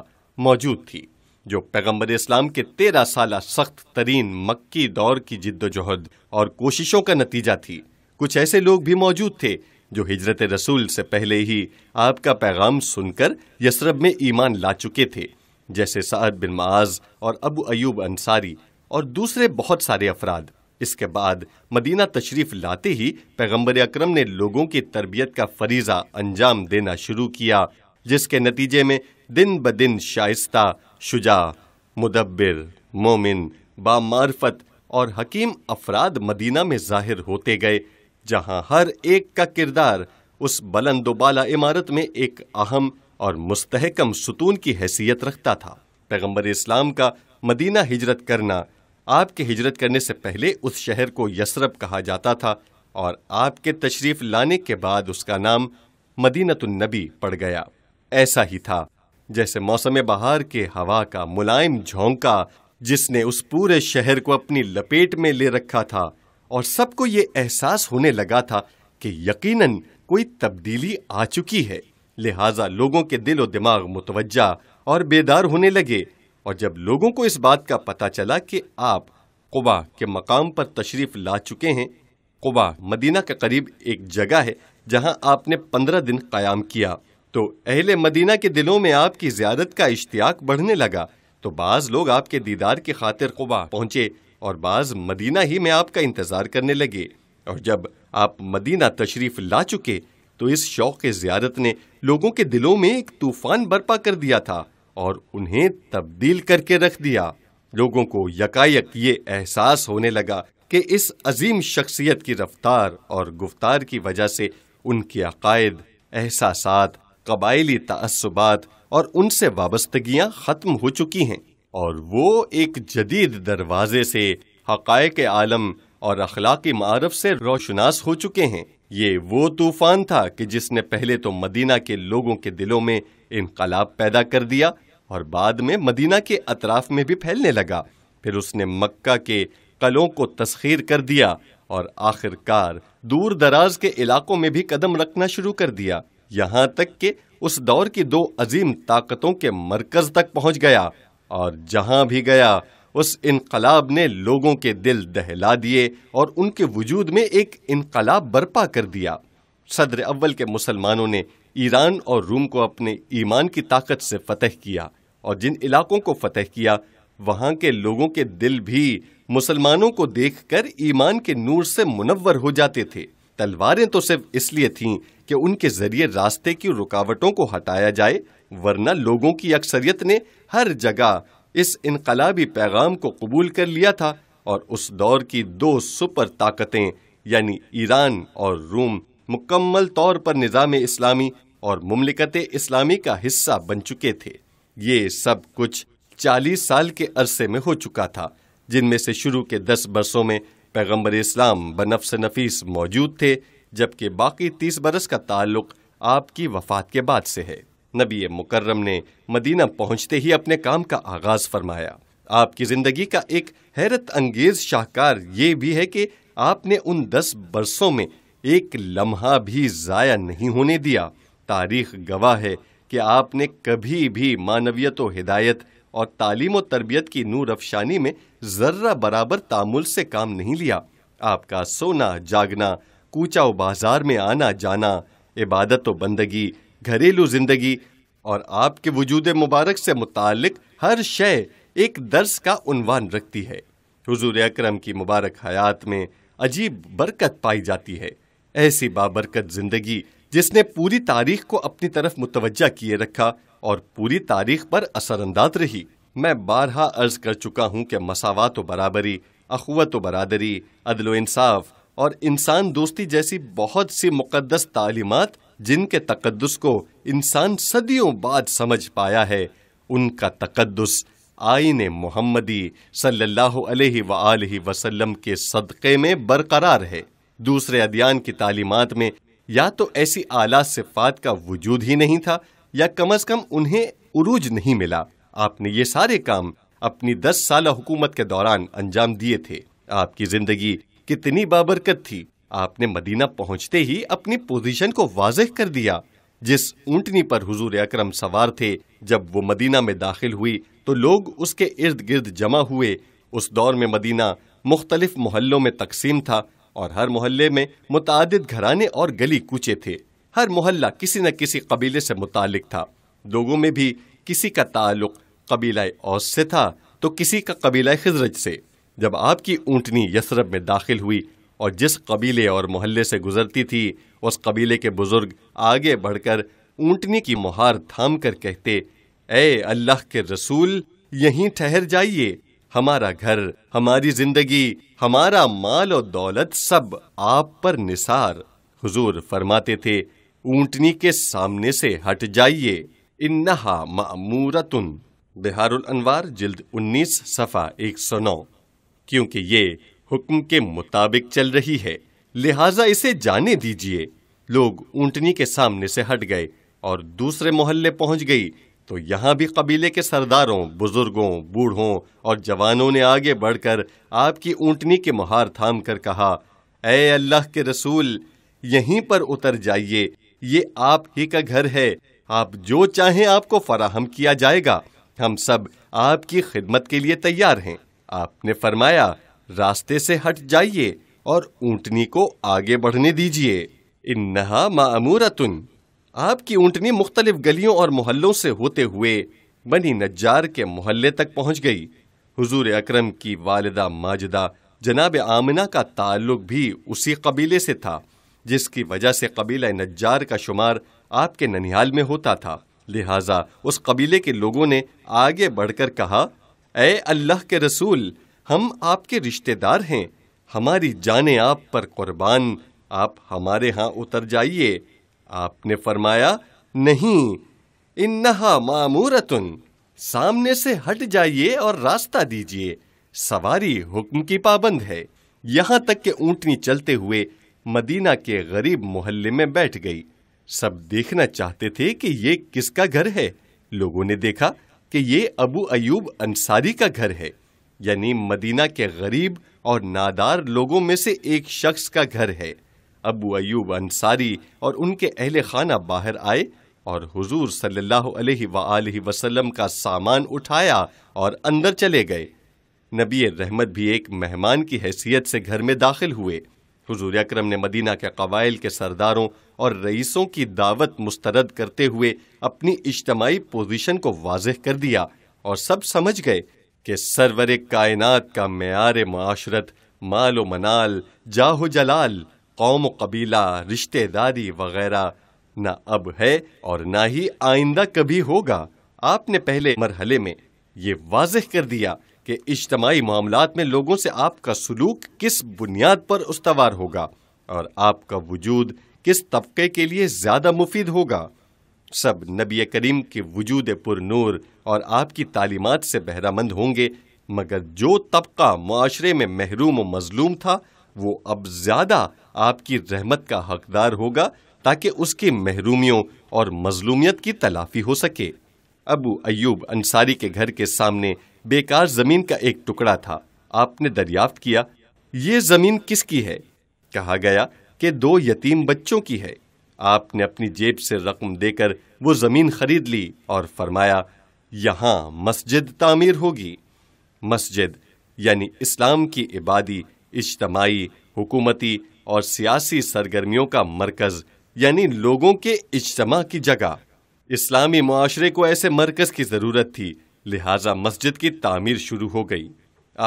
मौजूद थी जो पैगम्बर इस्लाम के तेरह साल सख्त तरीन मक्की दौर की जिद्दोजहद और कोशिशों का नतीजा थी कुछ ऐसे लोग भी मौजूद थे जो हिजरत रसूल से पहले ही आपका पैगाम सुनकर यसरब में ईमान ला चुके थे जैसे साद बिन माज और अबू अयूब अंसारी और दूसरे बहुत सारे अफराद इसके बाद मदीना तशरीफ लाते ही पैगम्बर अक्रम ने लोगों की तरबियत का फरीजा अंजाम देना शुरू किया जिसके नतीजे में दिन ब दिन शाइस्ता शुजा मुदब्बिर मोमिन बामार्फत और हकीम अफराद मदीना में जाहिर होते गए जहां हर एक का किरदार उस बलंदोबाला इमारत में एक अहम और मुस्तहकम सुतून की हैसियत रखता था पैगम्बर इस्लाम का मदीना हिजरत करना आपके हिजरत करने से पहले उस शहर को यसरब कहा जाता था और आपके तशरीफ़ लाने के बाद उसका नाम मदीनतुलनबी पड़ गया ऐसा ही था जैसे मौसम बहार के हवा का मुलायम झोंका जिसने उस पूरे शहर को अपनी लपेट में ले रखा था और सबको ये एहसास होने लगा था कि यकीनन कोई तब्दीली आ चुकी है लिहाजा लोगों के दिल और दिमाग मुतवजा और बेदार होने लगे और जब लोगों को इस बात का पता चला कि आप कुबा के मकाम पर तशरीफ़ ला चुके हैं कुबा मदीना के करीब एक जगह है जहां आपने पंद्रह दिन क़याम किया तो अहले मदीना के दिलों में आपकी ज्यादत का इश्तियाक बढ़ने लगा तो बाज़ लोग आपके दीदार की खातिर कुबा पहुँचे और बाज़ मदीना ही में आपका इंतज़ार करने लगे और जब आप मदीना तशरीफ़ ला चुके तो इस शौक ज्यारत ने लोगों के दिलों में एक तूफान बर्पा कर दिया था और उन्हें तब्दील करके रख दिया लोगों को यकायक ये एहसास होने लगा कि इस अजीम शख्सियत की रफ्तार और गुफ्तार की वजह से उनके अकायद एहसास कबायली तसबात और उनसे वाबस्तगियाँ ख़त्म हो चुकी हैं और वो एक जदीद दरवाजे से हक़ आलम और अखलाकी मारफ से रोशनास हो चुके हैं ये वो तूफान था कि जिसने पहले तो मदीना के लोगों के दिलों में इनकलाब पैदा कर दिया और बाद में मदीना के अतराफ में भी फैलने लगा फिर उसने मक्का के कलों को तस्खीर कर दिया और आखिरकार दूर दराज के इलाकों में भी कदम रखना शुरू कर दिया यहाँ तक कि उस दौर की दो अजीम ताकतों के मरकज तक पहुँच गया और जहाँ भी गया उस इनकलाब ने लोगों के दिल दहला दिए और उनके वजूद में एक इनकलाब बर्पा कर दिया सदर अव्वल के मुसलमानों ने ईरान और रूम को अपने ईमान की ताकत से फतेह किया और जिन इलाकों को फतेह किया वहां के लोगों के दिल भी मुसलमानों को देखकर ईमान के नूर से मुनवर हो जाते थे तलवारें तो सिर्फ इसलिए थीं कि उनके जरिए रास्ते की रुकावटों को हटाया जाए वरना लोगों की अक्सरियत ने हर जगह इस इनकलाबी पैगाम को कबूल कर लिया था और उस दौर की दो सुपर ताकतें यानी ईरान और रूम मुकम्मल तौर पर निज़ाम इस्लामी और ममलिकत इस्लामी का हिस्सा बन चुके थे ये सब कुछ चालीस साल के अरसे में हो चुका था जिनमें से शुरू के दस बरसों में पैगम्बर इस्लाम बनफ्स नफीस मौजूद थे जबकि बाकी तीस बरस का ताल्लुक आपकी वफात के बाद से है नबी मुकर्रम ने मदीना पहुंचते ही अपने काम का आगाज फरमाया आपकी ज़िंदगी का एक हैरत अंगेज शाहकार ये भी है कि आपने उन दस बरसों में एक लम्हा भी ज़ाया नहीं होने दिया तारीख गवाह है कि आपने कभी भी मानवियत व हिदायत और तालीम और तरबियत की नूर अफशानी में ज़र्रा बराबर तामुल से काम नहीं लिया आपका सोना जागना कूचा व बाजार में आना जाना इबादत व बंदगी घरेलू जिंदगी और आपके वजूद मुबारक से मुतक हर शय एक दर्स का उनवान रखती है हजूर अक्रम की मुबारक हयात में अजीब बरकत पाई जाती है ऐसी बाबरकत ज़िंदगी जिसने पूरी तारीख को अपनी तरफ मुतवजा किए रखा और पूरी तारीख पर असरअंदाज रही मैं बारहा अर्ज कर चुका हूँ कि मसावत व बराबरी अखवत व बरदरी अदलो इंसाफ और इंसान दोस्ती जैसी बहुत सी मुकदस तालीमत जिनके तकदस को इंसान सदियों बाद समझ पाया है उनका तकदस आइन मोहम्मदी सल्लल्लाहु वसल्लम के सदक़े में बरकरार है दूसरे अदियान की तालीमत में या तो ऐसी आला सिफात का वजूद ही नहीं था या कम अज़ कम उन्हें उरूज नहीं मिला आपने ये सारे काम अपनी दस साल हुकूमत के दौरान अंजाम दिए थे आपकी ज़िंदगी कितनी बाबरकत थी आपने मदीना पहुंचते ही अपनी पोजीशन को वाजह कर दिया जिस ऊंटनी पर हुजूर अकरम सवार थे जब वो मदीना में दाखिल हुई तो लोग उसके इर्द गिर्द जमा हुए उस दौर में मदीना मुख्तलिफ मोहल्लों में तकसीम था और हर मोहल्ले में मुतद घराने और गली कूचे थे हर मोहल्ला किसी न किसी कबीले से मुतल था लोगों में भी किसी का ताल्लुक कबीला औस से था तो किसी का कबीला खजरज से जब आपकी ऊँटनी यसरब में दाखिल हुई और जिस कबीले और मोहल्ले से गुजरती थी उस कबीले के बुजुर्ग आगे बढ़कर ऊंटनी की मुहार थाम कर कहते ए अल्लाह के रसूल यहीं ठहर जाइए हमारा घर हमारी जिंदगी हमारा माल और दौलत सब आप पर निसार हुजूर फरमाते थे ऊंटनी के सामने से हट जाइए इन्नहा मामूरतुन बिहार अनवार जिल्द 19 सफ़ा 109 क्योंकि ये हुक्म के मुताबिक चल रही है लिहाजा इसे जाने दीजिए लोग ऊंटनी के सामने से हट गए और दूसरे मोहल्ले पहुंच गई तो यहाँ भी कबीले के सरदारों बुजुर्गों बूढ़ों और जवानों ने आगे बढ़कर आपकी ऊंटनी के मुहार थाम कर कहा ए अल्लाह के रसूल यहीं पर उतर जाइए ये आप ही का घर है आप जो चाहें आपको फराहम किया जाएगा हम सब आपकी खिदमत के लिए तैयार हैं आपने फरमाया रास्ते से हट जाइए और ऊँटनी को आगे बढ़ने दीजिए इन्नहा मामूरतुन आपकी ऊँटनी मुख्तलिफ गलियों और मोहल्लों से होते हुए बनी नज्जार के मोहल्ले तक पहुँच गई हुजूर अकरम की वालदा माजदा जनाब आमना का ताल्लुक भी उसी कबीले से था जिसकी वजह से कबीला नज्जार का शुमार आपके ननिहाल में होता था लिहाजा उस कबीले के लोगों ने आगे बढ़कर कहा ए अल्लाह के रसूल हम आपके रिश्तेदार हैं हमारी जाने आप पर कुर्बान आप हमारे यहाँ उतर जाइए आपने फरमाया नहीं इन्नहा मामूरतुन सामने से हट जाइए और रास्ता दीजिए सवारी हुक्म की पाबंद है यहाँ तक के ऊँटनी चलते हुए मदीना के गरीब मोहल्ले में बैठ गई सब देखना चाहते थे कि ये किसका घर है लोगों ने देखा कि ये अबू अयूब अंसारी का घर है यानी मदीना के गरीब और नादार लोगों में से एक शख्स का घर है अबू अयूब अंसारी और उनके अहल खाना बाहर आए और हुजूर सल्लल्लाहु अलैहि सल्ला वसल्लम का सामान उठाया और अंदर चले गए नबी रहमत भी एक मेहमान की हैसियत से घर में दाखिल हुए हुजूर अक्रम ने मदीना के कबाइल के सरदारों और रईसों की दावत मुस्तरद करते हुए अपनी इज्तमाही पोजीशन को वाजह कर दिया और सब समझ गए कि सरवर कायनात का मैार माशरत माल व मनाल जाहो जलाल कौम कबीला रिश्तेदारी वगैरह ना अब है और ना ही आइंदा कभी होगा आपने पहले मरहले में ये वाजह कर दिया कि इज्तमाही मामला में लोगों से आपका सलूक किस बुनियाद पर उसवार होगा और आपका वजूद किस तबके के लिए ज़्यादा मुफीद होगा सब नबी करीम के वजूद पुरनूर और आपकी तालीमत से बहरामंद होंगे मगर जो तबका माशरे में महरूम व मजलूम था वो अब ज़्यादा आपकी रहमत का हकदार होगा ताकि उसकी महरूमियों और मजलूमियत की तलाफी हो सके अबू अयूब अंसारी के घर के सामने बेकार ज़मीन का एक टुकड़ा था आपने दरियाफ्त किया ये ज़मीन किसकी है कहा गया कि दो यतीम बच्चों की है आपने अपनी जेब से रकम देकर वो ज़मीन खरीद ली और फरमाया यहाँ मस्जिद तामीर होगी मस्जिद यानी इस्लाम की इबादी इज्तमाही हुकूमती और सियासी सरगर्मियों का मरकज़ यानी लोगों के इज्तम की जगह इस्लामी माशरे को ऐसे मरकज़ की ज़रूरत थी लिहाजा मस्जिद की तामीर शुरू हो गई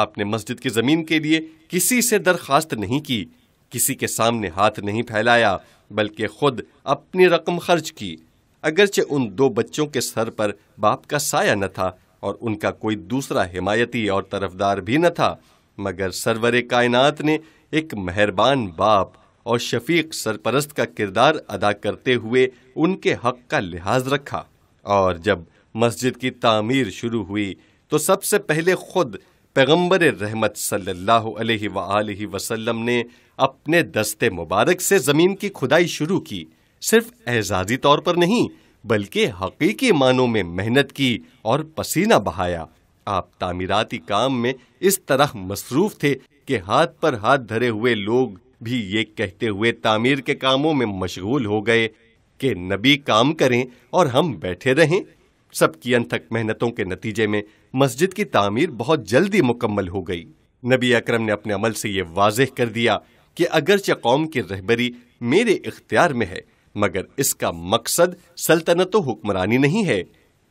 आपने मस्जिद की ज़मीन के लिए किसी से दरखास्त नहीं की किसी के सामने हाथ नहीं फैलाया बल्कि खुद अपनी रकम खर्च की अगरचे उन दो बच्चों के सर पर बाप का साया न था और उनका कोई दूसरा हिमायती और तरफदार भी न था मगर सरवर कायनात ने एक मेहरबान बाप और शफीक सरपरस्त का किरदार अदा करते हुए उनके हक का लिहाज रखा और जब मस्जिद की तामीर शुरू हुई तो सबसे पहले खुद पैगम्बर रहमत अलैहि सल्ला वसल्लम ने अपने दस्ते मुबारक से ज़मीन की खुदाई शुरू की सिर्फ एजाजी तौर पर नहीं बल्कि हकीकी मानों में मेहनत की और पसीना बहाया आप तामीराती काम में इस तरह मसरूफ थे कि हाथ पर हाथ धरे हुए लोग भी ये कहते हुए तामीर के कामों में मशगूल हो गए कि नबी काम करें और हम बैठे रहें सबकी अनथक मेहनतों के नतीजे में मस्जिद की तामीर बहुत जल्दी मुकम्मल हो गई नबी अकरम ने अपने अमल से ये वाजह कर दिया कि अगरचे कौम की रहबरी मेरे इख्तियार में है मगर इसका मकसद सल्तनत हुक्मरानी नहीं है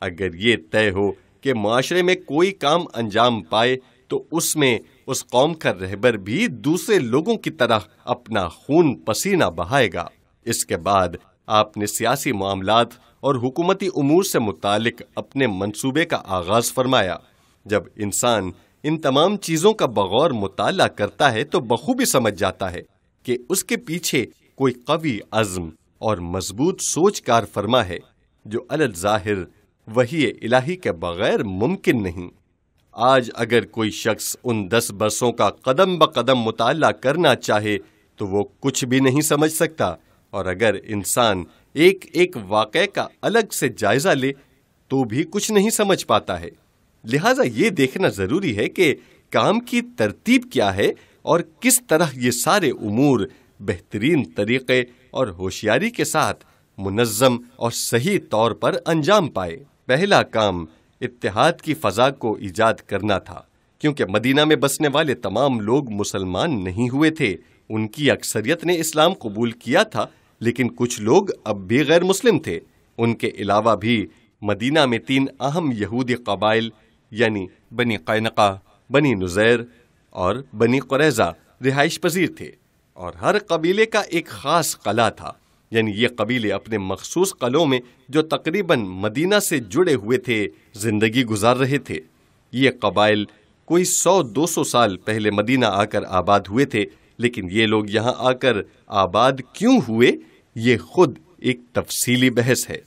अगर ये तय हो कि माशरे में कोई काम अंजाम पाए तो उसमें उस कौम का रहबर भी दूसरे लोगों की तरह अपना खून पसीना बहाएगा इसके बाद आपने सियासी मामलात और हुकूमती अमूर से मुतक अपने मनसूबे का आगाज़ फरमाया जब इंसान इन तमाम चीज़ों का बगौर मुताल करता है तो बखूबी समझ जाता है कि उसके पीछे कोई कवि अज़म और मजबूत सोच कार फरमा है जो अल ज़ाहिर वही इलाही के बगैर मुमकिन नहीं आज अगर कोई शख्स उन दस बरसों का कदम ब कदम मुताल करना चाहे तो वो कुछ भी नहीं समझ सकता और अगर इंसान एक एक वाक का अलग से जायज़ा ले तो भी कुछ नहीं समझ पाता है लिहाजा ये देखना ज़रूरी है कि काम की तरतीब क्या है और किस तरह ये सारे उमूर बेहतरीन तरीक़े और होशियारी के साथ मुनज़म और सही तौर पर अंजाम पाए पहला काम इतिहाद की फ़ज़ा को ईजाद करना था क्योंकि मदीना में बसने वाले तमाम लोग मुसलमान नहीं हुए थे उनकी अक्सरियत ने इस्लाम कबूल किया था लेकिन कुछ लोग अब भी गैर मुस्लिम थे उनके अलावा भी मदीना में तीन अहम यहूदी कबाइल यानी बनी कैनका बनी नुज़ैर और बनी क्रैज़ा रिहाइश पजीर थे और हर कबीले का एक ख़ास कला था यानी ये कबीले अपने मखसूस कलों में जो तकरीबन मदीना से जुड़े हुए थे ज़िंदगी गुजार रहे थे ये कबाइल कोई सौ दो सौ साल पहले मदीना आकर आबाद हुए थे लेकिन ये लोग यहाँ आकर आबाद क्यों हुए ये खुद एक तफसीली बहस है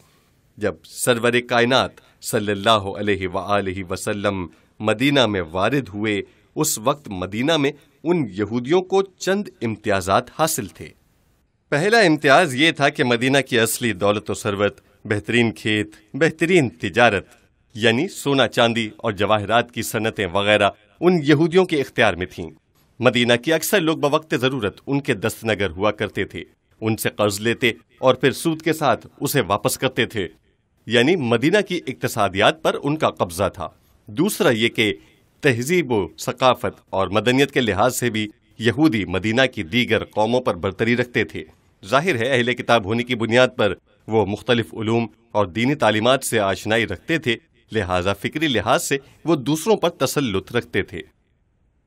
जब सरवर कायनात सल्लल्लाहु अलैहि सल्ला वसल्लम मदीना में वारिद हुए उस वक्त मदीना में उन यहूदियों को चंद इम्तियाजात हासिल थे पहला इम्तियाज ये था कि मदीना की असली दौलत व सरवत बेहतरीन खेत बेहतरीन तिजारत यानी सोना चांदी और जवाहरात की सनतें वगैरह उन यहूदियों के इख्तियार में थीं मदीना के अक्सर लोग बवक्त ज़रूरत उनके दस्तनगर हुआ करते थे उनसे कर्ज लेते और फिर सूद के साथ उसे वापस करते थे यानी मदीना की इकतसादियात पर उनका कब्जा था दूसरा ये कि तहजीब सकाफत और मदनीत के लिहाज से भी यहूदी मदीना की दीगर कौमों पर बरतरी रखते थे जाहिर है अहल किताब होने की बुनियाद पर वो मुख्तलिफ और दीनी तालीमत से आशनाई रखते थे लिहाजा फ़िक्री लिहाज से वो दूसरों पर तसलुत रखते थे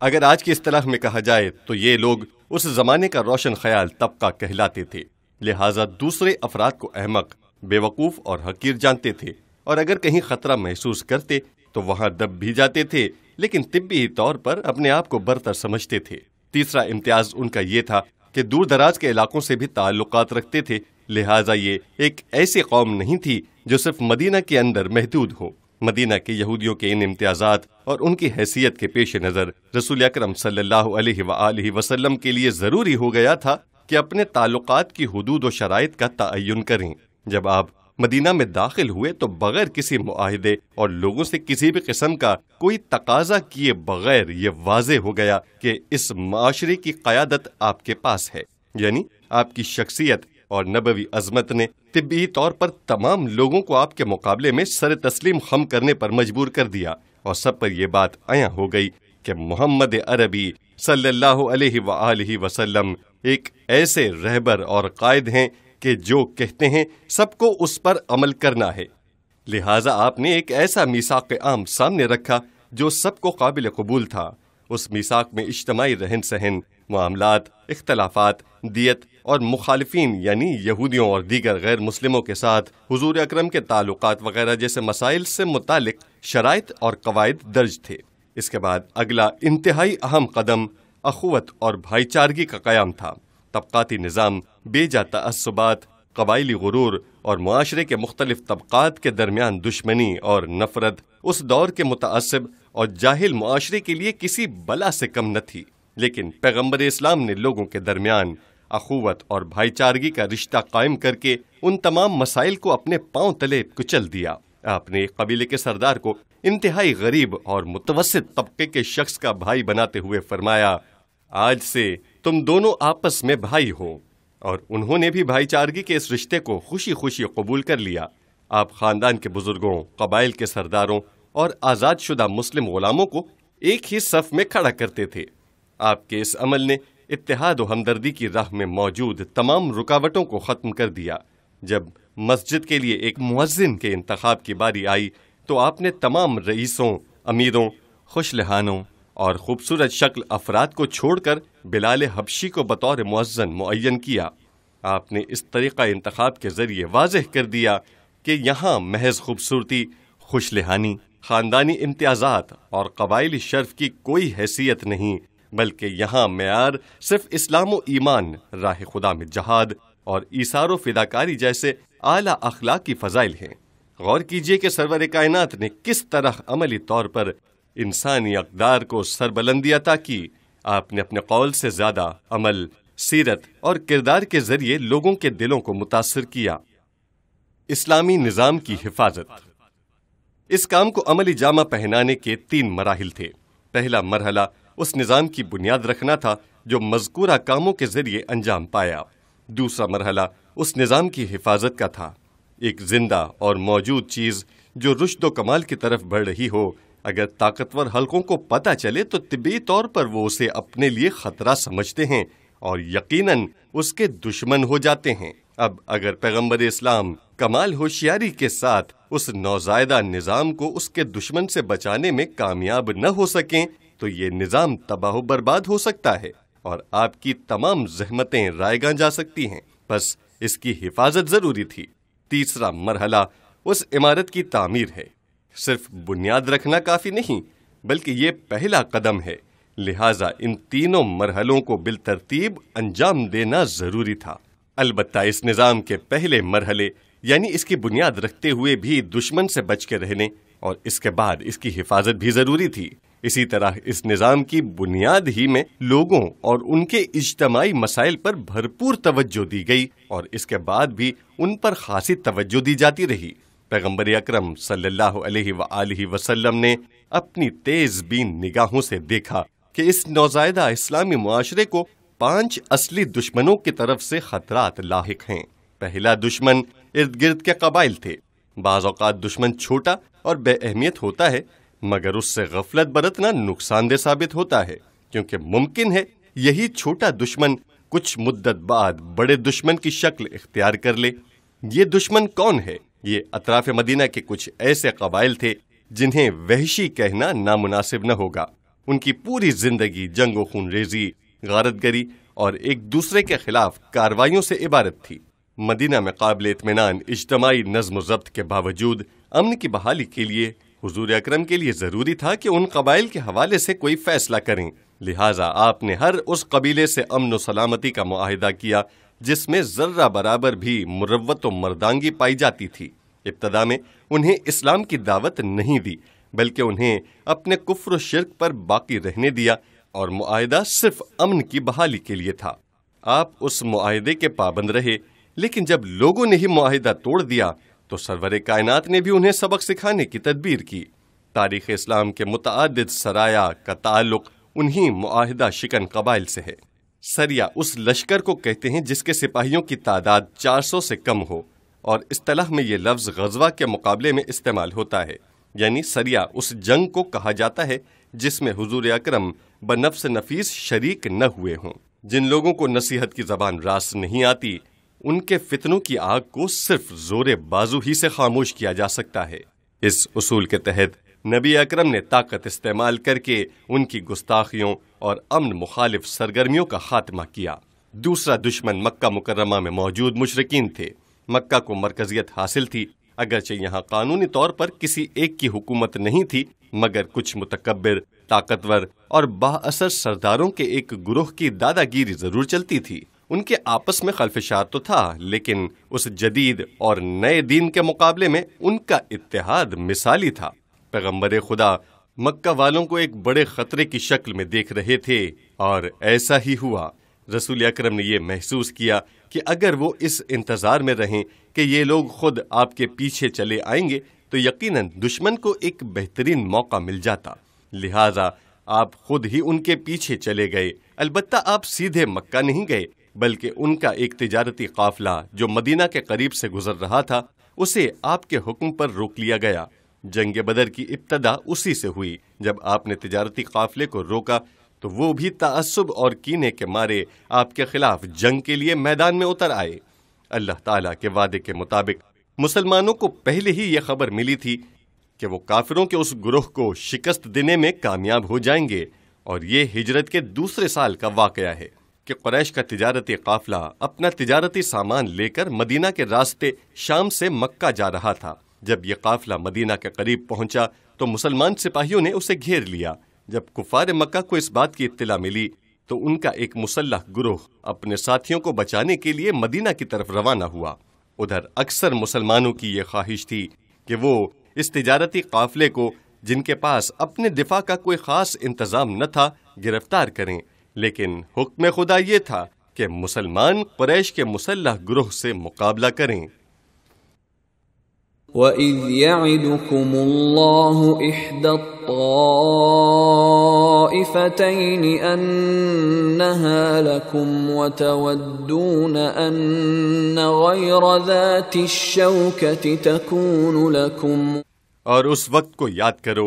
अगर आज की इस तरह में कहा जाए तो ये लोग उस जमाने का रोशन ख्याल तबका कहलाते थे लिहाजा दूसरे अफराद को अहमक बेवकूफ़ और हकीर जानते थे और अगर कहीं ख़तरा महसूस करते तो वहाँ दब भी जाते थे लेकिन तिब्बी तौर पर अपने आप को बरतर समझते थे तीसरा इम्तियाज उनका ये था कि दूर दराज के इलाकों से भी ताल्लुक रखते थे लिहाजा ये एक ऐसी कौम नहीं थी जो सिर्फ मदीना के अंदर महदूद हो मदीना के यहूदियों के इन इम्तियाज़ात और उनकी हैसियत के पेश नज़र रसूल अक्रम सल्लल्लाहु के लिए ज़रूरी हो गया था कि अपने ताल्लुक़ की हदूद व शरात का तयन करें जब आप मदीना में दाखिल हुए तो बगैर किसी माहे और लोगों से किसी भी किस्म का कोई तकाजा किए बगैर ये वाज हो गया कि इस माशरे की क़्यादत आपके पास है यानी आपकी शख्सियत और नबवी अजमत ने तिबी तौर पर तमाम लोगों को आपके मुकाबले में सर तस्लीम खम करने पर मजबूर कर दिया और सब पर यह बात आया हो गई कि मोहम्मद अरबी सल्लल्लाहु अलैहि वसल्लम एक ऐसे रहबर और कायद हैं कि जो कहते हैं सबको उस पर अमल करना है लिहाजा आपने एक ऐसा मिसाक आम सामने रखा जो सबको काबिल कबूल था उस मिसाक में इज्तमाही रहन सहन मामला इख्तलाफात दियत और मुखालफी यानी यहूदियों और दीगर गैर मुस्लिमों के साथ हजूर अक्रम के ताल्लुक वगैरह जैसे मसाइल से मुतल शराइ और कवायद दर्ज थे इसके बाद अगला इंतहाई अहम कदम अखवत और भाईचारगी का क्याम था तबकाती निज़ाम बेजा तसबात कबायली गुरूर और माशरे के मुख्तलिफ तबक़ात के दरमियान दुश्मनी और नफरत उस दौर के मुतसब और जाहिल मुआरे के लिए किसी बला से कम न थी लेकिन पैगम्बर इस्लाम ने लोगों के दरमियान अखुवत और भाईचारगी का रिश्ता कायम करके उन तमाम मसाइल को अपने पांव तले कुचल दिया आपने कबीले के सरदार को इंतहाई गरीब और मुतवसत तबके के शख्स का भाई बनाते हुए फरमाया आज से तुम दोनों आपस में भाई हो और उन्होंने भी भाईचारगी के इस रिश्ते को खुशी खुशी कबूल कर लिया आप खानदान के बुजुर्गों कबाइल के सरदारों और आज़ाद शुदा मुस्लिम गुलामों को एक ही सफ में खड़ा करते थे आपके इस अमल ने इतिहाद और हमदर्दी की राह में मौजूद तमाम रुकावटों को ख़त्म कर दिया जब मस्जिद के लिए एक मुजिन के इंतखब की बारी आई तो आपने तमाम रईसों अमीरों खुशलहानों और खूबसूरत शक्ल अफराद को छोड़कर बिलाल हबशी को बतौर मुजन मुन किया आपने इस तरीक़ा इंतखब के ज़रिए वाजह कर दिया कि यहाँ महज खूबसूरती खुशलहानी ख़ानदानी इम्तियाज़ात और कबाइली शर्फ की कोई हैसियत नहीं बल्कि यहाँ मैार सिर्फ इस्लाम ईमान राह खुदा में जहाद और ईसारो फिदाकारी जैसे आला अखलाक की फ़जाइल हैं गौर कीजिए कि सरवर कायनत ने किस तरह अमली तौर पर इंसानी अकदार को सरबलंदी अता की आपने अपने कौल से ज़्यादा अमल सीरत और किरदार के ज़रिए लोगों के दिलों को मुतासर किया इस्लामी निज़ाम की हिफाजत इस काम को अमली जामा पहनाने के तीन मराहल थे पहला मरहला उस निज़ाम की बुनियाद रखना था जो मजकूरा कामों के जरिए अंजाम पाया दूसरा मरहला उस निज़ाम की हिफाजत का था एक जिंदा और मौजूद चीज़ जो रुशद कमाल की तरफ बढ़ रही हो अगर ताकतवर हलकों को पता चले तो तिबी तौर पर वो उसे अपने लिए ख़तरा समझते हैं और यकीनन उसके दुश्मन हो जाते हैं अब अगर पैगंबर इस्लाम कमाल होशियारी के साथ उस नौजायदा निज़ाम को उसके दुश्मन से बचाने में कामयाब न हो सकें तो ये निज़ाम तबाह बर्बाद हो सकता है और आपकी तमाम जहमतें रायगा जा सकती हैं बस इसकी हिफाजत ज़रूरी थी तीसरा मरहला उस इमारत की तामीर है सिर्फ बुनियाद रखना काफ़ी नहीं बल्कि ये पहला कदम है लिहाजा इन तीनों मरहलों को बिलतरतीब अंजाम देना ज़रूरी था अलबत् इस निज़ाम के पहले मरहले यानी इसकी बुनियाद रखते हुए भी दुश्मन से बच के रहने और इसके बाद इसकी हिफाजत भी ज़रूरी थी इसी तरह इस निज़ाम की बुनियाद ही में लोगों और उनके इज्तमाही मसाइल पर भरपूर तवज्जो दी गई और इसके बाद भी उन पर खासी तवज्जो दी जाती रही पैगम्बर अक्रम सल्लल्लाहु वसल्लम ने अपनी तेज बीन निगाहों से देखा कि इस नौजायदा इस्लामी माशरे को पांच असली दुश्मनों की तरफ से खतरात लाक हैं पहला दुश्मन इर्द गिर्द के कबाइल थे बाज़ात दुश्मन छोटा और बेअहमियत होता है मगर उससे गफलत बरतना नुकसानदेह साबित होता है क्योंकि मुमकिन है यही छोटा दुश्मन कुछ मुद्दत बाद बड़े दुश्मन की शक्ल इख्तियार कर ले ये दुश्मन कौन है ये अतराफ मदीना के कुछ ऐसे कबाइल थे जिन्हें वहशी कहना नामुनासिब न होगा उनकी पूरी जिंदगी जंगो खून रेजी गारतगरी और एक दूसरे के खिलाफ कार्रवाइयों से इबारत थी मदीना में काबिल इतमान इज्तमाही नज्म जब्त के बावजूद अमन की बहाली के लिए हजूर अक्रम के लिए ज़रूरी था कि उन कबाइल के हवाले से कोई फ़ैसला करें लिहाजा आपने हर उस कबीले से अमन सलामती का माहिदा किया जिसमें ज़र्रा बराबर भी मुरवत व पाई जाती थी इब्तदा में उन्हें इस्लाम की दावत नहीं दी बल्कि उन्हें अपने कुफर शिरक पर बाकी रहने दिया और माहिदा सिर्फ अमन की बहाली के लिए था आप उस माहदे के पाबंद रहे लेकिन जब लोगों ने ही माहिदा तोड़ दिया तो सरवर कायनात ने भी उन्हें सबक सिखाने की तदबीर की तारीख इस्लाम के मुतद सराया का ताल्लुक उन्हीं माहिदा शिकन कबाइल से है सरिया उस लश्कर को कहते हैं जिसके सिपाहियों की तादाद 400 से कम हो और असलह में ये लफ्ज़ गजवा के मुकाबले में इस्तेमाल होता है यानी सरिया उस जंग को कहा जाता है जिसमें हजूर अक्रम ब नफीस शरीक न हुए हों जिन लोगों को नसीहत की जबान रास नहीं आती उनके फितनों की आग को सिर्फ जोरे बाजू ही से खामोश किया जा सकता है इस उसूल के तहत नबी अकरम ने ताकत इस्तेमाल करके उनकी गुस्ताखियों और अमन मुखालिफ सरगर्मियों का खात्मा किया दूसरा दुश्मन मक्का मुकरमा में मौजूद मुशरकिन थे मक्का को मरकजियत हासिल थी अगरचे यहाँ कानूनी तौर पर किसी एक की हुकूमत नहीं थी मगर कुछ मुतकबर ताकतवर और बाअसर सरदारों के एक ग्रोह की दादागिरी जरूर चलती थी उनके आपस में खलफिशार तो था लेकिन उस जदीद और नए दीन के मुकाबले में उनका इतिहाद मिसाली था पैगम्बर खुदा मक्का वालों को एक बड़े खतरे की शक्ल में देख रहे थे और ऐसा ही हुआ रसूल अकरम ने यह महसूस किया कि अगर वो इस इंतज़ार में रहें कि ये लोग खुद आपके पीछे चले आएंगे तो यकीनन दुश्मन को एक बेहतरीन मौका मिल जाता लिहाजा आप खुद ही उनके पीछे चले गए अलबत्ता आप सीधे मक्का नहीं गए बल्कि उनका एक तजारती काफिला जो मदीना के करीब से गुजर रहा था उसे आपके हुक्म पर रोक लिया गया जंग बदर की इब्तदा उसी से हुई जब आपने तजारती काफिले को रोका तो वो भी तअस्सुब और कीने के मारे आपके खिलाफ जंग के लिए मैदान में उतर आए अल्लाह ताला के वादे के मुताबिक मुसलमानों को पहले ही ये खबर मिली थी कि वो काफिरों के उस ग्रोह को शिकस्त देने में कामयाब हो जाएंगे और ये हिजरत के दूसरे साल का वाक़ है कि क्रैश का तिजारती काफिला अपना तिजारती सामान लेकर मदीना के रास्ते शाम से मक्का जा रहा था जब यह काफिला मदीना के करीब पहुंचा तो मुसलमान सिपाहियों ने उसे घेर लिया जब कुफार मक्का को इस बात की इत्तला मिली तो उनका एक मुसल्ह ग्रोह अपने साथियों को बचाने के लिए मदीना की तरफ रवाना हुआ उधर अक्सर मुसलमानों की यह ख्वाहिश थी कि वो इस तजारती काफिले को जिनके पास अपने दिफा का कोई ख़ास इंतज़ाम न था गिरफ्तार करें लेकिन हुक्म खुदा ये था कि मुसलमान कुरैश के मुसल्ह ग्रोह से मुकाबला करें وَإِذْ يَعِدُكُمُ اللَّهُ إِحْدَى الطَّائِفَتَيْنِ أَنَّهَا لَكُمْ وَتَوَدُّونَ أَنَّ غَيْرَ ذَاتِ الشَّوْكَةِ تَكُونُ لَكُمْ और उस वक्त को याद करो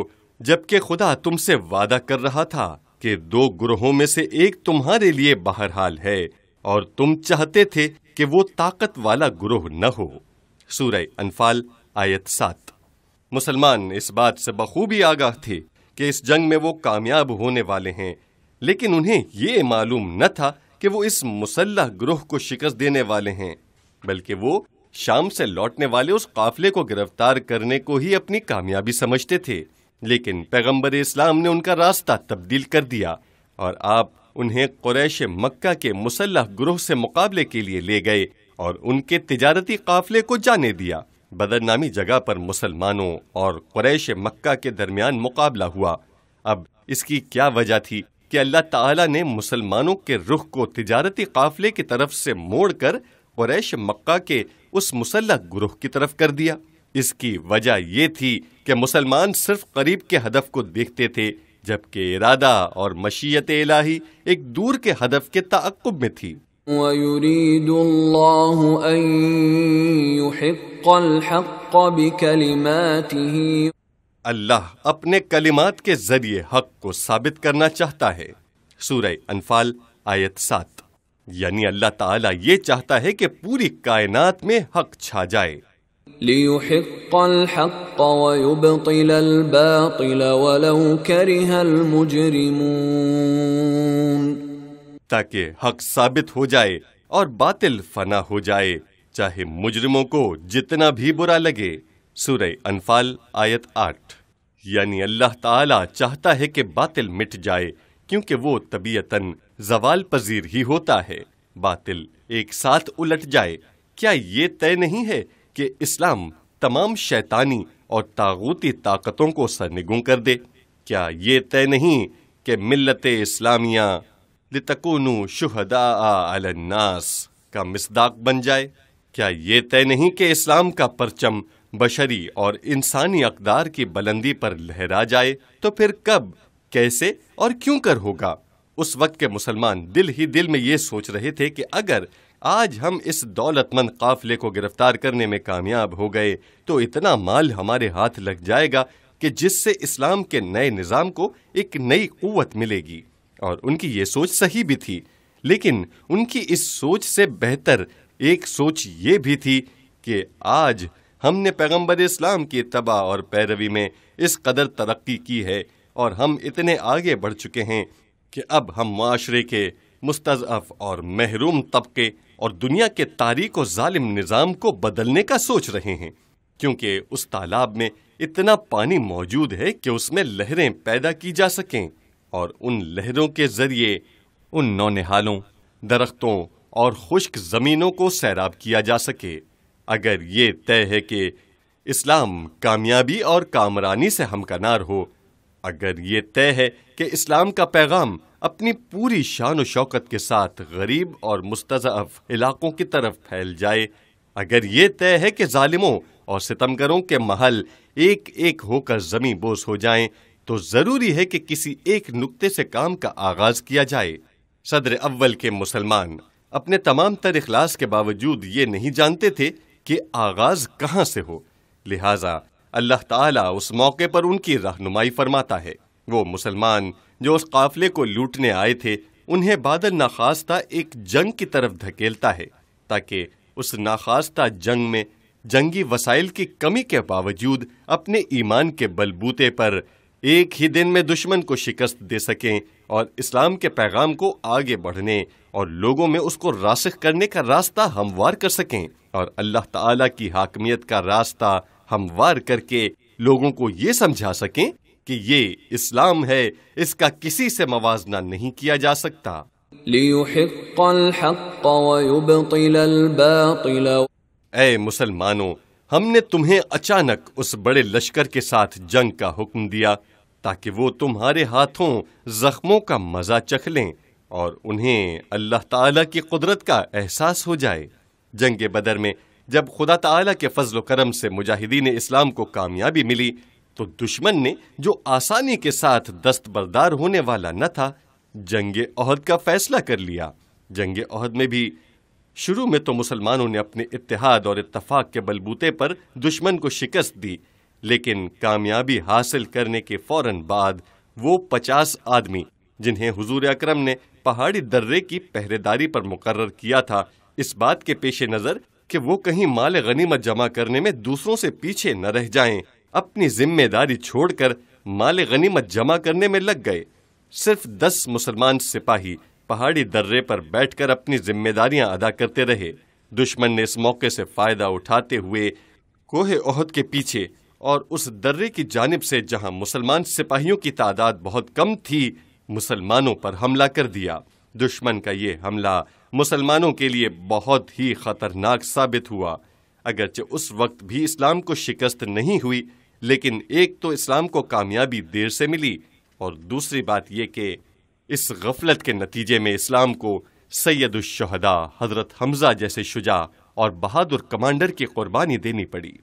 जबकि खुदा तुमसे वादा कर रहा था कि दो ग्रोहों में से एक तुम्हारे लिए बहरहाल है और तुम चाहते थे कि वो ताकत वाला ग्रोह न हो सूरह अनफाल आयत सात मुसलमान इस बात से बखूबी आगाह थे कि इस जंग में वो कामयाब होने वाले हैं लेकिन उन्हें ये मालूम न था कि वो इस मुसल्ह ग्रोह को शिकस्त देने वाले हैं बल्कि वो शाम से लौटने वाले उस काफले को गिरफ्तार करने को ही अपनी कामयाबी समझते थे लेकिन पैगंबर इस्लाम ने उनका रास्ता तब्दील कर दिया और आप उन्हें कुरैश मक्का के मुसल्ह ग्रोह से मुकाबले के लिए ले गए और उनके तिजारती काफले को जाने दिया बदर नामी जगह पर मुसलमानों और कुरैश मक्का के दरमियान मुकाबला हुआ अब इसकी क्या वजह थी कि अल्लाह ताला ने मुसलमानों के रुख को तिजारती काफले की तरफ से मोड़कर कुरैश मक्का के उस मुसल्ह ग्रोह की तरफ कर दिया इसकी वजह यह थी कि मुसलमान सिर्फ करीब के हदफ को देखते थे जबकि इरादा और मशीयत इलाही एक दूर के हदफ के तकब में थी अल्लाह अपने कलिमात के जरिए हक को साबित करना चाहता है सूर अनफाल आयत सात यानी अल्लाह ताला ये चाहता है कि पूरी कायनात में हक छा जाए ताकि हक साबित हो जाए और बातिल फना हो जाए चाहे मुजरिमों को जितना भी बुरा लगे सूरह अनफाल आयत आठ यानी अल्लाह ताला चाहता है कि बातिल मिट जाए क्योंकि वो तबीयतन जवाल पजीर ही होता है बातिल एक साथ उलट जाए क्या ये तय नहीं है कि इस्लाम तमाम शैतानी और तागूती ताकतों को सरनिगुम कर दे क्या ये तय नहीं कि मिलत इस्लामिया लितकुनु शुहदा अलन्नास का मिसदाक बन जाए क्या ये तय नहीं कि इस्लाम का परचम बशरी और इंसानी अकदार की बुलंदी पर लहरा जाए तो फिर कब कैसे और क्यों कर होगा उस वक्त के मुसलमान दिल ही दिल में ये सोच रहे थे कि अगर आज हम इस दौलतमंद काफिले को गिरफ्तार करने में कामयाब हो गए तो इतना माल हमारे हाथ लग जाएगा कि जिससे इस्लाम के नए निज़ाम को एक नई क़वत मिलेगी और उनकी ये सोच सही भी थी लेकिन उनकी इस सोच से बेहतर एक सोच ये भी थी कि आज हमने पैगंबर इस्लाम की तबाह और पैरवी में इस कदर तरक्की की है और हम इतने आगे बढ़ चुके हैं कि अब हम माशरे के मुस्तफ़ और महरूम तबके और दुनिया के तारीख और जालिम निज़ाम को बदलने का सोच रहे हैं क्योंकि उस तालाब में इतना पानी मौजूद है कि उसमें लहरें पैदा की जा सकें और उन लहरों के ज़रिए उन नौनिहालों दरख्तों और खुश्क ज़मीनों को सैराब किया जा सके अगर ये तय है कि इस्लाम कामयाबी और कामरानी से हमकनार हो अगर ये तय है कि इस्लाम का पैगाम अपनी पूरी शान और शौकत के साथ गरीब और मुस्तफ़ इलाकों की तरफ फैल जाए अगर ये तय है कि ालिमों और सितमगरों के महल एक एक होकर जमी बोस हो जाएं, तो ज़रूरी है कि किसी एक नुक्ते से काम का आगाज़ किया जाए सदर अव्वल के मुसलमान अपने तमाम तर अखलास के बावजूद ये नहीं जानते थे कि आगाज़ कहाँ से हो लिहाजा अल्लाह ताला उस मौके पर उनकी रहनुमाई फरमाता है वो मुसलमान जो उस काफिले को लूटने आए थे उन्हें बादल नाखास्ता एक जंग की तरफ धकेलता है ताकि उस नाखास्ता जंग में जंगी वसाइल की कमी के बावजूद अपने ईमान के बलबूते पर एक ही दिन में दुश्मन को शिकस्त दे सकें और इस्लाम के पैगाम को आगे बढ़ने और लोगों में उसको रासिख करने का रास्ता हमवार कर सकें और अल्लाह ताला की हाकमियत का रास्ता हमवार करके लोगों को ये समझा सकें कि ये इस्लाम है इसका किसी से मवाजना नहीं किया जा सकता ए मुसलमानों हमने तुम्हें अचानक उस बड़े लश्कर के साथ जंग का हुक्म दिया ताकि वो तुम्हारे हाथों जख्मों का मजा चख लें और उन्हें अल्लाह ताला की कुदरत का एहसास हो जाए जंग बदर में जब खुदा ताला के फजल करम से मुजाहिदीन इस्लाम को कामयाबी मिली तो दुश्मन ने जो आसानी के साथ दस्तबरदार होने वाला न था जंग अहद का फैसला कर लिया जंग अहद में भी शुरू में तो मुसलमानों ने अपने इतिहाद और इतफाक के बलबूते पर दुश्मन को शिकस्त दी लेकिन कामयाबी हासिल करने के फौरन बाद वो पचास आदमी जिन्हें हुजूर अकरम ने पहाड़ी दर्रे की पहरेदारी पर मुकर्र किया था इस बात के पेश नज़र कि वो कहीं माल गनीमत जमा करने में दूसरों से पीछे न रह जाएं अपनी जिम्मेदारी छोड़कर माल गनीमत जमा करने में लग गए सिर्फ दस मुसलमान सिपाही पहाड़ी दर्रे पर बैठकर अपनी जिम्मेदारियां अदा करते रहे दुश्मन ने इस मौके से फ़ायदा उठाते हुए कोहे ओहद के पीछे और उस दर्रे की जानब से जहां मुसलमान सिपाहियों की तादाद बहुत कम थी मुसलमानों पर हमला कर दिया दुश्मन का ये हमला मुसलमानों के लिए बहुत ही खतरनाक साबित हुआ अगरचे उस वक्त भी इस्लाम को शिकस्त नहीं हुई लेकिन एक तो इस्लाम को कामयाबी देर से मिली और दूसरी बात यह कि इस गफलत के नतीजे में इस्लाम को सैदुलशहदा हज़रत हमज़ा जैसे शुजा और बहादुर कमांडर की कुर्बानी देनी पड़ी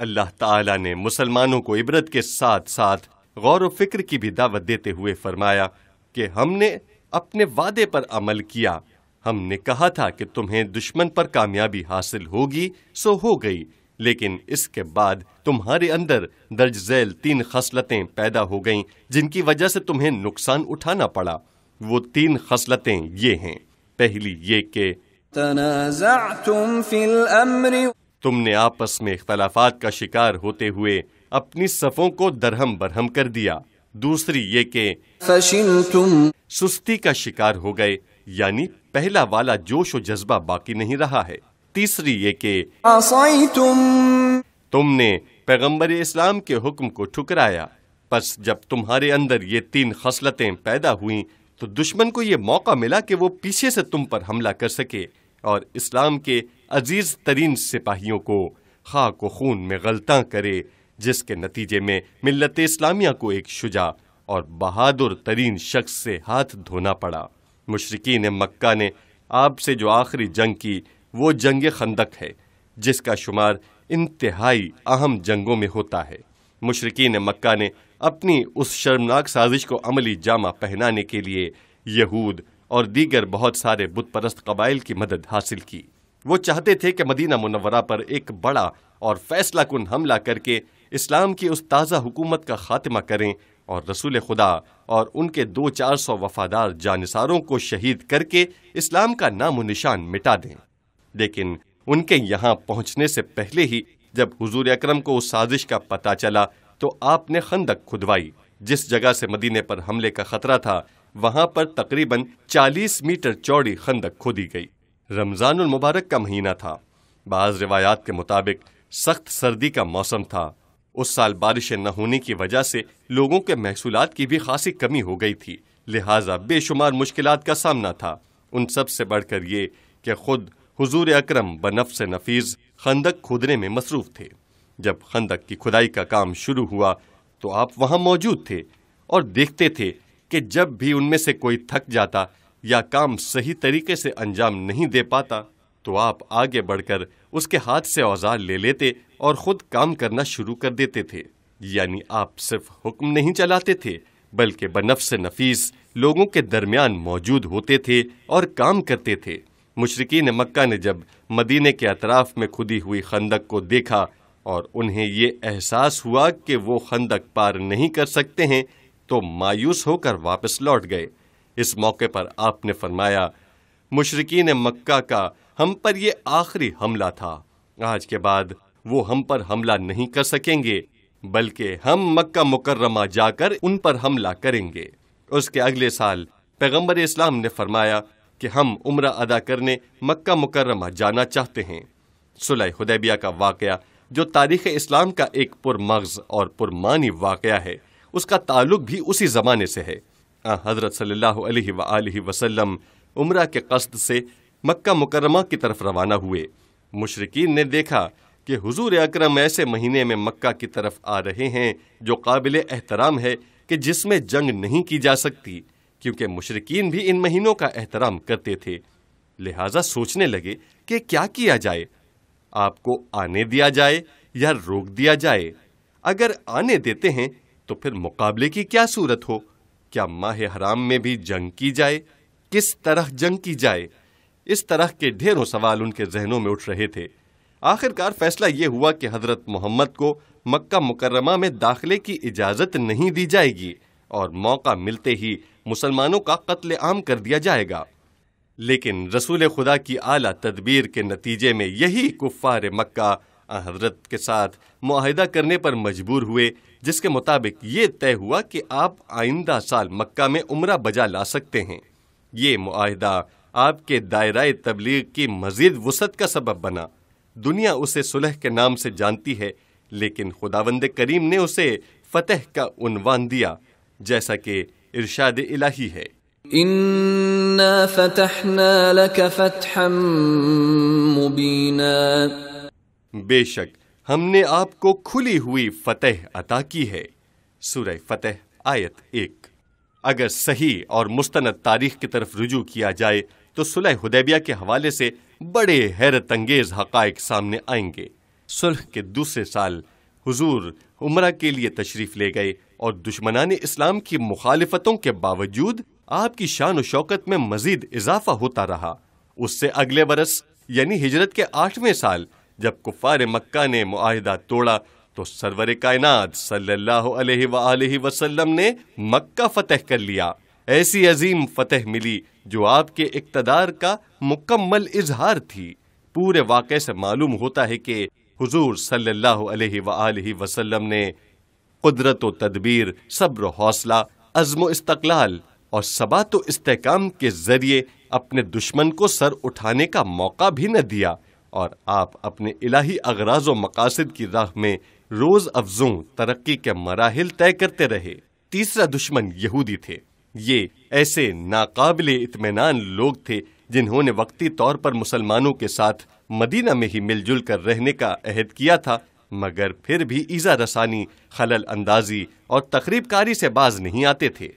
अल्लाह ताला ने मुसलमानों को इबरत के साथ साथ गौर फिक्र की भी दावत देते हुए फरमाया कि हमने अपने वादे पर अमल किया हमने कहा था कि तुम्हें दुश्मन पर कामयाबी हासिल होगी सो हो गई लेकिन इसके बाद तुम्हारे अंदर दर्ज जैल तीन खसलतें पैदा हो गईं जिनकी वजह से तुम्हें नुकसान उठाना पड़ा वो तीन खसलतें ये हैं पहली ये के तुमने आपस में इख्तलाफात का शिकार होते हुए अपनी सफ़ों को दरहम बरहम कर दिया दूसरी ये के तुम सुस्ती का शिकार हो गए यानी पहला वाला जोश और जज्बा बाकी नहीं रहा है तीसरी ये के तुम तुमने पैगम्बर इस्लाम के हुक्म को ठुकराया बस जब तुम्हारे अंदर ये तीन खसलतें पैदा हुई तो दुश्मन को ये मौका मिला कि वो पीछे से तुम पर हमला कर सके और इस्लाम के अजीज तरीन सिपाहियों को खाक खून में गलता करे जिसके नतीजे में मिलत इस्लामिया को एक शुजा और बहादुर तरीन शख्स से हाथ धोना पड़ा मुशरकिन मक्का ने आपसे जो आखिरी जंग की वो जंग खंदक है जिसका शुमार इंतहाई अहम जंगों में होता है मुशरकिन मक्का ने अपनी उस शर्मनाक साजिश को अमली जामा पहनाने के लिए यहूद और दीगर बहुत सारे बुतपरस्त कबाइल की मदद हासिल की वो चाहते थे कि मदीना मुनवरा पर एक बड़ा और फैसला कुन हमला करके इस्लाम की उस ताज़ा हुकूमत का खात्मा करें और रसूल खुदा और उनके दो चार सौ वफादार जानसारों को शहीद करके इस्लाम का नामो निशान मिटा दें लेकिन उनके यहाँ पहुँचने से पहले ही जब हुजूर अकरम को उस साजिश का पता चला तो आपने खंदक खुदवाई जिस जगह से मदीने पर हमले का खतरा था वहाँ पर तकरीबन 40 मीटर चौड़ी खंदक खोदी गई रमज़ान मुबारक का महीना था बाज़ रिवायात के मुताबिक सख्त सर्दी का मौसम था उस साल बारिशें न होने की वजह से लोगों के महसूलात की भी खासी कमी हो गई थी लिहाजा बेशुमार मुश्किल का सामना था उन सब से बढ़कर ये कि खुद हुजूर अकरम बनफ से नफीस खंदक खोदने में मसरूफ़ थे जब खंदक की खुदाई का काम शुरू हुआ तो आप वहाँ मौजूद थे और देखते थे कि जब भी उनमें से कोई थक जाता या काम सही तरीके से अंजाम नहीं दे पाता तो आप आगे बढ़कर उसके हाथ से औजार ले लेते और ख़ुद काम करना शुरू कर देते थे यानी आप सिर्फ हुक्म नहीं चलाते थे बल्कि बनफ से नफीस लोगों के दरमियान मौजूद होते थे और काम करते थे मुशरकिन मक्का ने जब मदीने के अतराफ़ में खुदी हुई खंदक को देखा और उन्हें ये एहसास हुआ कि वो खंदक पार नहीं कर सकते हैं तो मायूस होकर वापस लौट गए इस मौके पर आपने फरमाया मुशरकिन मक्का का हम पर यह आखिरी हमला था आज के बाद वो हम पर हमला नहीं कर सकेंगे बल्कि हम मक्का मुकर्रमा जाकर उन पर हमला करेंगे उसके अगले साल पैगंबर इस्लाम ने फरमाया कि हम उम्र अदा करने मक्का मुकर्रमा जाना चाहते हैं सुलह हदैबिया का वाक़ जो तारीख़ इस्लाम का एक पुरमगज़ और पुरमानी वाक़ है उसका ताल्लुक भी उसी ज़माने से है हज़रत सल्ला वसलम उम्र के कस्त से मक्का मुकरमा की तरफ रवाना हुए मुशरकिन ने देखा कि हजूर अक्रम ऐसे महीने में मक्का की तरफ आ रहे हैं जो काबिल एहतराम है कि जिसमें जंग नहीं की जा सकती क्योंकि मुशरकिन भी इन महीनों का एहतराम करते थे लिहाजा सोचने लगे कि क्या किया जाए आपको आने दिया जाए या रोक दिया जाए अगर आने देते हैं तो फिर मुकाबले की क्या सूरत हो क्या माह हराम में भी जंग की जाए किस तरह जंग की जाए इस तरह के ढेरों सवाल उनके जहनों में उठ रहे थे आखिरकार फैसला ये हुआ कि हजरत मोहम्मद को मक्का मुकरमा में दाखिले की इजाज़त नहीं दी जाएगी और मौका मिलते ही मुसलमानों का कत्ल आम कर दिया जाएगा लेकिन रसूल खुदा की आला तदबीर के नतीजे में यही कुफ़ार मक्का हजरत के साथ माहिदा करने पर मजबूर हुए जिसके मुताबिक ये तय हुआ कि आप आइंदा साल मक्का में उम्र बजा ला सकते हैं ये माहिदा आपके दायरा तबलीग की मजीद वसत का सबब बना दुनिया उसे सुलह के नाम से जानती है लेकिन खुदावंद करीम ने उसे फतेह का उनवान दिया जैसा कि इरशाद इलाही है बेशक हमने आपको खुली हुई फतेह अता की है सूरह फतेह आयत एक अगर सही और मुस्तनद तारीख की तरफ रुजू किया जाए तो सुलह हुदैबिया के हवाले से बड़े हैरत अंगेज हक सामने आएंगे सुलह के दूसरे साल हुजूर उम्र के लिए तशरीफ ले गए और दुश्मनान इस्लाम की मुखालफतों के बावजूद आपकी शान शौकत में मजीद इजाफा होता रहा उससे अगले बरस यानी हिजरत के आठवें साल जब कुफार मक्का ने मुहिदा तोड़ा तो सरवर कायनात सल्लाम ने मक्का फतेह कर लिया ऐसी अजीम फतेह मिली जो आपके इकतदार का मुकम्मल इजहार थी पूरे वाक से मालूम होता है कि हुजूर सल्लल्लाहु अलैहि अलैहि वसल्लम ने कुदरत व तदबीर सब्र हौसला अज़म इस्तकलाल और सबात इस्तेकाम के ज़रिए अपने दुश्मन को सर उठाने का मौका भी न दिया और आप अपने इलाही अगराज व मकासद की राह में रोज़ अफजों तरक्की के मराहल तय करते रहे तीसरा दुश्मन यहूदी थे ये ऐसे नाकाबिल इतमान लोग थे जिन्होंने वक्ती तौर पर मुसलमानों के साथ मदीना में ही मिलजुल कर रहने का अहद किया था मगर फिर भी ईज़ा रसानी खलल अंदाजी और तकरीबकारी से बाज नहीं आते थे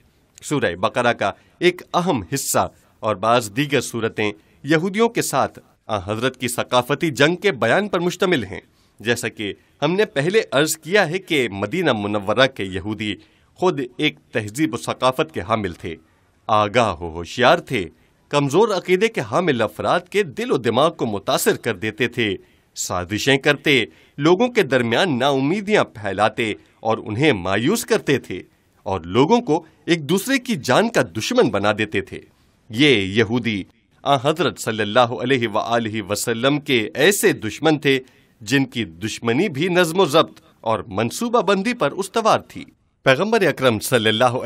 सूर बकरा का एक अहम हिस्सा और बाज़ दीगर सूरतें यहूदियों के साथ हजरत की सकाफती जंग के बयान पर मुश्तमिल हैं जैसा कि हमने पहले अर्ज किया है कि मदीना मुनवरा के यहूदी खुद एक तहजीब सकाफत के हामिल थे आगाह होशियार थे कमजोर अकीदे के हामिल अफराद के दिल और दिमाग को मुतासर कर देते थे साजिशें करते लोगों के दरमियान नाउमीदियां फैलाते और उन्हें मायूस करते थे और लोगों को एक दूसरे की जान का दुश्मन बना देते थे ये यहूदी आ हजरत सल्लल्लाहु अलैहि वसल्लम के ऐसे दुश्मन थे जिनकी दुश्मनी भी नज्म जब्त और मनसूबाबंदी पर उसवार थी पैगम्बर अक्रम सल्लल्लाहु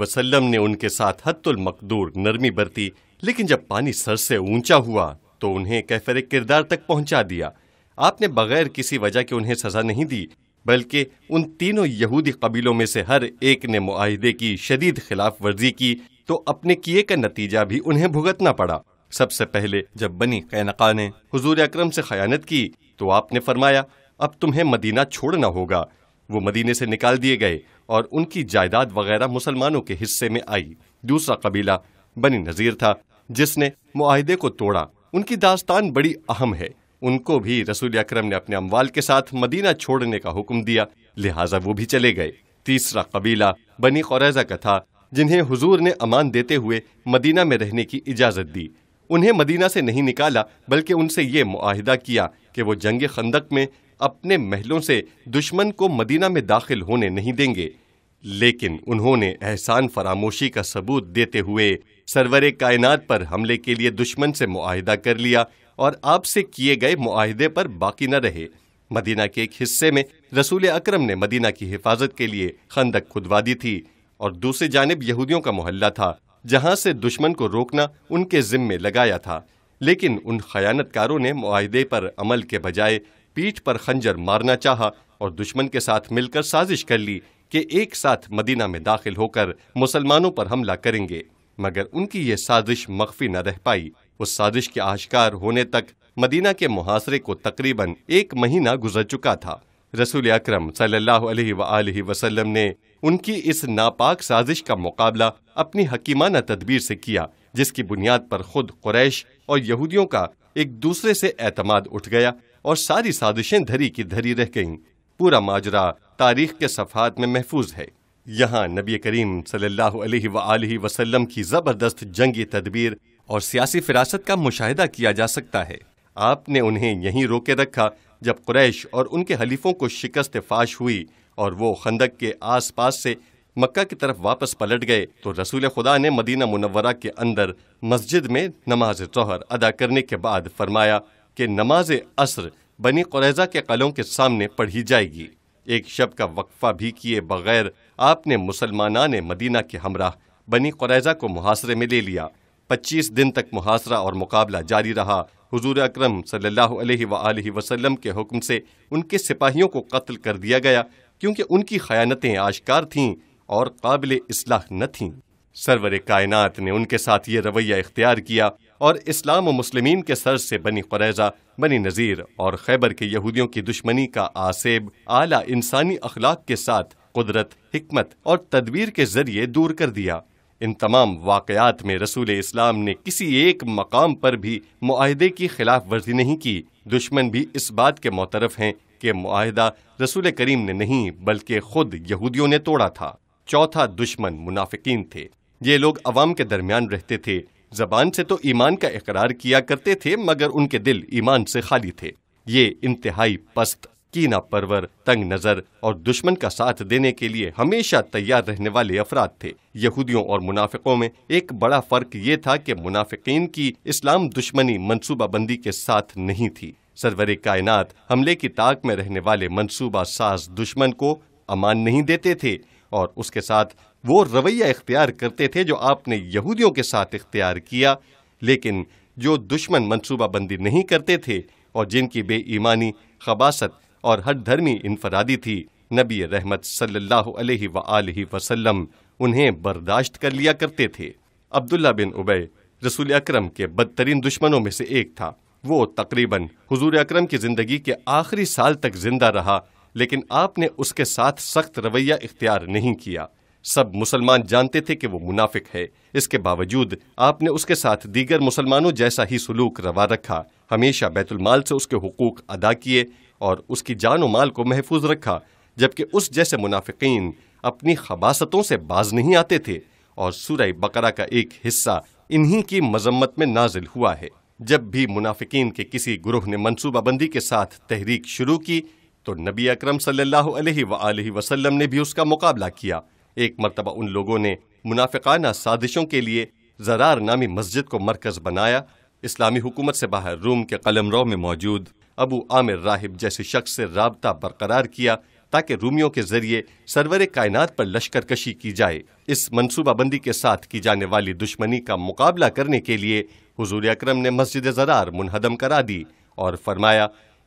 वसल्लम ने उनके साथ हत्तुल मकदूर नरमी बरती लेकिन जब पानी सर से ऊंचा हुआ तो उन्हें कैफर किरदार तक पहुंचा दिया आपने बगैर किसी वजह के उन्हें सजा नहीं दी बल्कि उन तीनों यहूदी कबीलों में से हर एक ने मुहिदे की शदीद खिलाफ वर्जी की तो अपने किए का नतीजा भी उन्हें भुगतना पड़ा सबसे पहले जब बनी कैनका ने हजूर अक्रम से खयानत की तो आपने फरमाया अब तुम्हें मदीना छोड़ना होगा वो मदीने से निकाल दिए गए और उनकी जायदाद वगैरह मुसलमानों के हिस्से में आई दूसरा कबीला बनी नज़ीर था जिसने मुआहदे को तोड़ा उनकी दास्तान बड़ी अहम है उनको भी रसूल अक्रम ने अपने अमवाल के साथ मदीना छोड़ने का हुक्म दिया लिहाजा वो भी चले गए तीसरा कबीला बनी क़ौरजा का था जिन्हें हुजूर ने अमान देते हुए मदीना में रहने की इजाज़त दी उन्हें मदीना से नहीं निकाला बल्कि उनसे ये माहिदा किया कि वो जंग खंदक में अपने महलों से दुश्मन को मदीना में दाखिल होने नहीं देंगे लेकिन उन्होंने एहसान फरामोशी का सबूत देते हुए सरवर कायनात पर हमले के लिए दुश्मन से मुआहदा कर लिया और आपसे किए गए मुआहदे पर बाकी न रहे मदीना के एक हिस्से में रसूल अक्रम ने मदीना की हिफाजत के लिए खंदक खुदवा दी थी और दूसरी जानब यहूदियों का मोहल्ला था जहां से दुश्मन को रोकना उनके जिम्मे लगाया था लेकिन उन खयानतकारों ने माहदे पर अमल के बजाय पीठ पर खंजर मारना चाहा और दुश्मन के साथ मिलकर साजिश कर ली कि एक साथ मदीना में दाखिल होकर मुसलमानों पर हमला करेंगे मगर उनकी ये साजिश मख्फी न रह पाई उस साजिश के आश्कार होने तक मदीना के मुहासरे को तकरीबन एक महीना गुजर चुका था रसूल अक्रम वसल्लम ने उनकी इस नापाक साजिश का मुकाबला अपनी हकीमाना तदबीर से किया जिसकी बुनियाद पर खुद कुरैश और यहूदियों का एक दूसरे से एतमाद उठ गया और सारी साजिशें धरी की धरी रह गईं पूरा माजरा तारीख के सफात में महफूज है यहाँ नबी करीम सल्लल्लाहु अलैहि वसल्लम की ज़बरदस्त जंगी तदबीर और सियासी फिरासत का मुशाहिदा किया जा सकता है आपने उन्हें यहीं रोके रखा जब कुरैश और उनके हलीफों को शिकस्त फाश हुई और वो खंदक के आस पास से मक्का की तरफ वापस पलट गए तो रसूल खुदा ने मदीना मुनवरा के अंदर मस्जिद में नमाज तोहर अदा करने के बाद फरमाया कि नमाज असर बनी कुरैजा के कलों के सामने पढ़ी जाएगी एक शब का वक्फा भी किए बगैर आपने मुसलमाना ने मदीना के हमरा बनी कुरैजा को मुहासरे में ले लिया पच्चीस दिन तक मुहासरा और मुकाबला जारी रहा हजूर अक्रम सम के हुक्म से उनके सिपाहियों को कत्ल कर दिया गया क्योंकि उनकी खयानतें आशकार थीं और काबिल असलाह न थीं सरवर कायनात ने उनके साथ ये रवैया इख्तियार किया और इस्लाम व मुस्लिमीन के सर से बनी कुरैजा बनी नज़ीर और खैबर के यहूदियों की दुश्मनी का आसेब आला इंसानी अखलाक के साथ कुदरत हमत और तदबीर के जरिए दूर कर दिया इन तमाम वाकयात में रसूल इस्लाम ने किसी एक मकाम पर भी माहदे की खिलाफ वर्जी नहीं की दुश्मन भी इस बात के मोतरफ हैं कि माहदा रसूल करीम ने नहीं बल्कि खुद यहूदियों ने तोड़ा था चौथा दुश्मन मुनाफिकीन थे ये लोग अवाम के दरमियान रहते थे जबान से तो ईमान का इकरार किया करते थे मगर उनके दिल ईमान से खाली थे ये इंतहाई पस्त कीना परवर तंग नज़र और दुश्मन का साथ देने के लिए हमेशा तैयार रहने वाले अफराद थे यहूदियों और मुनाफिकों में एक बड़ा फ़र्क ये था कि मुनाफिकीन की इस्लाम दुश्मनी मनसूबाबंदी के साथ नहीं थी सरवरे कायनात हमले की ताक में रहने वाले मनसूबा साज दुश्मन को अमान नहीं देते थे और उसके साथ वो रवैया इख्तियार करते थे जो आपने यहूदियों के साथ इख्तियार किया लेकिन जो दुश्मन मनसूबाबंदी नहीं करते थे और जिनकी बेईमानी खबासत और हर धर्मी इनफरादी थी नबी रहमत वसल्लम उन्हें बर्दाश्त कर लिया करते थे अब्दुल्ला बिन उबे रसूल अक्रम के बदतरीन दुश्मनों में से एक था वो तकरीबन हजूर अक्रम की ज़िंदगी के आखिरी साल तक जिंदा रहा लेकिन आपने उसके साथ सख्त रवैया इख्तियार नहीं किया सब मुसलमान जानते थे कि वो मुनाफिक है इसके बावजूद आपने उसके साथ दीगर मुसलमानों जैसा ही सलूक रवा रखा हमेशा बैतुलमाल से उसके हकूक अदा किए और उसकी जान माल को महफूज रखा जबकि उस जैसे मुनाफिकीन अपनी खबासतों से बाज नहीं आते थे और सूरह बकरा का एक हिस्सा इन्हीं की मजम्मत में नाजिल हुआ है जब भी मुनाफिकीन के किसी ग्रोह ने मनसूबाबंदी के साथ तहरीक शुरू की तो नबी अक्रम सल्ला वसलम ने भी उसका मुकाबला किया एक मरतबा उन लोगों ने मुनाफिकाना साजिशों के लिए जरार नामी मस्जिद को मरकज बनाया इस्लामी हुकूमत से बाहर रूम के कलम रो में मौजूद अबू आमिर राहिब जैसे शख्स से रबता बरकरार किया ताकि रूमियों के जरिए सरवर कायनात पर लश्कर कशी की जाए इस मनसूबाबंदी के साथ की जाने वाली दुश्मनी का मुकाबला करने के लिए हजूर अक्रम ने मस्जिद जरार मुनहदम करा दी और फरमाया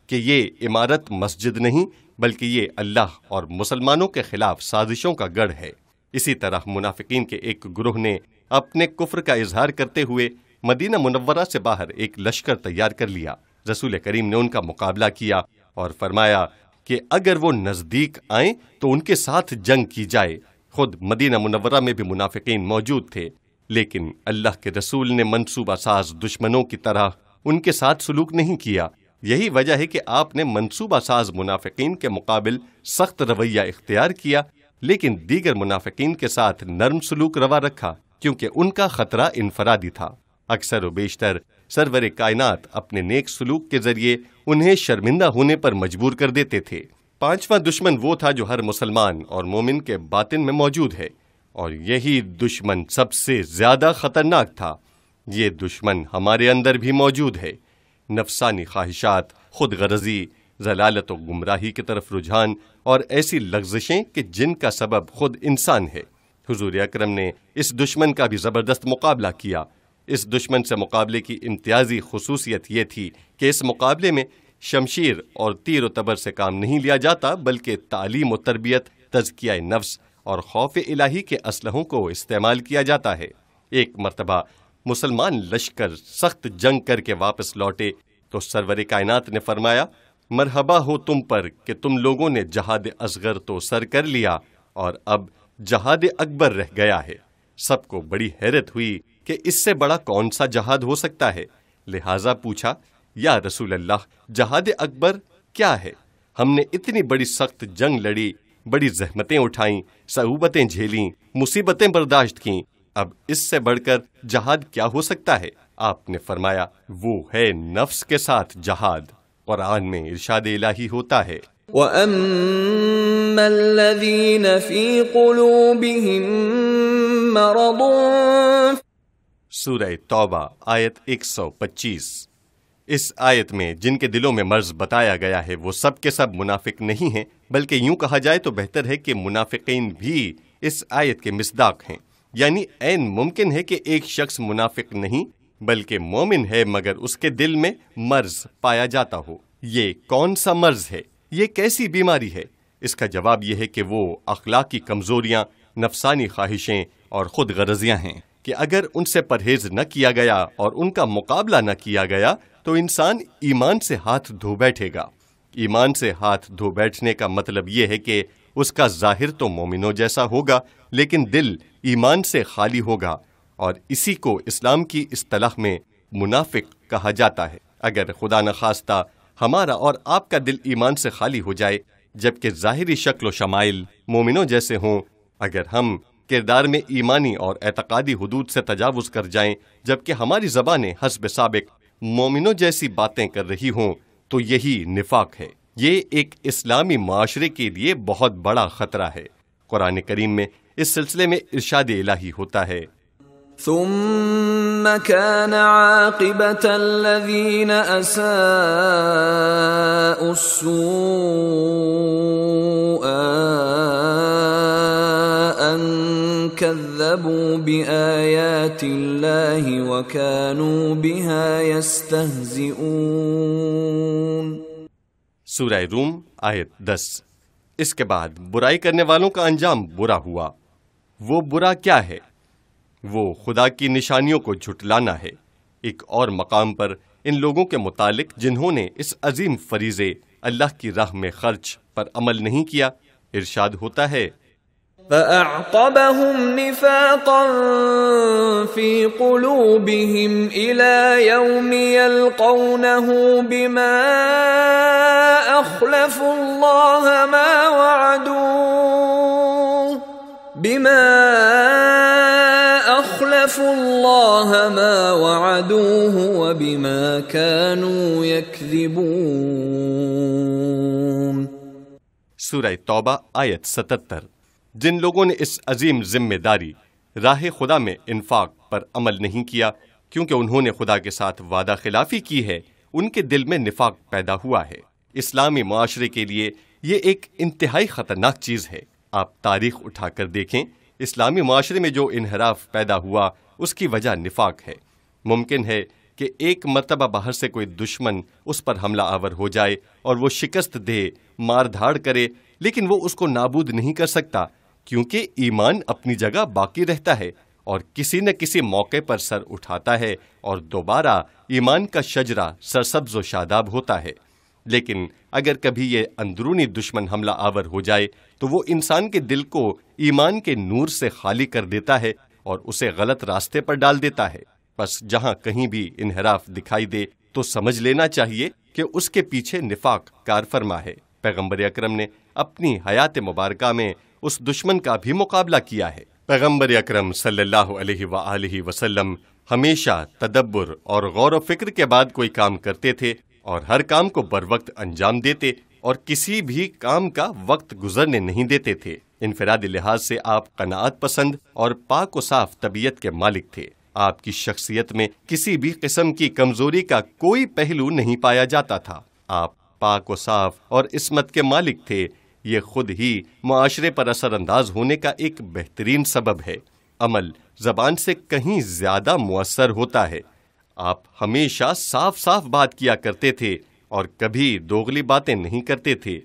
कि ये इमारत मस्जिद नहीं बल्कि ये अल्लाह और मुसलमानों के खिलाफ साजिशों का गढ़ है इसी तरह मुनाफिकीन के एक ग्रोह ने अपने कुफर का इजहार करते हुए मदीना मुनवरा से बाहर एक लश्कर तैयार कर लिया रसूल करीम ने उनका मुकाबला किया और फरमाया कि अगर वो नज़दीक आए तो उनके साथ जंग की जाए खुद मदीना मुनवरा में भी मुनाफिकीन मौजूद थे लेकिन अल्लाह के रसूल ने मनसूबा साज दुश्मनों की तरह उनके साथ सलूक नहीं किया यही वजह है कि आपने मनसूबा साज मुनाफिकीन के मुकाबल सख्त रवैया इख्तियार किया लेकिन दीगर मुनाफिकीन के साथ नर्म सलूक रवा रखा क्योंकि उनका खतरा इनफरादी था अक्सर व बेशतर सरवर कायनात अपने नेक सलूक के जरिए उन्हें शर्मिंदा होने पर मजबूर कर देते थे पांचवा दुश्मन वो था जो हर मुसलमान और मोमिन के बातिन में मौजूद है और यही दुश्मन सबसे ज्यादा खतरनाक था ये दुश्मन हमारे अंदर भी मौजूद है नफसानी ख्वाहिशात खुद गर्जी जलालत व गुमराही की तरफ रुझान और ऐसी लग्जिशें कि जिनका सबब खुद इंसान है हजूर अक्रम ने इस दुश्मन का भी ज़बरदस्त मुकाबला किया इस दुश्मन से मुकाबले की इम्तियाजी खसूसियत ये थी कि इस मुकाबले में शमशीर और तीर व तबर से काम नहीं लिया जाता बल्कि तालीम व तरबियत तजकिया नफ्स और खौफ इलाही के असलहों को इस्तेमाल किया जाता है एक मरतबा मुसलमान लश्कर सख्त जंग करके वापस लौटे तो सरवर कायनात ने फरमाया मरहबा हो तुम पर कि तुम लोगों ने जहाद असगर तो सर कर लिया और अब जहाद अकबर रह गया है सबको बड़ी हैरत हुई कि इससे बड़ा कौन सा जहाद हो सकता है लिहाजा पूछा या रसूल अल्लाह जहाद अकबर क्या है हमने इतनी बड़ी सख्त जंग लड़ी बड़ी जहमतें उठाईं सहूबतें झेलीं मुसीबतें बर्दाश्त कीं अब इससे बढ़कर जहाद क्या हो सकता है आपने फरमाया वो है नफ्स के साथ जहाद कुरान में इरशाद इलाही होता है وأما الذين في قلوبهم مرض सूरह तौबा आयत 125 इस आयत में जिनके दिलों में मर्ज बताया गया है वो सब के सब मुनाफिक नहीं हैं बल्कि यूं कहा जाए तो बेहतर है कि मुनाफिकीन भी इस आयत के मिसदाक हैं यानी ऐन मुमकिन है कि एक शख्स मुनाफिक नहीं बल्कि मोमिन है मगर उसके दिल में मर्ज पाया जाता हो ये कौन सा मर्ज है ये कैसी बीमारी है इसका जवाब यह है कि वो की कमज़ोरियाँ नफसानी ख्वाहिशें और ख़ुद गर्जियाँ हैं कि अगर उनसे परहेज न किया गया और उनका मुकाबला न किया गया तो इंसान ईमान से हाथ धो बैठेगा ईमान से हाथ धो बैठने का मतलब यह है कि उसका जाहिर तो मोमिनों जैसा होगा लेकिन दिल ईमान से खाली होगा और इसी को इस्लाम की तलाह में मुनाफिक कहा जाता है अगर खुदा न खास्ता हमारा और आपका दिल ईमान से खाली हो जाए जबकि ज़ाहरी शक्ल शमाइल मोमिनों जैसे हों अगर हम किरदार में ईमानी और एतकादी हदूद से तजावज़ कर जाएं जबकि हमारी जबान हसब सबक मोमिनों जैसी बातें कर रही हों तो यही निफाक है ये एक इस्लामी माशरे के लिए बहुत बड़ा ख़तरा है कुरान करीम में اس سلسلے میں ارشاد الہی ہوتا ہے ثم كان عاقبة الذين أساءوا السوء أن كذبوا بآيات الله وكانوا بها يستهزئون سورة روم آية 10 اس کے بعد برائی کرنے والوں کا انجام برا ہوا वो बुरा क्या है वो खुदा की निशानियों को झुटलाना है एक और मकाम पर इन लोगों के मुतालिक जिन्होंने इस अजीम फरीजे अल्लाह की राह में खर्च पर अमल नहीं किया इरशाद होता है فأعقبهم نفاقا في قلوبهم إلى يوم يلقونه بما أخلفوا الله ما وعدوه بما أخلفوا الله ما وعدوه وبما كانوا يكذبون सूरह तौबा आयत 77 जिन लोगों ने इस अजीम जिम्मेदारी राह खुदा में इन्फाक पर अमल नहीं किया क्योंकि उन्होंने खुदा के साथ वादा खिलाफी की है उनके दिल में निफाक पैदा हुआ है इस्लामी माशरे के लिए ये एक इंतहाई ख़तरनाक चीज़ है आप तारीख उठाकर देखें इस्लामी माशरे में जो इनहराफ पैदा हुआ उसकी वजह निफाक है मुमकिन है कि एक मरतबा बाहर से कोई दुश्मन उस पर हमला आवर हो जाए और वो शिकस्त दे मार धाड़ करे लेकिन वो उसको नाबूद नहीं कर सकता क्योंकि ईमान अपनी जगह बाकी रहता है और किसी न किसी मौके पर सर उठाता है और दोबारा ईमान का शजरा सरसब्ज शादाब होता है लेकिन अगर कभी ये अंदरूनी दुश्मन हमला आवर हो जाए तो वो इंसान के दिल को ईमान के नूर से खाली कर देता है और उसे गलत रास्ते पर डाल देता है बस जहां कहीं भी इनहराफ दिखाई दे तो समझ लेना चाहिए कि उसके पीछे निफाक कार फरमा है पैगम्बर अक्रम ने अपनी हयात मुबारक में उस दुश्मन का भी मुकाबला किया है पैगम्बर अक्रम सल्ला हमेशा तदब्बर और गौर व फिक्र के बाद कोई काम करते थे और हर काम को बर वक्त अंजाम देते और किसी भी काम का वक्त गुजरने नहीं देते थे इनफरादी लिहाज से आप कनात पसंद और पाक साफ तबीयत के मालिक थे आपकी शख्सियत में किसी भी किस्म की कमजोरी का कोई पहलू नहीं पाया जाता था आप पाक साफ और इसमत के मालिक थे ये खुद ही माशरे पर असरअंदाज होने का एक बेहतरीन सबब है अमल जबान से कहीं ज्यादा मؤसर होता है आप हमेशा साफ साफ बात किया करते थे और कभी दोगली बातें नहीं करते थे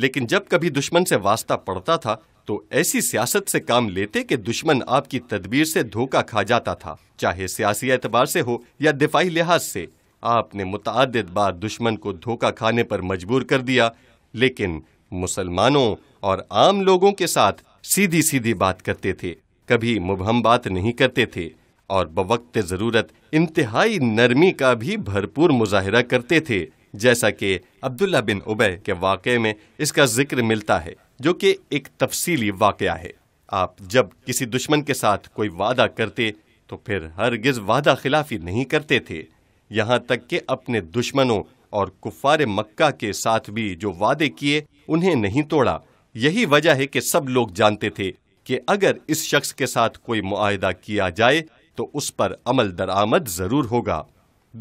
लेकिन जब कभी दुश्मन से वास्ता पड़ता था तो ऐसी सियासत से काम लेते कि दुश्मन आपकी तदबीर से धोखा खा जाता था चाहे सियासी एतबार से हो या दिफाही लिहाज से आपने मुतद बार दुश्मन को धोखा खाने पर मजबूर कर दिया लेकिन मुसलमानों और आम लोगों के साथ सीधी सीधी बात करते थे कभी मुबहम बात नहीं करते थे और बवक्त ज़रूरत इंतहाई नरमी का भी भरपूर मुजाहरा करते थे जैसा कि अब्दुल्ला बिन उबे के वाक़े में इसका जिक्र मिलता है जो कि एक तफसीली वाक़ है आप जब किसी दुश्मन के साथ कोई वादा करते तो फिर हर गिज वादा खिलाफी नहीं करते थे यहाँ तक कि अपने दुश्मनों और कुफार मक्का के साथ भी जो वादे किए उन्हें नहीं तोड़ा यही वजह है कि सब लोग जानते थे कि अगर इस शख्स के साथ कोई मुआदा किया जाए तो उस पर अमल दरामद ज़रूर होगा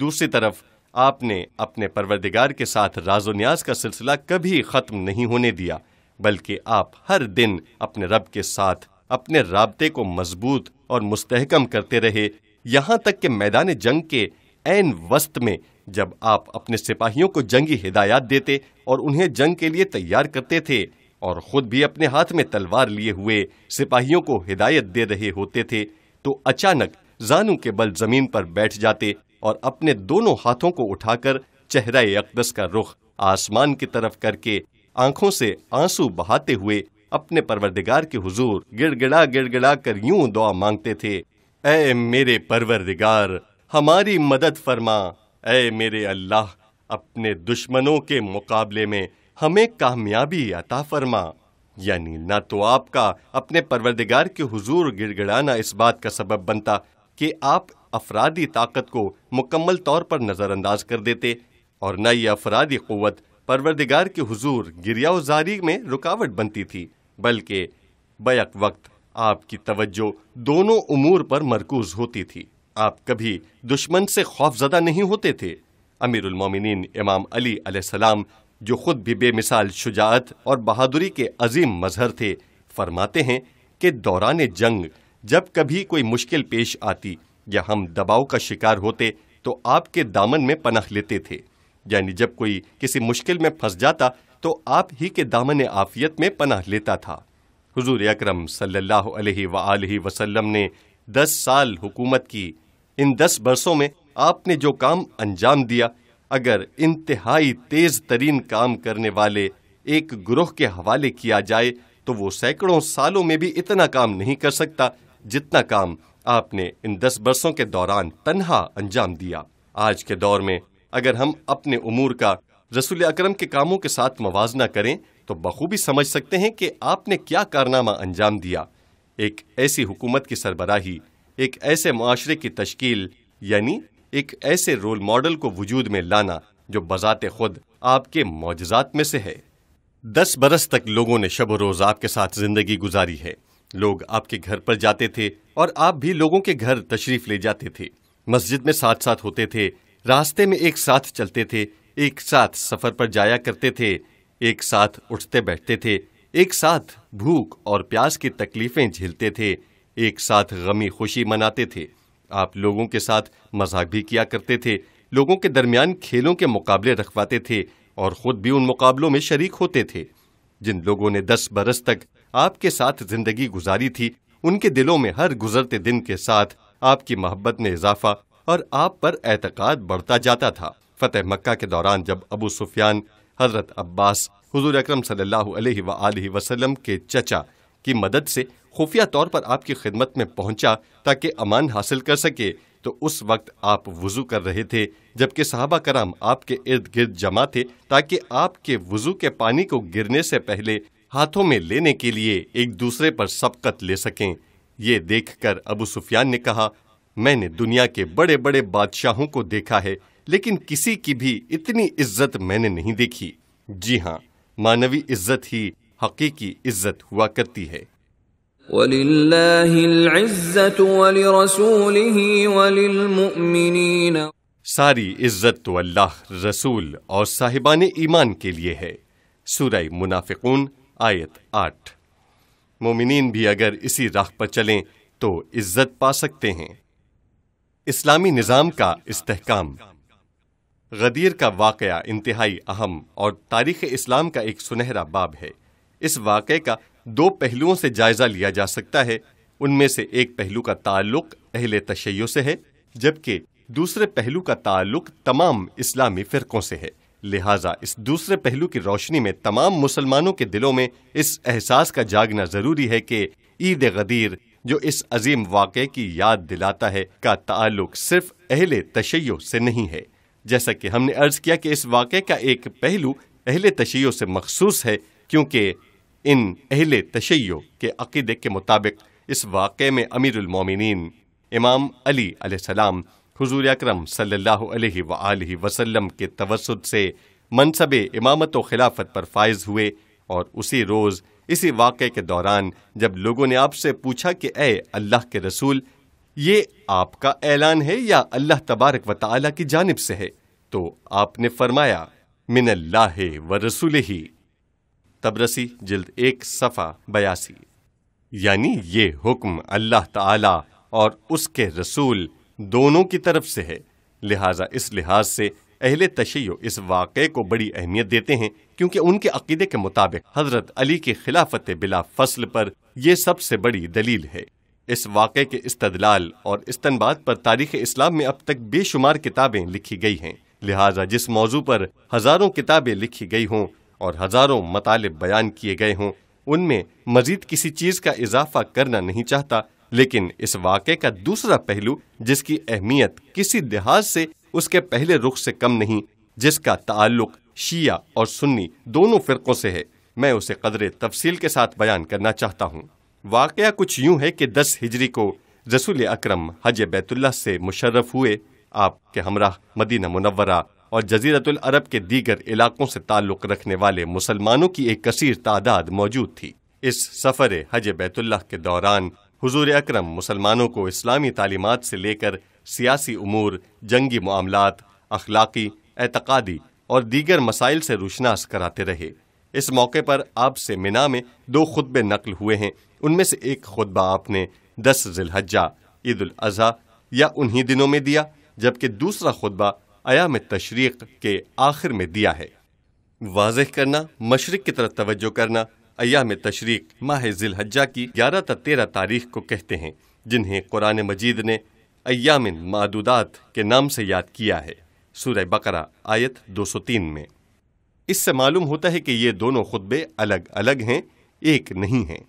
दूसरी तरफ आपने अपने परवरदिगार के साथ राजो न्याज का सिलसिला कभी ख़त्म नहीं होने दिया बल्कि आप हर दिन अपने रब के साथ अपने रबते को मजबूत और मुस्तहकम करते रहे यहाँ तक कि मैदान जंग के एन वस्त में जब आप अपने सिपाहियों को जंगी हिदायत देते और उन्हें जंग के लिए तैयार करते थे और ख़ुद भी अपने हाथ में तलवार लिए हुए सिपाहियों को हिदायत दे रहे होते थे तो अचानक जानू के बल जमीन पर बैठ जाते और अपने दोनों हाथों को उठाकर चेहरा अकदस का रुख आसमान की तरफ करके आंखों से आंसू बहाते हुए अपने परवरदिगार के हुजूर गिड़गिड़ा गिड़गिड़ा कर यूं दुआ मांगते थे ऐ मेरे परवरदिगार हमारी मदद फरमा ऐ मेरे अल्लाह अपने दुश्मनों के मुकाबले में हमें कामयाबी अता फरमा यानी ना तो आपका अपने परवरदिगार के हुजूर गिड़गिड़ाना इस बात का सबब बनता कि आप अफरादी ताकत को मुकम्मल तौर पर नज़रअंदाज कर देते और न ये अफरादी क़वत परवरदिगार के हजूर गिरियाजारी में रुकावट बनती थी बल्कि बैक वक्त आपकी तवज्जो दोनों उमूर पर मरकूज होती थी आप कभी दुश्मन से खौफजदा नहीं होते थे अमीरमिन इमाम अली जो खुद भी बेमिसाल शुजात और बहादुरी के अजीम मजहर थे फरमाते हैं कि दौरान जंग जब कभी कोई मुश्किल पेश आती या हम दबाव का शिकार होते तो आपके दामन में पनाह लेते थे यानी जब कोई किसी मुश्किल में फंस जाता तो आप ही के दामन आफियत में पनाह लेता था हुजूर अकरम सल्लल्लाहु अलैहि वसल्लम ने दस साल हुकूमत की इन दस बरसों में आपने जो काम अंजाम दिया अगर इंतहाई तेज तरीन काम करने वाले एक ग्रोह के हवाले किया जाए तो वो सैकड़ों सालों में भी इतना काम नहीं कर सकता जितना काम आपने इन दस बरसों के दौरान तनहा अंजाम दिया आज के दौर में अगर हम अपने उमूर का रसूल अकरम के कामों के साथ मुवजना करें तो बखूबी समझ सकते हैं कि आपने क्या कारनामा अंजाम दिया एक ऐसी हुकूमत की सरबराही एक ऐसे माशरे की तश्कील यानी एक ऐसे रोल मॉडल को वजूद में लाना जो बजात खुद आपके मोजात में से है दस बरस तक लोगों ने शब रोज़ आपके साथ ज़िंदगी गुजारी है लोग आपके घर पर जाते थे और आप भी लोगों के घर तशरीफ ले जाते थे मस्जिद में साथ साथ होते थे रास्ते में एक साथ चलते थे एक साथ सफर पर जाया करते थे एक साथ उठते बैठते थे एक साथ भूख और प्यास की तकलीफें झेलते थे एक साथ गमी खुशी मनाते थे आप लोगों के साथ मजाक भी किया करते थे लोगों के दरमियान खेलों के मुकाबले रखवाते थे और ख़ुद भी उन मुकाबलों में शरीक होते थे जिन लोगों ने दस बरस तक आपके साथ जिंदगी गुजारी थी उनके दिलों में हर गुजरते दिन के साथ आपकी मोहब्बत में इजाफा और आप पर एतकाद बढ़ता जाता था फतेह मक्का के दौरान जब अबू सुफियान हजरत अब्बास हजूर अक्रम वसल्लम के चचा की मदद से खुफिया तौर पर आपकी खिदमत में पहुंचा ताकि अमान हासिल कर सके तो उस वक्त आप वज़ू कर रहे थे जबकि साहबा कराम आपके इर्द गिर्द जमा थे ताकि आपके वज़ू के पानी को गिरने से पहले हाथों में लेने के लिए एक दूसरे पर सबकत ले सकें ये देखकर अबू सुफियान ने कहा मैंने दुनिया के बड़े बड़े बादशाहों को देखा है लेकिन किसी की भी इतनी इज्जत मैंने नहीं देखी जी हाँ मानवी इज्जत ही हकीकी इज्जत हुआ करती है सारी इज्जत तो अल्लाह रसूल और साहिबान ईमान के लिए है सूरह मुनाफिकून आयत आठ मोमिन भी अगर इसी राह पर चलें तो इज्जत पा सकते हैं इस्लामी निज़ाम का इस्तेकाम गदीर का वाकया इंतहाई अहम और तारीख़ इस्लाम का एक सुनहरा बाब है इस वाक़े का दो पहलुओं से जायज़ा लिया जा सकता है उनमें से एक पहलू का ताल्लुक अहले तशैयों से है जबकि दूसरे पहलू का ताल्लुक तमाम इस्लामी फ़िरक़ों से है लिहाजा इस दूसरे पहलू की रोशनी में तमाम मुसलमानों के दिलों में इस एहसास का जागना जरूरी है कि ईद गदीर जो इस अजीम वाक़े की याद दिलाता है का ताल्लुक सिर्फ अहले तशैय से नहीं है जैसा कि हमने अर्ज किया कि इस वाक़े का एक पहलू अहले तशैय से मखसूस है क्योंकि इन अहले तशैय के अकीदे के मुताबिक इस वाक़े में अमीरमिन इमाम अली सलाम हजूर अक्रम सल्लल्लाहु के तवसत से मनसब इमामत व खिलाफत पर फायज हुए और उसी रोज़ इसी वाक़े के दौरान जब लोगों ने आपसे पूछा कि ए अल्लाह के रसूल ये आपका ऐलान है या अल्लाह तबारक व तला की जानब से है तो आपने फरमाया मिन अल्लाह व रसूल ही तबरसी जल्द एक सफ़ा बयासी यानी ये हुक्म अल्लाह ताला और उसके रसूल दोनों की तरफ से है लिहाजा इस लिहाज से अहल तशैय इस वाक़े को बड़ी अहमियत देते हैं क्योंकि उनके अकीदे के मुताबिक हज़रत अली की खिलाफत बिला फसल पर यह सबसे बड़ी दलील है इस वाक़े के इस्तदलाल और इस्तनबाद पर तारीख इस्लाम में अब तक बेशुमार किताबें लिखी गई हैं लिहाजा जिस मौजू पर हज़ारों किताबें लिखी गई हों और हज़ारों मतालब बयान किए गए हों उनमें मजीद किसी चीज़ का इजाफा करना नहीं चाहता लेकिन इस वाक्य का दूसरा पहलू जिसकी अहमियत किसी लिहाज से उसके पहले रुख से कम नहीं जिसका ताल्लुक शिया और सुन्नी दोनों फ़िरक़ों से है मैं उसे कदरे तफसील के साथ बयान करना चाहता हूँ वाक़ कुछ यूँ है कि दस हिजरी को रसूल अक्रम हज बैतुल्ला से मुशर्रफ हुए आपके हमरा मदीना मुनवरा और जजीरतुल अरब के दीगर इलाकों से ताल्लुक़ रखने वाले मुसलमानों की एक कसीर तादाद मौजूद थी इस सफ़र हज बैतुल्ला के दौरान हुजूर अकरम मुसलमानों को इस्लामी तालीमत से लेकर सियासी उमूर जंगी मामला अखलाकी एतकादी और दीगर मसाइल से रोशनास कराते रहे इस मौके पर आपसे मिना में दो खुतबे नकल हुए हैं उनमें से एक खुतबा आपने दस जिलहजा ईद अजहा या उन्हीं दिनों में दिया जबकि दूसरा खुतबा अयाम तशरीक के आखिर में दिया है वाजह करना मशरक़ की तरफ तवज्जो करना अयाम तशरीक माह जिलहज्जा की ग्यारह तेरह तारीख को कहते हैं जिन्हें कुरान मजीद ने अयाम मादूदात के नाम से याद किया है सूर्य बकरा आयत 203 में इससे मालूम होता है कि ये दोनों खुतबे अलग अलग हैं एक नहीं हैं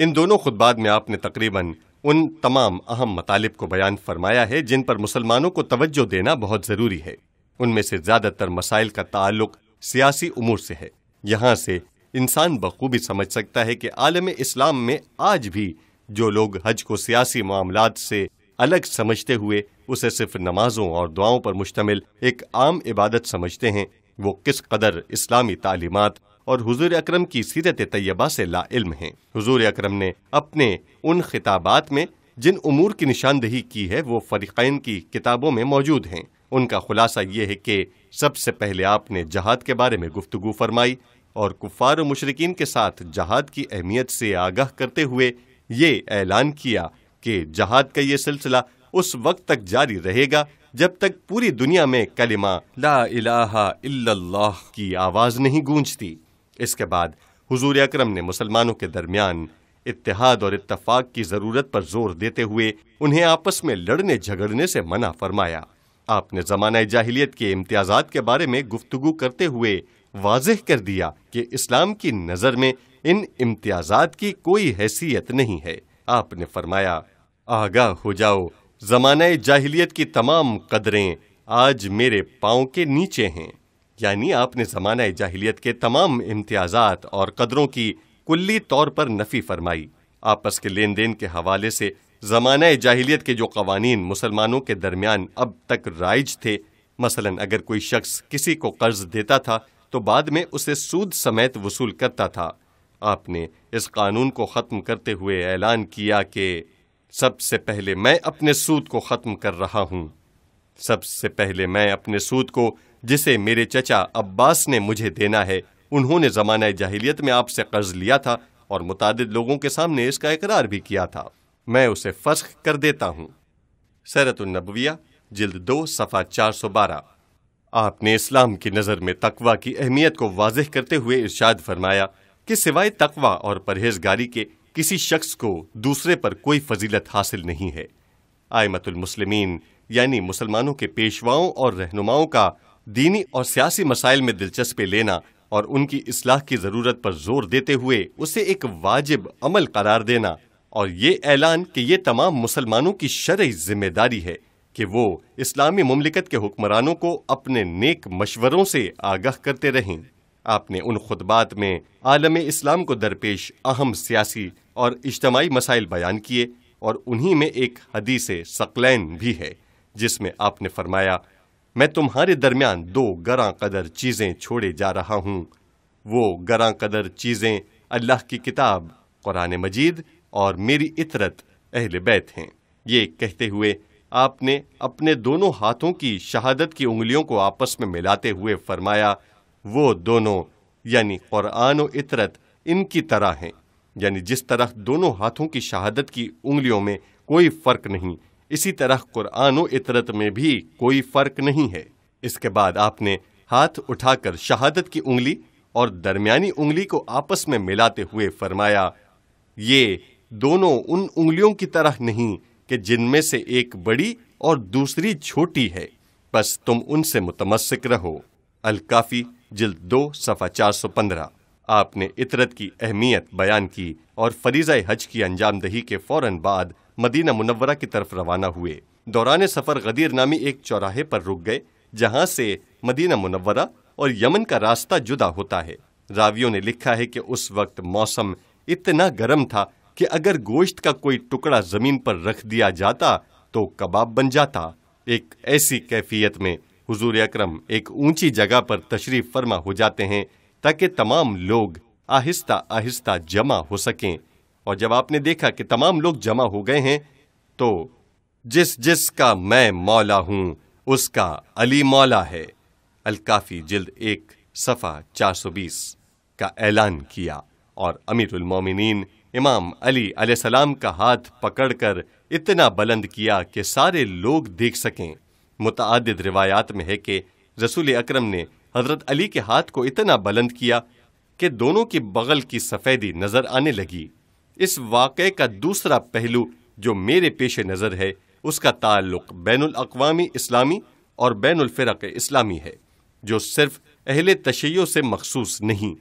इन दोनों खुतबात में आपने तकरीबन उन तमाम अहम मतालब को बयान फरमाया है जिन पर मुसलमानों को तवज्जो देना बहुत ज़रूरी है उनमें से ज़्यादातर मसाइल का ताल्लुक सियासी उमूर से है यहाँ से इंसान बखूबी समझ सकता है कि आलम इस्लाम में आज भी जो लोग हज को सियासी मामला से अलग समझते हुए उसे सिर्फ नमाजों और दुआओं पर मुश्तमिल एक आम इबादत समझते हैं वो किस कदर इस्लामी तालीमत और हजूर अक्रम की सीरत तय्यबा से लाइल्म हैं हजूर अक्रम ने अपने उन खिताबात में जिन उमूर की निशानदही की है वो फ़रीक़ैन की किताबों में मौजूद हैं उनका खुलासा ये है कि सबसे पहले आपने जहाद के बारे में गुफ्तु फरमाई और कुफार मुशरकिन के साथ जहाद की अहमियत से आगाह करते हुए ये ऐलान किया कि जहाद का ये सिलसिला उस वक्त तक जारी रहेगा जब तक पूरी दुनिया में कलिमा ला इलाहा इल्लल्लाह की आवाज़ नहीं गूंजती इसके बाद हुजूर अकरम ने मुसलमानों के दरमियान इत्तेहाद और इतफाक की ज़रूरत पर जोर देते हुए उन्हें आपस में लड़ने झगड़ने से मना फरमाया आपने ज़माना जाहिलियत के इम्तियाज़ात के बारे में गुफ्तु करते हुए वाजह कर दिया कि इस्लाम की नज़र में इन इम्तियाजात की कोई हैसियत नहीं है आपने फरमाया आगा हो जाओ जमाना जाहिलियत की तमाम कदरें आज मेरे पाँव के नीचे हैं यानी आपने जमाना जाहिलियत के तमाम इम्तियाजात और कदरों की कुल्ली तौर पर नफ़ी फरमाई आपस के लेन देन के हवाले से जमाना जाहिलियत के जो कवानीन मुसलमानों के दरमियान अब तक राइज थे मसलन अगर कोई शख्स किसी को कर्ज देता था तो बाद में उसे सूद समेत वसूल करता था आपने इस कानून को ख़त्म करते हुए ऐलान किया कि सबसे पहले मैं अपने सूद को ख़त्म कर रहा हूं सबसे पहले मैं अपने सूद को जिसे मेरे चचा अब्बास ने मुझे देना है उन्होंने ज़माना जाहिलियत में आपसे कर्ज लिया था और मुतद लोगों के सामने इसका इकरार भी किया था मैं उसे फर्श कर देता हूं सैरतुलनबविया जिल्द दो सफ़ा चार सौ बारह आपने इस्लाम की नज़र में तकवा की अहमियत को वाजह करते हुए इर्शाद फरमाया कि सिवाय तकवा और परहेजगारी के किसी शख्स को दूसरे पर कोई फजीलत हासिल नहीं है आयमतुलमसलमिन यानी मुसलमानों के पेशवाओं और रहनुमाओं का दीनी और सियासी मसाइल में दिलचस्पी लेना और उनकी असलाह की ज़रूरत पर जोर देते हुए उसे एक वाजिब अमल करार देना और ये ऐलान कि ये तमाम मुसलमानों की शर्य जिम्मेदारी है कि वो इस्लामी ममलिकत के हुक्मरानों को अपने नेक मशवरों से आगाह करते रहें आपने उन खुतबात में आलम इस्लाम को दरपेश अहम सियासी और इज्तमाही मसाइल बयान किए और उन्हीं में एक हदीस सकलैन भी है जिसमें आपने फरमाया मैं तुम्हारे दरमियान दो गरां कदर चीज़ें छोड़े जा रहा हूँ वो गरां कदर चीज़ें अल्लाह की किताब कुरान मजीद और मेरी इतरत अहल बैत हैं ये कहते हुए आपने अपने दोनों हाथों की शहादत की उंगलियों को आपस में मिलाते हुए फरमाया वो दोनों यानी कुरान और इतरत इनकी तरह हैं यानी जिस तरह दोनों हाथों की शहादत की उंगलियों में कोई फ़र्क नहीं इसी तरह कुरान और इतरत में भी कोई फ़र्क नहीं है इसके बाद आपने हाथ उठाकर शहादत की उंगली और दरमियानी उंगली को आपस में मिलाते हुए फरमाया ये दोनों उन उंगलियों की तरह नहीं कि जिनमें से एक बड़ी और दूसरी छोटी है बस तुम उनसे मुतमस्क रहो अलकाफ़ी जिल्द दो सफ़ा चार सौ पंद्रह आपने इतरत की अहमियत बयान की और फरीज़ा हज की अंजामदही के फौरन बाद मदीना मुनवरा की तरफ रवाना हुए दौरान सफ़र गदीर नामी एक चौराहे पर रुक गए जहाँ से मदीना मुनवरा और यमन का रास्ता जुदा होता है रावियों ने लिखा है कि उस वक्त मौसम इतना गर्म था कि अगर गोश्त का कोई टुकड़ा ज़मीन पर रख दिया जाता तो कबाब बन जाता एक ऐसी कैफियत में हुजूर अकरम एक ऊंची जगह पर तशरीफ़ फरमा हो जाते हैं ताकि तमाम लोग आहिस्ता आहिस्ता जमा हो सकें और जब आपने देखा कि तमाम लोग जमा हो गए हैं तो जिस जिस का मैं मौला हूँ उसका अली मौला है अलकाफ़ी जिल्द एक सफ़ा 420 का ऐलान किया और अमीरुल मोमिनीन इमाम अली अलैहिस्सलाम का हाथ पकड़कर इतना बुलंद किया कि सारे लोग देख सकें मुतद रिवायात में है कि रसूल अकरम ने हज़रत अली के हाथ को इतना बुलंद किया कि दोनों की बगल की सफ़ेदी नज़र आने लगी इस वाक़े का दूसरा पहलू जो मेरे पेश नज़र है उसका ताल्लुक बैन अवी इस्लामी और बैन फ़िरक इस्लामी है जो सिर्फ अहले तशैयों से मखसूस नहीं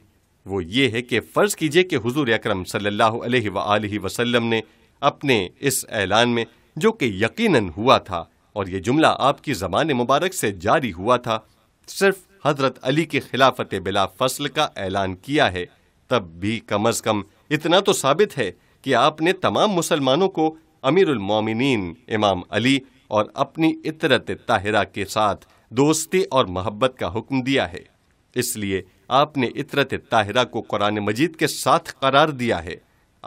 वो ये है कि फ़र्ज़ कीजिए कि हुजूर अकरम सल्लल्लाहु अलैहि वसल्लम ने अपने इस ऐलान में जो कि यकीनन हुआ था और ये जुमला आपकी ज़बान मुबारक से जारी हुआ था सिर्फ हज़रत अली की खिलाफत बिला फसल का ऐलान किया है तब भी कम अज़ कम इतना तो साबित है कि आपने तमाम मुसलमानों को अमीरमिन इमाम अली और अपनी इतरत ताहिरा के साथ दोस्ती और मोहब्बत का हुक्म दिया है इसलिए आपने इतरत ताहिरा को कुरान मजीद के साथ करार दिया है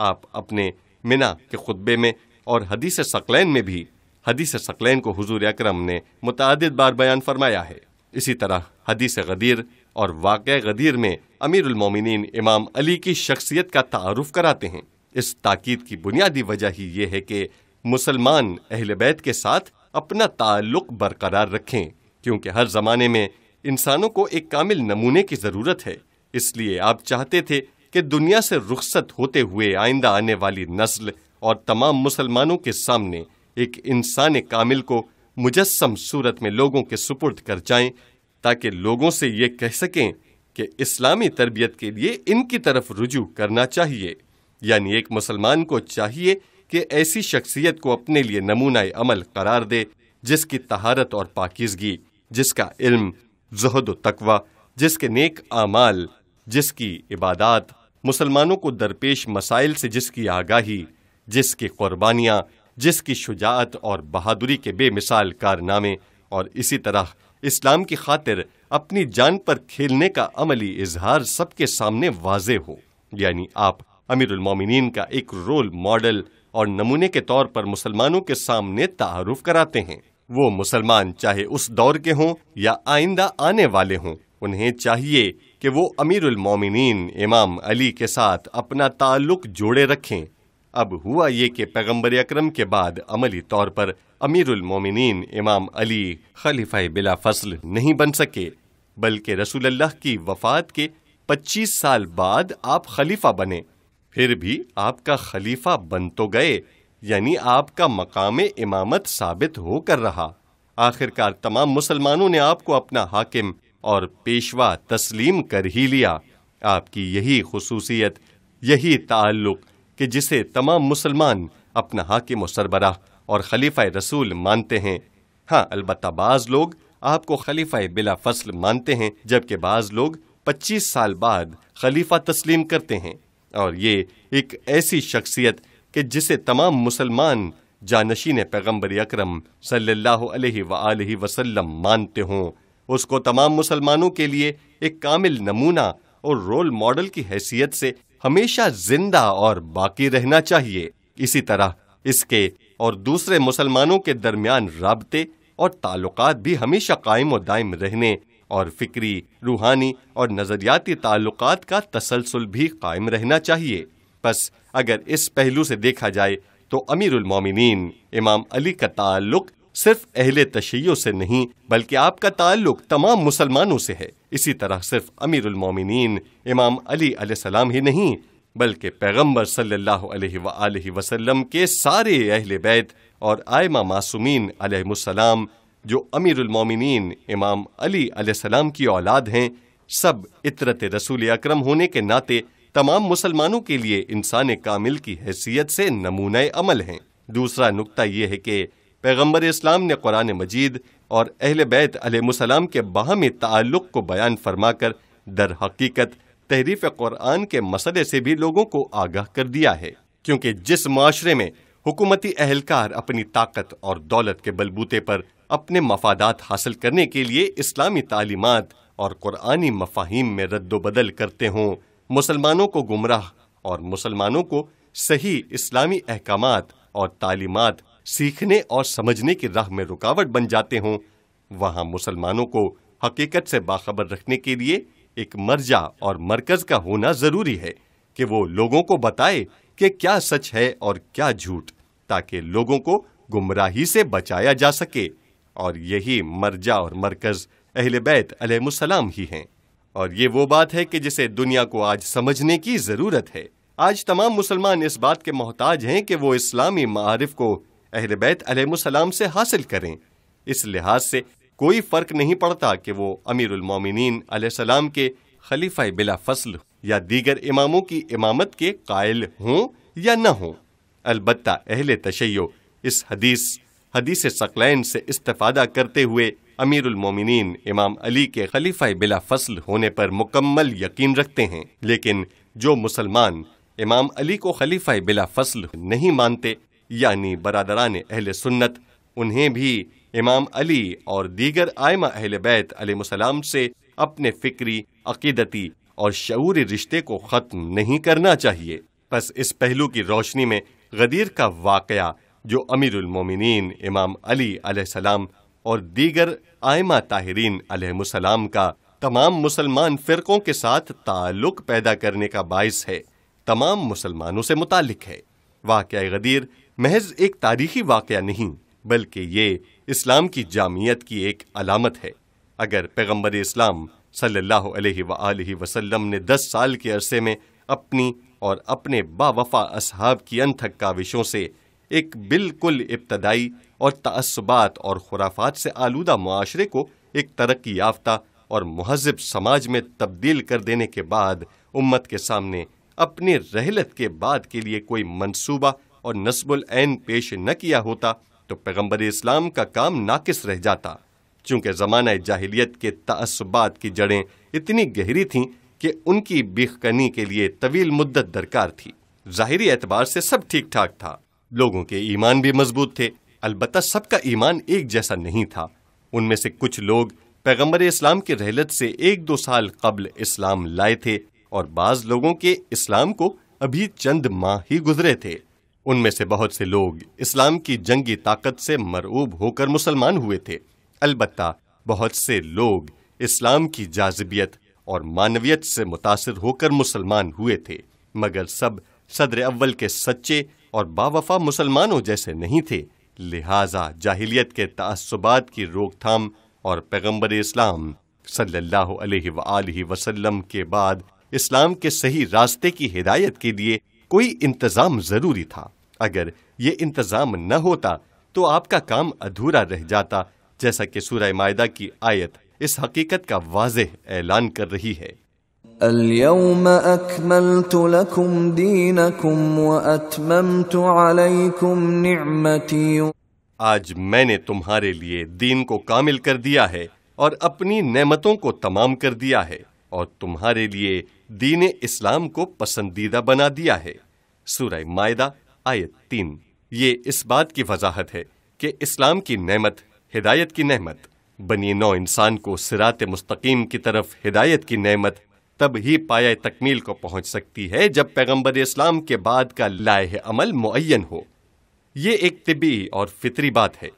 आप अपने मिना के खुतबे में और हदीस सकलैन में भी हदीस सकलैन को हजूर अक्रम ने मुतद बार बयान फरमाया है इसी तरह हदीस गदीर और वाक़ गदीर में उलमोमिन इमाम अली की शख्सियत का तारफ़ कराते हैं इस ताकीद की बुनियादी वजह ही यह है कि मुसलमान अहल बैत के साथ अपना ताल्लुक बरकरार रखें क्योंकि हर ज़माने में इंसानों को एक कामिल नमूने की ज़रूरत है इसलिए आप चाहते थे कि दुनिया से रुखसत होते हुए आइंदा आने वाली नस्ल और तमाम मुसलमानों के सामने एक इंसान कामिल को मुजस्म सूरत में लोगों के सुपुर्द कर जाएं ताकि लोगों से ये कह सकें कि इस्लामी तरबियत के लिए इनकी तरफ रुजू करना चाहिए यानी एक मुसलमान को चाहिए कि ऐसी शख्सियत को अपने लिए नमूना अमल करार दे जिसकी तहारत और पाकिजगी जिसका इल्म जहद तकवा जिसके नेक आमाल जिसकी इबादत मुसलमानों को दरपेश मसाइल से जिसकी आगाही जिसकी कुर्बानियां जिसकी शुजात और बहादुरी के बेमिसाल कारनामे और इसी तरह इस्लाम की खातिर अपनी जान पर खेलने का अमली इजहार सबके सामने वाज हो यानी आप अमीरमिन का एक रोल मॉडल और नमूने के तौर पर मुसलमानों के सामने तारफ़ कराते हैं वो मुसलमान चाहे उस दौर के हों या आइंदा आने वाले हों उन्हें चाहिए कि वो अमीरुल मोमिनीन इमाम अली के साथ अपना ताल्लुक जोड़े रखें अब हुआ ये कि पैगम्बर अक्रम के बाद अमली तौर पर अमीरुल मोमिनीन इमाम अली खलीफा बिला फसल नहीं बन सके बल्कि रसूलुल्लाह की वफ़ात के 25 साल बाद आप खलीफा बने फिर भी आपका खलीफा बन तो गए यानी आपका मकाम इमामत साबित हो कर रहा आखिरकार तमाम मुसलमानों ने आपको अपना हाकिम और पेशवा तस्लीम कर ही लिया आपकी यही खसूसियत यही ताल्लुक कि जिसे तमाम मुसलमान अपना हाकिम व सरबराह और खलीफा रसूल मानते हैं हाँ अलबत् बाज़ लोग आपको खलीफा बिला फसल मानते हैं जबकि बाज़ लोग पच्चीस साल बाद खलीफा तस्लीम करते हैं और ये एक ऐसी शख्सियत कि जिसे तमाम मुसलमान जानशीन पैगम्बर अक्रम सल्लल्लाहु वसल्लम मानते हों उसको तमाम मुसलमानों के लिए एक कामिल नमूना और रोल मॉडल की हैसियत से हमेशा जिंदा और बाकी रहना चाहिए इसी तरह इसके और दूसरे मुसलमानों के दरमियान रबते और ताल्लुक भी हमेशा कायम और दायम रहने और फिक्री रूहानी और नज़रियाती ताल्लुक का तसलसल भी कायम रहना चाहिए बस अगर इस पहलू से देखा जाए तो अमीरुल मोमिनीन इमाम अली का ताल्लुक सिर्फ अहले तशैयों से नहीं बल्कि आपका ताल्लुक तमाम मुसलमानों से है इसी तरह सिर्फ अमीरुल मोमिनीन इमाम अली सलाम ही नहीं बल्कि पैगम्बर सल्लल्लाहु अलैहि वसल्लम के सारे अहल बैत और आयमा मासूमीन अलैहिस्सलाम जो अमीरुल मोमिनीन इमाम अली सलाम की औलाद हैं सब इतरत रसूल अक्रम होने के नाते तमाम मुसलमानों के लिए इंसान कामिल की हैसियत से नमून अमल हैं दूसरा नुकता यह है कि पैगम्बर इस्लाम ने कुरान मजीद और अहल बैत अलमसलम के बाहमी ताल्लुक़ को बयान फरमाकर दर हकीकत तहरीफ कुरान के मसले से भी लोगों को आगाह कर दिया है क्योंकि जिस माशरे में हुकूमती अहलकार अपनी ताकत और दौलत के बलबूते पर अपने मफादात हासिल करने के लिए इस्लामी तालीमत और कुरानी मफाहिम में रद्दबदल करते हों मुसलमानों को गुमराह और मुसलमानों को सही इस्लामी अहकाम और तालीमत सीखने और समझने की राह में रुकावट बन जाते हों वहाँ मुसलमानों को हकीकत से बाखबर रखने के लिए एक मर्जा और मरकज का होना ज़रूरी है कि वो लोगों को बताए कि क्या सच है और क्या झूठ ताकि लोगों को गुमराही से बचाया जा सके और यही मर्जा और मरकज अहल बैत अलहसलाम ही हैं और ये वो बात है कि जिसे दुनिया को आज समझने की ज़रूरत है आज तमाम मुसलमान इस बात के मोहताज हैं कि वो इस्लामी मारफ को अहल बैत सलाम से हासिल करें इस लिहाज से कोई फ़र्क नहीं पड़ता कि वो अमीरमिन सलाम के खलीफा बिला फसल या दीगर इमामों की इमामत के कायल हों या न हों अलबत् अहले तशैय इस हदीस हदीस सकलैन से इस्तफ़ादा करते हुए अमीर मोमिनीन इमाम अली के खलीफा बिला फसल होने पर मुकम्मल यकीन रखते हैं लेकिन जो मुसलमान इमाम अली को खलीफा बिला फसल नहीं मानते यानी बरदरान अहल सुन्नत उन्हें भी इमाम अली और दीगर आयमा अहल बैत अलैहिस्सलाम से अपने फिक्री अकीदती और शूरी रिश्ते को ख़त्म नहीं करना चाहिए बस इस पहलू की रोशनी में गदीर का वाकया जो अमीरुलमोमिन इमाम अली सलाम और दीगर आयमा ताहरीन अलहसलाम का तमाम मुसलमान फ़िरक़ों के साथ ताल्लुक़ पैदा करने का बायस है तमाम मुसलमानों से मुतक है वाक़ गदीर महज एक तारीखी वाक़ नहीं बल्कि ये इस्लाम की जामियत की एक अलामत है अगर पैगम्बर इस्लाम सल्ला वसलम ने दस साल के अरसे में अपनी और अपने बावफा असहाब की अनथक काविशों से एक बिल्कुल इब्तदाई और तस्बात और खुराफात से आलूदा माशरे को एक तरक्की याफ्ता और महजब समाज में तब्दील कर देने के बाद उम्मत के सामने अपनी रहलत के बाद के लिए कोई मनसूबा और नस्बुल पेश न किया होता तो पैगम्बर इस्लाम का काम नाकिस रह जाता चूँकि ज़माना जाहलीत के तस्बात की जड़ें इतनी गहरी थीं कि उनकी बिखकनी के लिए तवील मुद्दत दरकार थी ज़ाहरी एतबार से सब ठीक ठाक था लोगों के ईमान भी मजबूत थे अलबत् सबका ईमान एक जैसा नहीं था उनमें से कुछ लोग पैगम्बर इस्लाम की रहलत से एक दो साल कबल इस्लाम लाए थे और बाज लोगों के इस्लाम को अभी चंद माह ही गुजरे थे उनमें से बहुत से लोग इस्लाम की जंगी ताकत से मरूब होकर मुसलमान हुए थे अलबत् बहुत से लोग इस्लाम की जाजबियत और मानवियत से मुतासर होकर मुसलमान हुए थे मगर सब सदर अव्वल के सच्चे और बावफा मुसलमानों जैसे नहीं थे लिहाजा जाहिलियत के तसबात की रोकथाम और पैगम्बर इस्लाम सल्लल्लाहु के बाद इस्लाम के सही रास्ते की हिदायत के लिए कोई इंतज़ाम ज़रूरी था अगर ये इंतज़ाम न होता तो आपका काम अधूरा रह जाता जैसा कि सूरह मायदा की आयत इस हकीकत का वाज ऐलान कर रही है اليوم اكملت لكم دينكم واتممت عليكم نعمتي आज मैंने तुम्हारे लिए दीन को कामिल कर दिया है और अपनी नेमतों को तमाम कर दिया है और तुम्हारे लिए दीन इस्लाम को पसंदीदा बना दिया है सूरह मायदा आयत तीन ये इस बात की वजाहत है कि इस्लाम की नेमत हिदायत की नेमत बनी नौ इंसान को सिरात मुस्तकीम की तरफ हिदायत की नेमत तब ही पाया तकमील को पहुंच सकती है जब पैगंबर इस्लाम के बाद का लाह अमल मुन हो ये एक तिबी और फितरी बात है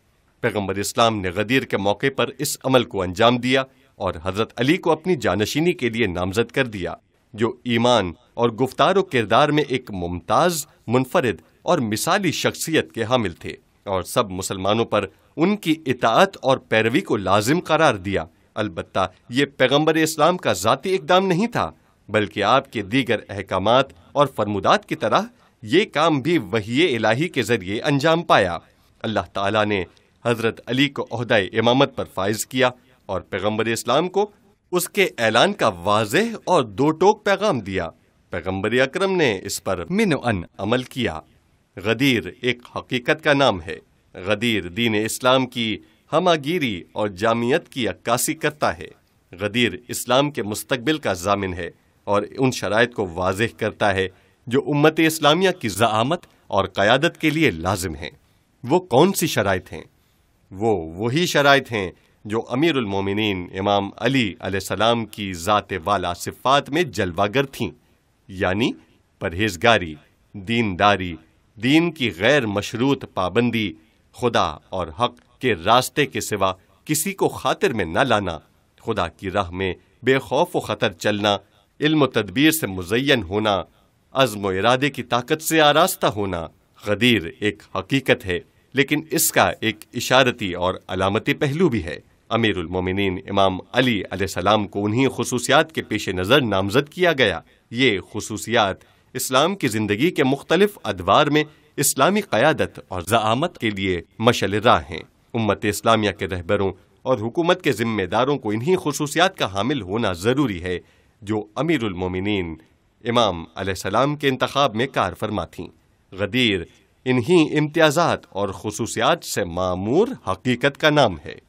पैगंबर इस्लाम ने गदीर के मौके पर इस अमल को अंजाम दिया और हज़रत अली को अपनी जानशीनी के लिए नामजद कर दिया जो ईमान और गुफ्तार किरदार में एक मुमताज़ मुनफरद और मिसाली शख्सियत के हामिल थे और सब मुसलमानों पर उनकी इतात और पैरवी को लाजिम करार दिया अलबत् ये पैगम्बर इस्लाम का ज़ाती इकदाम नहीं था बल्कि आपके दीगर अहकाम और फरमुदात की तरह ये काम भी वही इलाही के ज़रिए अंजाम पाया अल्लाह ताला ने हज़रत अली को अहदा इमामत पर फायज़ किया और पैगम्बर इस्लाम को उसके ऐलान का वाज और दो टोक पैगाम दिया पैगम्बर अक्रम ने इस पर मिन अमल किया गदीर एक हकीकत का नाम है गदीर दीन इस्लाम की हमागिरी और जामियत की अक्कासी करता है गदीर इस्लाम के मुस्तबिल का जामिन है और उन शराइ को वाजह करता है जो उम्मत इस्लामिया की ज़ामत और क़्यादत के लिए लाजिम हैं वो कौन सी शराइ हैं वो वही शराइ हैं जो अमीरमिन इमाम अली सलाम की ज़ात वाला सिफ़ात में जलवागर थीं यानी परहेजगारी दीनदारी दीन की गैर मशरूत पाबंदी खुदा और हक कि रास्ते के सिवा किसी को खातिर में न लाना खुदा की राह में बेखौफ व खतर चलना इल्म तदबीर से मुजैन होना अज़म इरादे की ताकत से आरास्ता होना गदीर एक हकीकत है लेकिन इसका एक इशारती और अलामती पहलू भी है अमीरमिन इमाम अली सलाम को उन्हीं खसूसियात के पेश नज़र नामजद किया गया ये खसूसियात इस्लाम की ज़िंदगी के मुख्तलिफ अदवार में इस्लामी क़्यादत और ज़ामत के लिए मशल राह हैं उम्मत इस्लामिया के रहबरों और हुकूमत के जिम्मेदारों को इन्हीं खसूसियात का हामिल होना ज़रूरी है जो अमीरमिन इमाम सलाम के इंतखब में कार फरमा थी गदीर इन्हीं इम्तियाज़ात और खसूसियात से मामूर हकीकत का नाम है